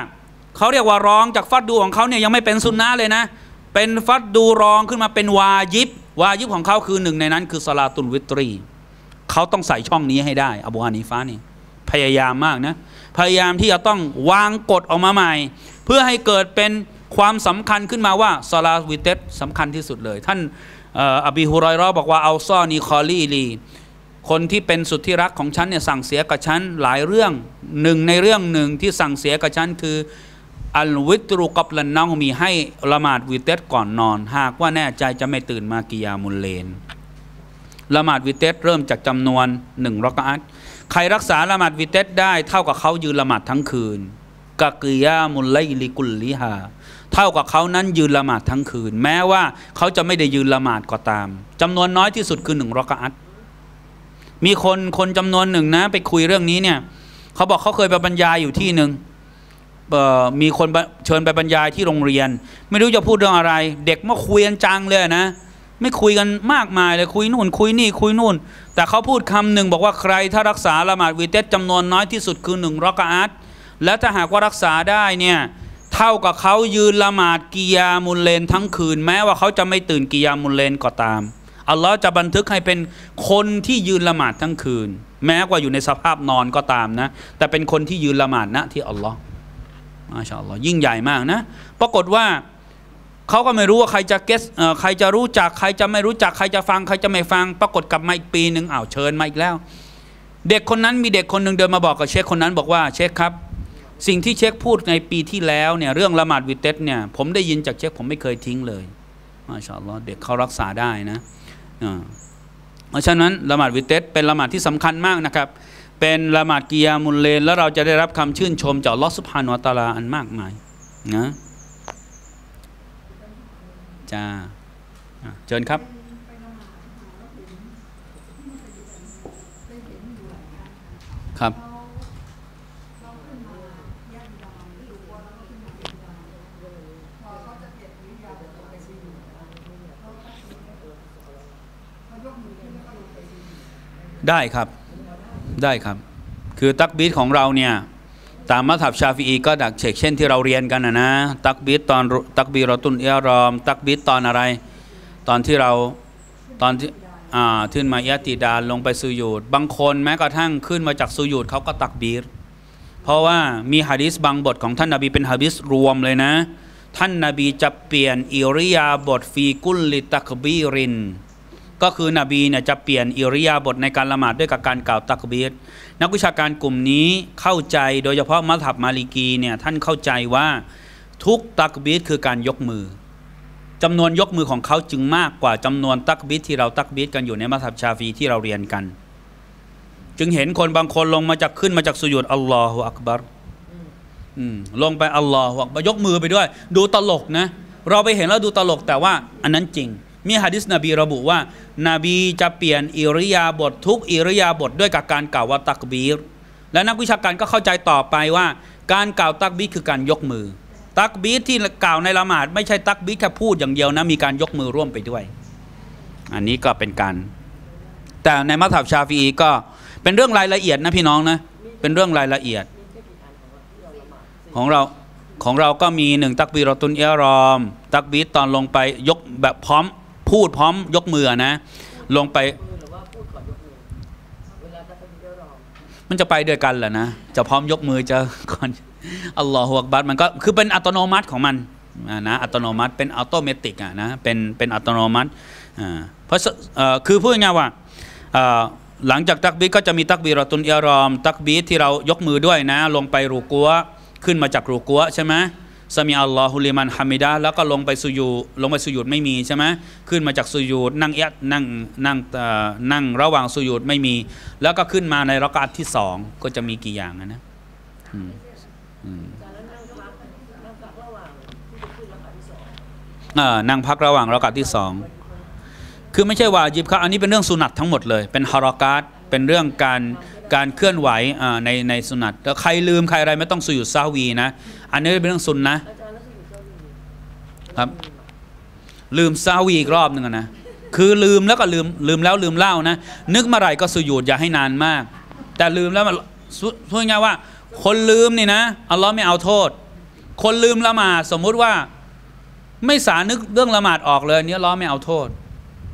เขาเรียกว่าร้องจากฟัดดูของเขาเนี่ยยังไม่เป็นซุนนะเลยนะเป็นฟัดดูร้องขึ้นมาเป็นวายิบวายิบของเขาคือหนึ่งในนั้น คือสลาตุลวิตรีเขาต้องใส่ช่องนี้ให้ได้ อบูฮานีฟานี่ พยายามมากนะ พยายามที่จะต้องวางกฎออกมาใหม่ เพื่อให้เกิดเป็นความสำคัญขึ้นมาว่าซาลาวิเตสสำคัญที่สุดเลย ท่านอบีฮุรอยรอบอกว่าเอาซอนีคอลีลี คนที่เป็นสุดที่รักของฉันเนี่ยสั่งเสียกับฉันหลายเรื่องหนึ่งในเรื่องหนึ่งที่สั่งเสียกับฉันคือ อัลวิตรุกับลันนองมีให้ละหมาดวิเตสก่อนนอน หากว่าแน่ใจจะไม่ตื่นมากิยามุลเลนละหมาดวิเตสเริ่มจากจำนวนหนึ่งรักอัตใครรักษาละหมาดวิเตสได้เท่ากับเขายืนละหมาดทั้งคืนกักกิยามุลไลลิกุลลิฮาเท่ากับเขานั้นยืนละหมาดทั้งคืน แม้ว่าเขาจะไม่ได้ยืนละหมาดก็ตาม จำนวนน้อยที่สุดคือหนึ่งรอกอัตมีคนคนจำนวนหนึ่งนะ ไปคุยเรื่องนี้เนี่ยเขาบอกเขาเคยไปบรรยายอยู่ที่หนึ่งมีคนเชิญไปบรรยายที่โรงเรียน ไม่รู้จะพูดเรื่องอะไร เด็กมาคุยกันจังเลยนะ ไม่คุยกันมากมายเลยคุยนู่น คุยนี่คุยนู่น แต่เขาพูดคำหนึ่ง บอกว่าใคร ถ้ารักษาละหมาดวีเตสจำนวนน้อยที่สุดคือหนึ่งรอกอัตและถ้าหากว่ารักษาได้เนี่ยเท่ากับเขายืนละหมาดกิยามุลเลนทั้งคืน แม้ว่าเขาจะไม่ตื่น กิยามุลเลนก็ตามอัลลอฮ์จะบันทึกให้ เป็นคนที่ยืนละหมาดทั้งคืน แม้ว่าอยู่ในสภาพนอนก็ตาม นะ แต่เป็นคนที่ยืน ละหมาดนะที่อัลลอฮ์มาชาอัลลอฮ์ยิ่งใหญ่มากนะ ปรากฏว่าเขาก็ไม่รู้ว่าใครจะเกสใครจะรู้จักใครจะไม่รู้จักใครจะฟังใครจะไม่ฟัง ปรากฏกลับมาอีกปีหนึ่งอ้าวเชิญมาอีกแล้ว เด็กคนนั้นมีเด็กคนหนึ่งเดินมาบอกกับเชคคนนั้นบอกว่าเชคครับสิ่งที่เช็คพูดในปีที่แล้วเนี่ยเรื่องละหมาดวิเตสเนี่ยผมได้ยินจากเช็คผมไม่เคยทิ้งเลย มาชาลอเด็กเขารักษาได้นะเพราะฉะนั้นละหมาดวิเตสเป็นละหมาดที่สำคัญมากนะครับ เป็นละหมาดกิยามุลเลน แล้วเราจะได้รับคำชื่นชมจากลอสุภานุตาลาอันมากมายนะจ้าเชิญครับได้ครับได้ครับ คือตักบีดของเราเนี่ยตามมัธยับชาฟีก็ดักเชกเช่นที่เราเรียนกันนะนะตักบีดตอนตักบีรอตุนเอียรอม ตักบีดตอนอะไร ตอนที่เราตอนที่อ่าขึ้นมายะติดานลงไปสุยูดบางคนแม้กระทั่งขึ้นมาจากสุยูดเขาก็ตักบีร เพราะว่ามีฮะดิษบางบทของท่านนาบีเป็นฮะดิษรวมเลยนะ ท่านนาบีจะเปลี่ยน อิริยาบทฟีกุลลิตักบีรินก็คือนบีเนี่ยจะเปลี่ยนอิริยาบถในการละหมาดด้วยกับการกล่าวตักบีรนักวิชาการกลุ่มนี้เข้าใจโดยเฉพาะมัทับมาลิกีเนี่ย ท่านเข้าใจว่า ทุกตักบีรคือการยกมือจำนวนยกมือของเขาจึงมากกว่าจำนวนตักบีรที่เราตักบีรกันอยู่ในมัทับชาฟีที่เราเรียนกัน จึงเห็นคนบางคนลงมาจากขึ้นมาจากสุยุดอัลลอฮฺอักบารลงไปอัลลอฮฺอักบารยกมือไปด้วย ดูตลกนะเราไปเห็นแล้วดูตลก แต่ว่า อันนั้นจริงมีฮะดิษนบีระบุว่านบีจะเปลี่ยนอิริยาบถทุกอิริยาบถด้วยกับการกล่าวว่าตักบีร และนักวิชาการก็เข้าใจต่อไปว่า การกล่าวตักบีรคือการยกมือ ตักบีรที่กล่าวในละหมาด ไม่ใช่ตักบีรแค่พูดอย่างเดียวนะมีการยกมือร่วมไปด้วย อันนี้ก็เป็นการแต่ในมัธยบชาฟีก็เป็นเรื่องรายละเอียดนะพี่น้องนะ เป็นเรื่องรายละเอียด ของเราของเราก็มีหนึ่งตักบีรตุนเอรอม ตักบีตอนลงไปยกแบบพร้อมพูดพร้อมยกมือนะลงไปมันจะไปด้วยกันแหละนะจะพร้อมยกมือจะก่อนอัลลอฮฺหักบัตมันก็คือเป็นอัตโนมัติของมันนะอัตโนมัติเป็นอัตโนมัติอ่ะนะเป็นเป็นอัตโนมัติเพราะคือพูดง่ายว่าหลังจากตักบีก็จะมีตักบีรอตุนเอรอมตักบีที่เรายกมือด้วยนะ ลงไปรูกัวขึ้นมาจากรูกัวใช่ไหมสมีอัลลอฮุลิมันฮามิดาแล้วก็ลงไปสุยูลงไปสุยูดไม่มีใช่ไหมขึ้นมาจากสุยูดนั่งเอะนั่งนั่งนั่งระหว่างสุยูดไม่มี แล้วก็ขึ้นมาในรักาตที่สองก็จะมีกี่อย่างนะนั่งพักระหว่างรักาตที่สองคือไม่ใช่วายิบครับอันนี้เป็นเรื่องสุนัตทั้งหมดเลย เป็นฮารากาตเป็นเรื่องการการเคลื่อนไหวในในสุนัตแล้วใครลืมใครอะไรไม่ต้องสุยุดซาวีนะอันนี้เป็นเรื่องซุนนะครับ ลืมซาวีอีกรอบหนึ่งนะคือลืมแล้วก็ลืมลืมแล้วลืมเล่านะ นึกเมื่อไหร่ก็สุญูดอย่าให้นานมาก แต่ลืมแล้วมันพูดง่ายว่า คนลืมนี่นะอัลลอฮ์ไม่เอาโทษ คนลืมละหมาด สมมุติว่า ไม่สานึกเรื่องละหมาดออกเลยเนี้ยล้อไม่เอาโทษ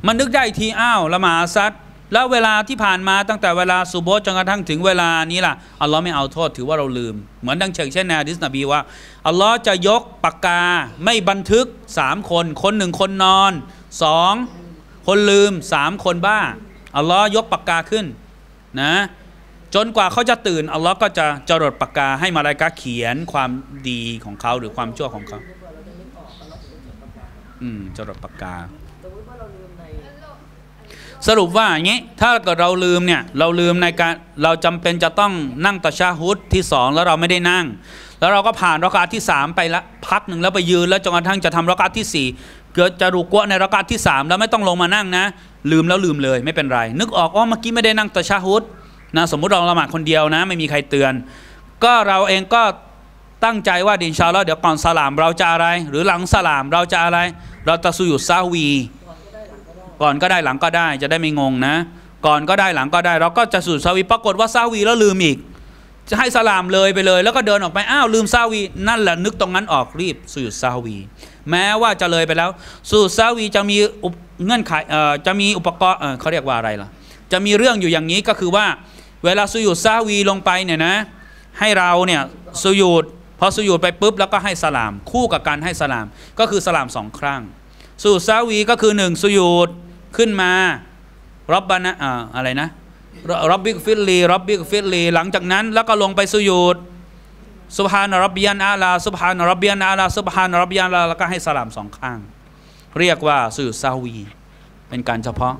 มันนึกได้ทีอ้าวละหมาดซัดแล้วเวลาที่ผ่านมาตั้งแต่เวลา สุโบจนกระทั่งถึงเวลานี้ล่ะอัลลอฮ์ไม่เอาโทษ ถือว่าเราลืม เหมือนดังเชิงเช่นนะดิสนาบีว่า อัลลอฮ์จะยกปากกาไม่บันทึกสามคน คนหนึ่งคนนอนสองคนลืมสามคนบ้า อัลลอฮ์ยกปากกาขึ้นนะจนกว่าเขาจะตื่นอัลลอฮ์ก็จะจรดปากกาให้มาลายกาเขียนความดีของเขาหรือความชั่วของเขา อืมจรดปากกาสรุปว่าอย่างนี้ถ้าเกิดเราลืมเนี่ยเราลืมในการเราจำเป็นจะต้องนั่งตะชาฮุดที่สองแล้วเราไม่ได้นั่ง แล้วเราก็ผ่านรากาที่ 3 ไปละพักหนึ่งแล้วไปยืนแล้วจนกระทั่งจะทำรากาที่ 4 เกิดจะรุกวะในรากาที่3แล้วไม่ต้องลงมานั่งนะ ลืมแล้วลืมเลยไม่เป็นไร นึกออกว่าเมื่อกี้ไม่ได้นั่งตะชาฮุดนะสมมุติเราละหมาดคนเดียวนะ ไม่มีใครเตือน ก็เราเองก็ตั้งใจว่าดินชาลอเดี๋ยวก่อนสลามเราจะอะไร หรือหลังสลามเราจะอะไรเราจะสุยุดซาวีก่อนก็ได้หลังก็ได้จะได้ไม่งงนะก่อนก็ได้หลังก็ได้เราก็จะสูดซาวีปรากฏว่าซาวีแล้วลืมอีกจะให้สลามเลยไปเลย แล้วก็เดินออกไปอ้าวลืมซาวีนั่นแหละนึกตรงนั้นออกรีบสูดซาวี แม้ว่าจะเลยไปแล้วสูดซาวีจะมีเงื่อนไขจะมีอุปกรณ์เขาเรียกว่าอะไรล่ะจะมีเรื่องอยู่อย่างนี้ก็คือว่า เวลาสูดซาวีลงไปเนี่ยนะให้เราเนี่ยสูยุดพอสูยุดไปปุ๊บแล้วก็ให้สลาม คู่กับการให้สลาม ก็คือสลามสองครั้ง สูดซาวีก็คือหนึ่งสูยุดขึ้นมารับบานะอะไร นะรับบิกฟิลลีรับบิกฟิลลีหลังจากนั้น แล้วก็ลงไปสุยุดสุภานรับเบียนอาลาสุภานรับเบียนอาลาสุภานรับเบียนอาลาแล้วก็ให้สลามสองข้าง เรียกว่าสย่ดซาวีเป็นการเฉพาะ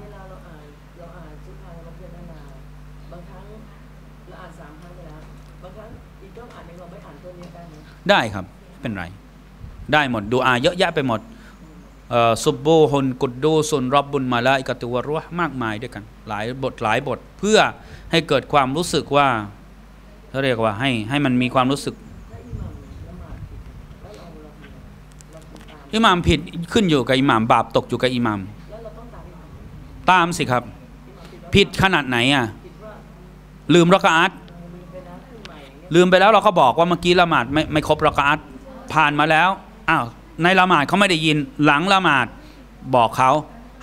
ได้ครับเป็นไร ได้หมดดูอาเยอะแยะไปหมดซุบโบฮุนกุดดูซุนรับบุญมาละอิกตัวรุวมากมายด้วยกัน หลายบทหลายบทเพื่อให้เกิดความรู้สึกว่าเขาเรียกว่าให้ให้มันมีความรู้สึกอิหมามผิดขึ้นอยู่กับอิหมามบาปตกอยู่กับอิหมามตามสิครับ ผิดขนาดไหนอ่ะลืมรักอาตลืมไปแล้วเราก็บอกว่าเมื่อกี้ละหมาดไม่ไม่ครบรักอาตผ่านมาแล้วอ้าวในละหมาดเขาไม่ได้ยินหลังละหมาดบอกเขา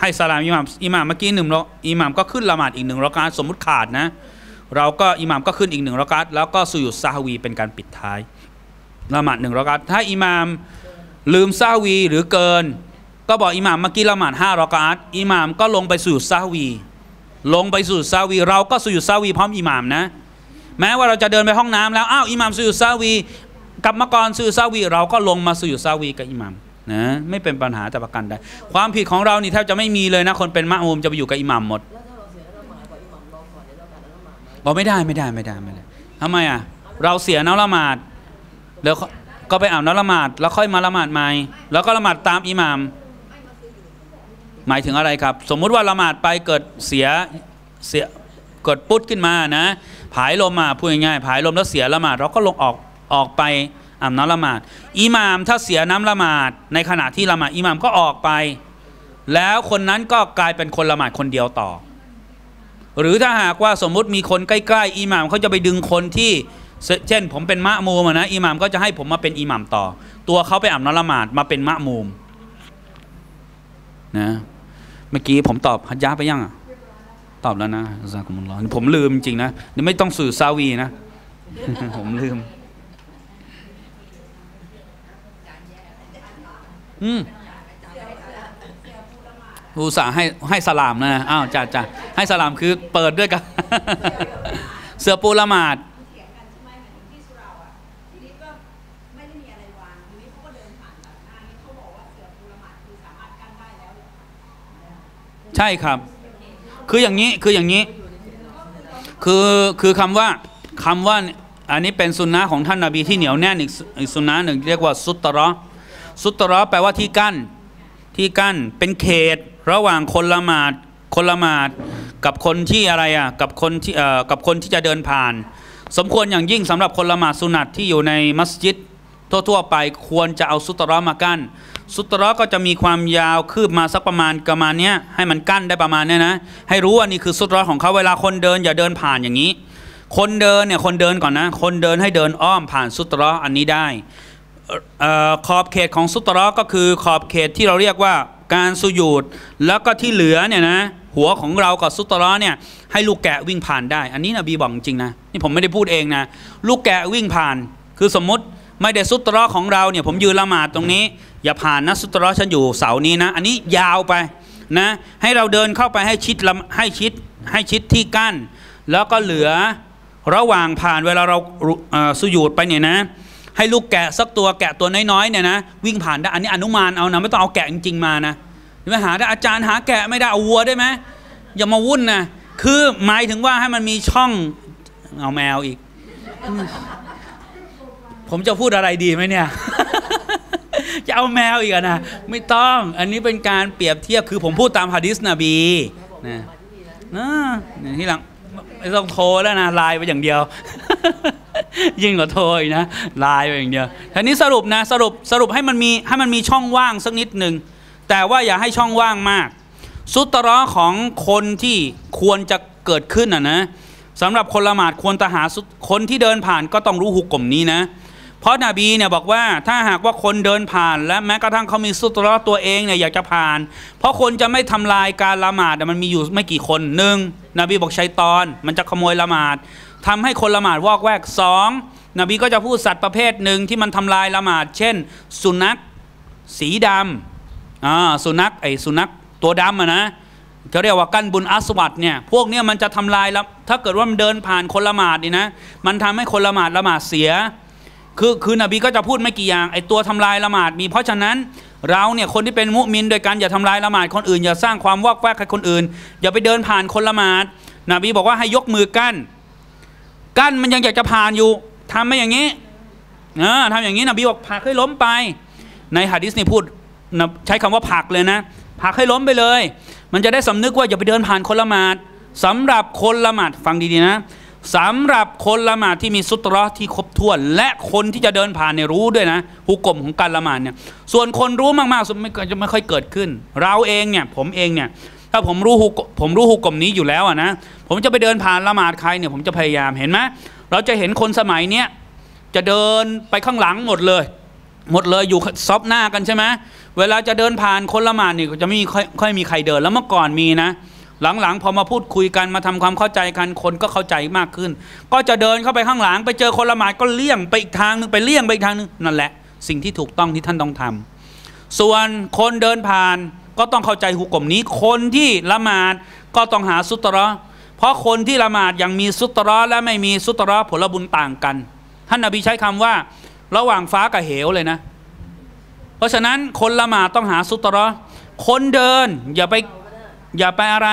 ให้สลามอิหมามอิหมามเมื่อกี้หนึ่งอิหมามก็ขึ้นละหมาดอีกหนึ่งรากาสมมุติขาดนะเราก็อิหมามก็ขึ้นอีกหนึ่งรากาแล้วก็สุยุดซาฮวีเป็นการปิดท้ายละหมาดหนึ่งรากาถ้าอิหมามลืมซาฮวีหรือเกิน ก็บอกอิหมามเมื่อกี้ละหมาดห้ารากาอิหมามก็ลงไปสุยุดซาฮวี ลงไปสุยุดซาฮวี เราก็สุยุดซาฮวีพร้อมอิหมามนะแม้ว่าเราจะเดินไปห้องน้ำแล้วอ้าวอิหมามสุยุดซาฮวีกลับมาก่อนสู่ซาวี เราก็ลงมาสู่ซาวีกับอิหมัมนะไม่เป็นปัญหาแต่ประกันได้ความผิดของเรานี่แทบจะไม่มีเลยนะคนเป็นมะอุมจะไปอยู่กับอิหมัมหมดบอกไม่ได้ไม่ได้ไม่ได้ไม่ได้ทำไมอ่ะเราเสียนละหมาดแล้วก็ไปอ่านนละหมาดแล้วค่อยมาละหมาดใหม่ แล้วก็ละหมาดตามอิหมัมหมายถึงอะไรครับ สมมุติว่าละหมาดไปเกิดเสียเสียเกิดปุ๊ดขึ้นมานะผายลมมาพูดง่ายๆผายลมแล้วเสียละหมาด เราก็ลงออกออกไปอาบน้ำละหมาดอิหมามถ้าเสียน้ำละหมาดในขณะที่ละหมาดอิหมามก็ออกไป แล้วคนนั้นก็กลายเป็นคนละหมาดคนเดียวต่อ หรือถ้าหากว่าสมมุติมีคนใกล้ๆอิหมามเขาจะไปดึงคนที่ เช่นผมเป็นมะมูมนะอิหมามก็จะให้ผมมาเป็นอิหมามต่อ ตัวเขาไปอาบน้ำละหมาดมาเป็นมะมูม นะเมื่อกี้ ผมตอบฮัจยาไปยังตอบแล้วนะซาคุมุลลอผมลืมจริงนะไม่ต้องสื่อซาวีนะผมลืมอืมอุตส่าห์ให้ให้สลามนะอ้าวจ่าจ่าให้สลามคือเปิดด้วยกันเสือปูละหมาดใช่ครับ คืออย่างนี้ คืออย่างนี้ คือคือคำว่าคำว่าอันนี้เป็นสุนนะของท่านนาบีที่เหนียวแน่นอีกสุนนะหนึ่งเรียกว่าสุตตะรอสุตรอแปลว่าที่กั้น ที่กั้นเป็นเขตระหว่างคนละหมาดคนละหมาดกับคนที่อะไรอ่ะกับคนที่เอ่อกับคนที่จะเดินผ่าน สมควรอย่างยิ่งสำหรับคนละหมาดสุนัตที่อยู่ในมัสยิดทั่วๆไปควรจะเอาสุตรอมากั้นสุตรอก็จะมีความยาวคืบมาสักประมาณประมาณนี้ให้มันกั้นได้ประมาณนี้นะให้รู้ว่านี่คือสุตรอของเขาเวลาคนเดินอย่าเดินผ่านอย่างนี้ คนเดินเนี่ยคนเดินก่อนนะ คนเดินให้เดินอ้อมผ่านสุตรออันนี้ได้ขอบเขตของสุตรอก็คือขอบเขตที่เราเรียกว่าการสุยุดแล้วก็ที่เหลือเนี่ยนะหัวของเรากับสุตรอเนี่ยให้ลูกแกะวิ่งผ่านได้ อันนี้นบีบอกจริงนะนี่ผมไม่ได้พูดเองนะลูกแกะวิ่งผ่าน คือสมมติไม่ได้สุตรอของเราเนี่ย ผมยืนละหมาดตรงนี้ อย่าผ่านนะสุตรอฉันอยู่เสานี้นะอันนี้ยาวไปนะให้เราเดินเข้าไปให้ชิดให้ชิดให้ชิดที่กั้น แล้วก็เหลือระหว่างผ่านเวลาเราสุยุดไปเนี่ยนะให้ลูกแกะสักตัวแกะตัวน้อยๆเนี่ยนะวิ่งผ่านได้อันนี้อนุมานเอานะไม่ต้องเอาแกะจริงๆมานะไ่หาได้อาจารย์หาแกะไม่ได้เอาวัวได้ไหมอย่ามาวุ่นนะคือหมายถึงว่าให้มันมีช่องเอาแมวอีก ผมจะพูดอะไรดีไหมเนี่ย จะเอาแมวอีกนะไม่ต้อง อันนี้เป็นการเปรียบเทียบคือผมพูดตามฮะดิษนบีนะนะที่หลังไม่ต้องโทรแล้วนะไลน์ไปอย่างเดียวยิ่งกว่าโทยนะ ลายไปอย่างเดียวทีนี้สรุปนะสรุปสรุปให้มันมีให้มันมีช่องว่างสักนิดหนึ่งแต่ว่าอย่าให้ช่องว่างมาก สุตระของคนที่ควรจะเกิดขึ้นอ่ะนะสำหรับคนละหมาดควรตะหาคนที่เดินผ่านก็ต้องรู้หุกกลมนี้นะ เพราะนาบีเนี่ยบอกว่า ถ้าหากว่าคนเดินผ่าน และแม้กระทั่งเขามีสุตระตัวเองเนี่ยอยากจะผ่าน เพราะคนจะไม่ทำลายการละหมาดมันมีอยู่ไม่กี่คนหนึ่งนบีบอกชัยตอน มันจะขโมยละหมาดทำให้คนละหมาดวอกแวกสอง นบีก็จะพูดสัตว์ประเภทหนึ่งที่มันทำลายละหมาด เช่น สุนัข สีดำอ่า สุนัขไอสุนัขตัวดำอะนะเขาเรียกว่ากั้นบุญอัสวัดเนี่ย พวกเนี้ยมันจะทำลายแล้วถ้าเกิดว่ามันเดินผ่านคนละหมาดนี่นะ มันทำให้คนละหมาดละหมาดเสีย คือคือนบีก็จะพูดไม่กี่อย่าง ไอตัวทำลายละหมาดมี เพราะฉะนั้นเราเนี่ยคนที่เป็นมุมินโดยการอย่าทำลายละหมาดคนอื่น อย่าสร้างความวอกแวกให้คนอื่นอย่าไปเดินผ่านคนละหมาด นบีบอกว่าให้ยกมือกั้นกั้นมันยังอยากจะผ่านอยู่ทำมาอย่างนี้นะทำอย่างนี้นบีบอกผักให้ล้มไป ในฮะดิษนี่พูดนะใช้คำว่าผักเลยนะ ผักให้ล้มไปเลย มันจะได้สำนึกว่าอย่า ไปเดินผ่านคนละหมาดสำหรับคนละหมาดฟังดีๆนะสำหรับคนละหมาดที่มีสุตรอที่ครบถ้วน และคนที่จะเดินผ่านเนี่ยรู้ด้วยนะหุกกลมของการละหมาดเนี่ย ส่วนคนรู้มากๆไม่จะไม่ค่อยเกิดขึ้น เราเองเนี่ย ผมเองเนี่ยถ้าผมรู้หุกผมรู้หุกกลมนี้อยู่แล้วอ่ะนะ ผมจะไปเดินผ่านละหมาดใครเนี่ย ผมจะพยายามเห็นไหมเราจะเห็นคนสมัยเนี้ยจะเดินไปข้างหลังหมดเลย หมดเลยอยู่ซอบหน้ากันใช่ไหมเวลาจะเดินผ่านคนละหมาดเนี่ยจะไม่ค่อยค่อยมีใครเดินแล้วเมื่อก่อนมีนะหลัง ๆพอมาพูดคุยกันมาทำความเข้าใจกันคนก็เข้าใจมากขึ้น ก็จะเดินเข้าไปข้างหลังไปเจอคนละหมาดก็เลี่ยงไปอีกทางนึงไปเลี่ยงไปอีกทางนึงนั่นแหละ สิ่งที่ถูกต้องที่ท่านต้องทำ ส่วนคนเดินผ่านก็ต้องเข้าใจหุกกลมนี้ คนที่ละหมาดก็ต้องหาสุตระเพราะคนที่ละหมาดยังมีสุตระและไม่มีสุตระผลบุญต่างกัน ท่านนบีใช้คำว่า ระหว่างฟ้ากับเหวเลยนะ เพราะฉะนั้นคนละหมาดต้องหาสุตระคนเดิน อย่าไปอย่าไปอะไร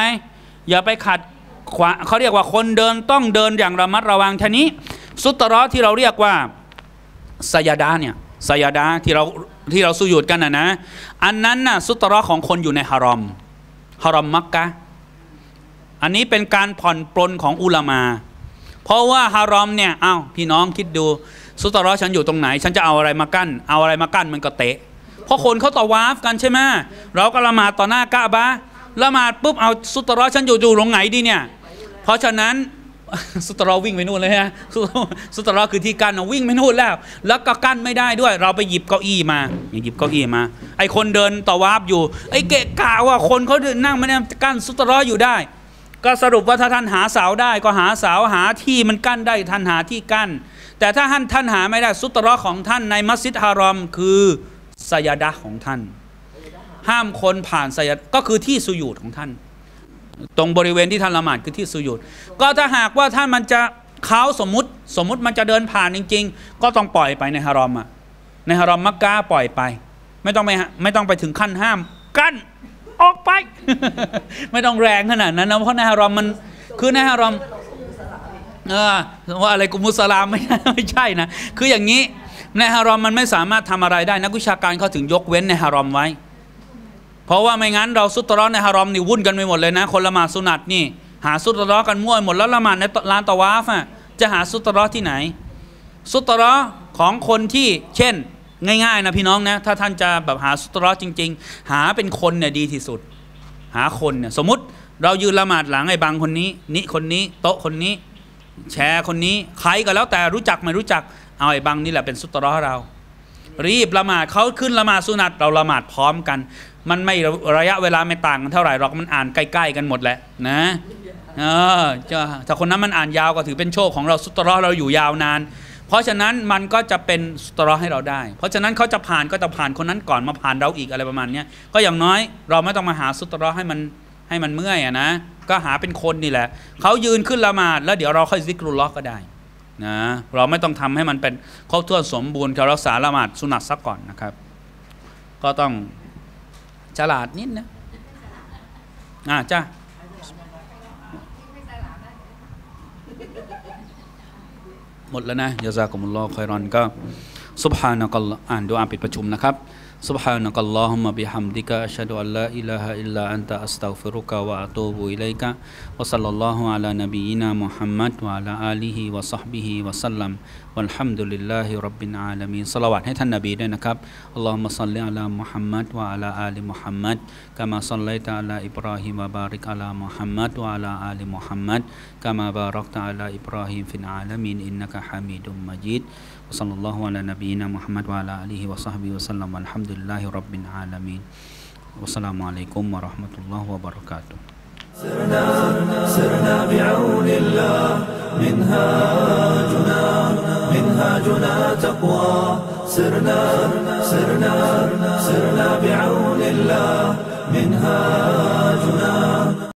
อย่าไปขัดขวาเขาเรียกว่าคนเดินต้องเดินอย่างระมัดระวังท่านี้สุตระที่เราเรียกว่าสยดาเนี่ยสยดาที่เราที่เราสหยุดกันนะนะ อันนั้นน่ะสุตระของคนอยู่ในฮารอม ฮารอมมักกะอันนี้เป็นการผ่อนปลนของอุลามาเพราะว่าฮารอมเนี่ย เอา้าพี่น้องคิดดู สุตระฉันอยู่ตรงไหน ฉันจะเอาอะไรมากั้นเอาอะไรมากั้นมันก็เตะ เพราะคนเขาต่อวาฟกันใช่ไหมเราก็ละหมาดต่อหน้ากะบะละหมาดปุ๊บเอาสุตระฉันอยู่อยู่ตรงไหนดีเนี่ย เพราะฉะนั้นสุตรอวิ่งไปนู่นเลยฮะ สุตรอคือที่กั้นวิ่งไปนู่นแล้ว แล้วก็กั้นไม่ได้ด้วย เราไปหยิบเก้าอี้มา หยิบเก้าอี้มา ไอคนเดินต่อวาบอยู่ไอเกะกะว่าคนเขานั่งไม่ได้กั้นสุตรออยู่ได้ ก็สรุปว่าถ้าท่านหาเสาได้ก็หาเสาหาที่มันกั้นได้ท่านหาที่กั้น แต่ถ้าท่านท่านหาไม่ได้สุตรอของท่านในมัสยิดฮารอม คือสยดะของท่าน ห้ามคนผ่านสยดก็คือที่สุยูดของท่านตรงบริเวณที่ท่านละหมาดคือที่สุยุด ก็ถ้าหากว่าท่านมันจะเขาสมมติ สมมติมันจะเดินผ่านจริง ๆ ก็ต้องปล่อยไปในฮารอมอ่ะในฮารอมมักกะปล่อยไปไม่ต้องไม่ไม่ต้องไปถึงขั้นห้าม กั้นออกไป ไม่ต้องแรงขนาดนั้นนะเพราะในฮารอมมันคือในฮารอมเออว่าอะไรกุมุสลามไม่ไม่ใช่นะคืออย่างนี้ในฮารอมมันไม่สามารถทำอะไรได้ นักวิชาการเขาถึงยกเว้นในฮารอมไว้เพราะว่าไม่งั้นเราสุตร้อนในฮารอมนี่วุ่นกันไปหมดเลยนะคนละหมาดสุนัตนี่หาสุตร้อนกันมั่วหมดแล้วละหมาดในลานตะวาฟะจะหาสุตร้อนที่ไหน สุตร้อนของคนที่เช่น ง่าย ๆนะพี่น้องนะถ้าท่านจะแบบหาสุตรอจริงๆ หาเป็นคนเนี่ยดีที่สุด หาคนเนี่ยสมมติเรายืนละหมาดหลังไอ้บางคนนี้ นี่คนนี้โต๊ะคนนี้แชร์คนนี้ใครก็แล้วแต่รู้จักไม่รู้จักเอาไอ้บางนี่แหละเป็นสุตรอเรา รีบละหมาดเขาขึ้นละหมาดสุนัตเราละหมาดพร้อมกันมันไม่ระยะเวลาไม่ต่างกันเท่าไหร่หรอกมันอ่านใกล้ๆกันหมดแหละนะเออถ้าคนนั้นมันอ่านยาวก็ถือเป็นโชคของเราสุตรอเราอยู่ยาวนาน เพราะฉะนั้นมันก็จะเป็นสุตรอให้เราได้ เพราะฉะนั้นเขาจะผ่านก็จะผ่านคนนั้นก่อนมาผ่านเราอีกอะไรประมาณนี้ก็อย่างน้อยเราไม่ต้องมาหาสุตรอให้มัน ให้มันเมื่อยนะก็หาเป็นคนนี่แหละเขายืนขึ้นละหมาดแล้วเดี๋ยวเราค่อยซิกรุลล็อกก็ได้นะเราไม่ต้องทำให้มันเป็นครบถ้วนสมบูรณ์เรารักษาละหมาดสุนัตซะก่อนนะครับ ก็ต้องฉลาดนิดนะอ่าจ้าหมดแล้วนะยาซากุมุลลอฮ์คอยรอนก็ซุบฮานะกัลอ่านดูอ่านปิดประชุมนะครับ سبحانك اللهم بحمدك أشهد أن لا إله إلا أنت أستغفرك وأتوب إليك وصلى الله على نبينا محمد وعلى آله وصحبه وسلم วัลฮัมดุลิลลาฮิรับบินอาลามีสลาวัดให้ท่านนบีด้วยนะครับอัลลอฮุมะสัลลิอัลามุฮัมมัดวะอัลาอาลีมุฮัมมัดกามาสัลลัยตะอัลาอิบราฮิมวะบาริกอัลามุฮัมมัดวะอัลาอาลีมุฮัมมัดกามาบารักตะอัลาอิบราฮิมฟินอาลามีนอินนักะฮามิดุมมะจีด والحمد لله رب العالمين والسلام عليكم ورحمة سرنا سرنا بعون الله منهاجنا منهاجنا تقوى سرنا سرنا سرنا بعون الله منهاجنا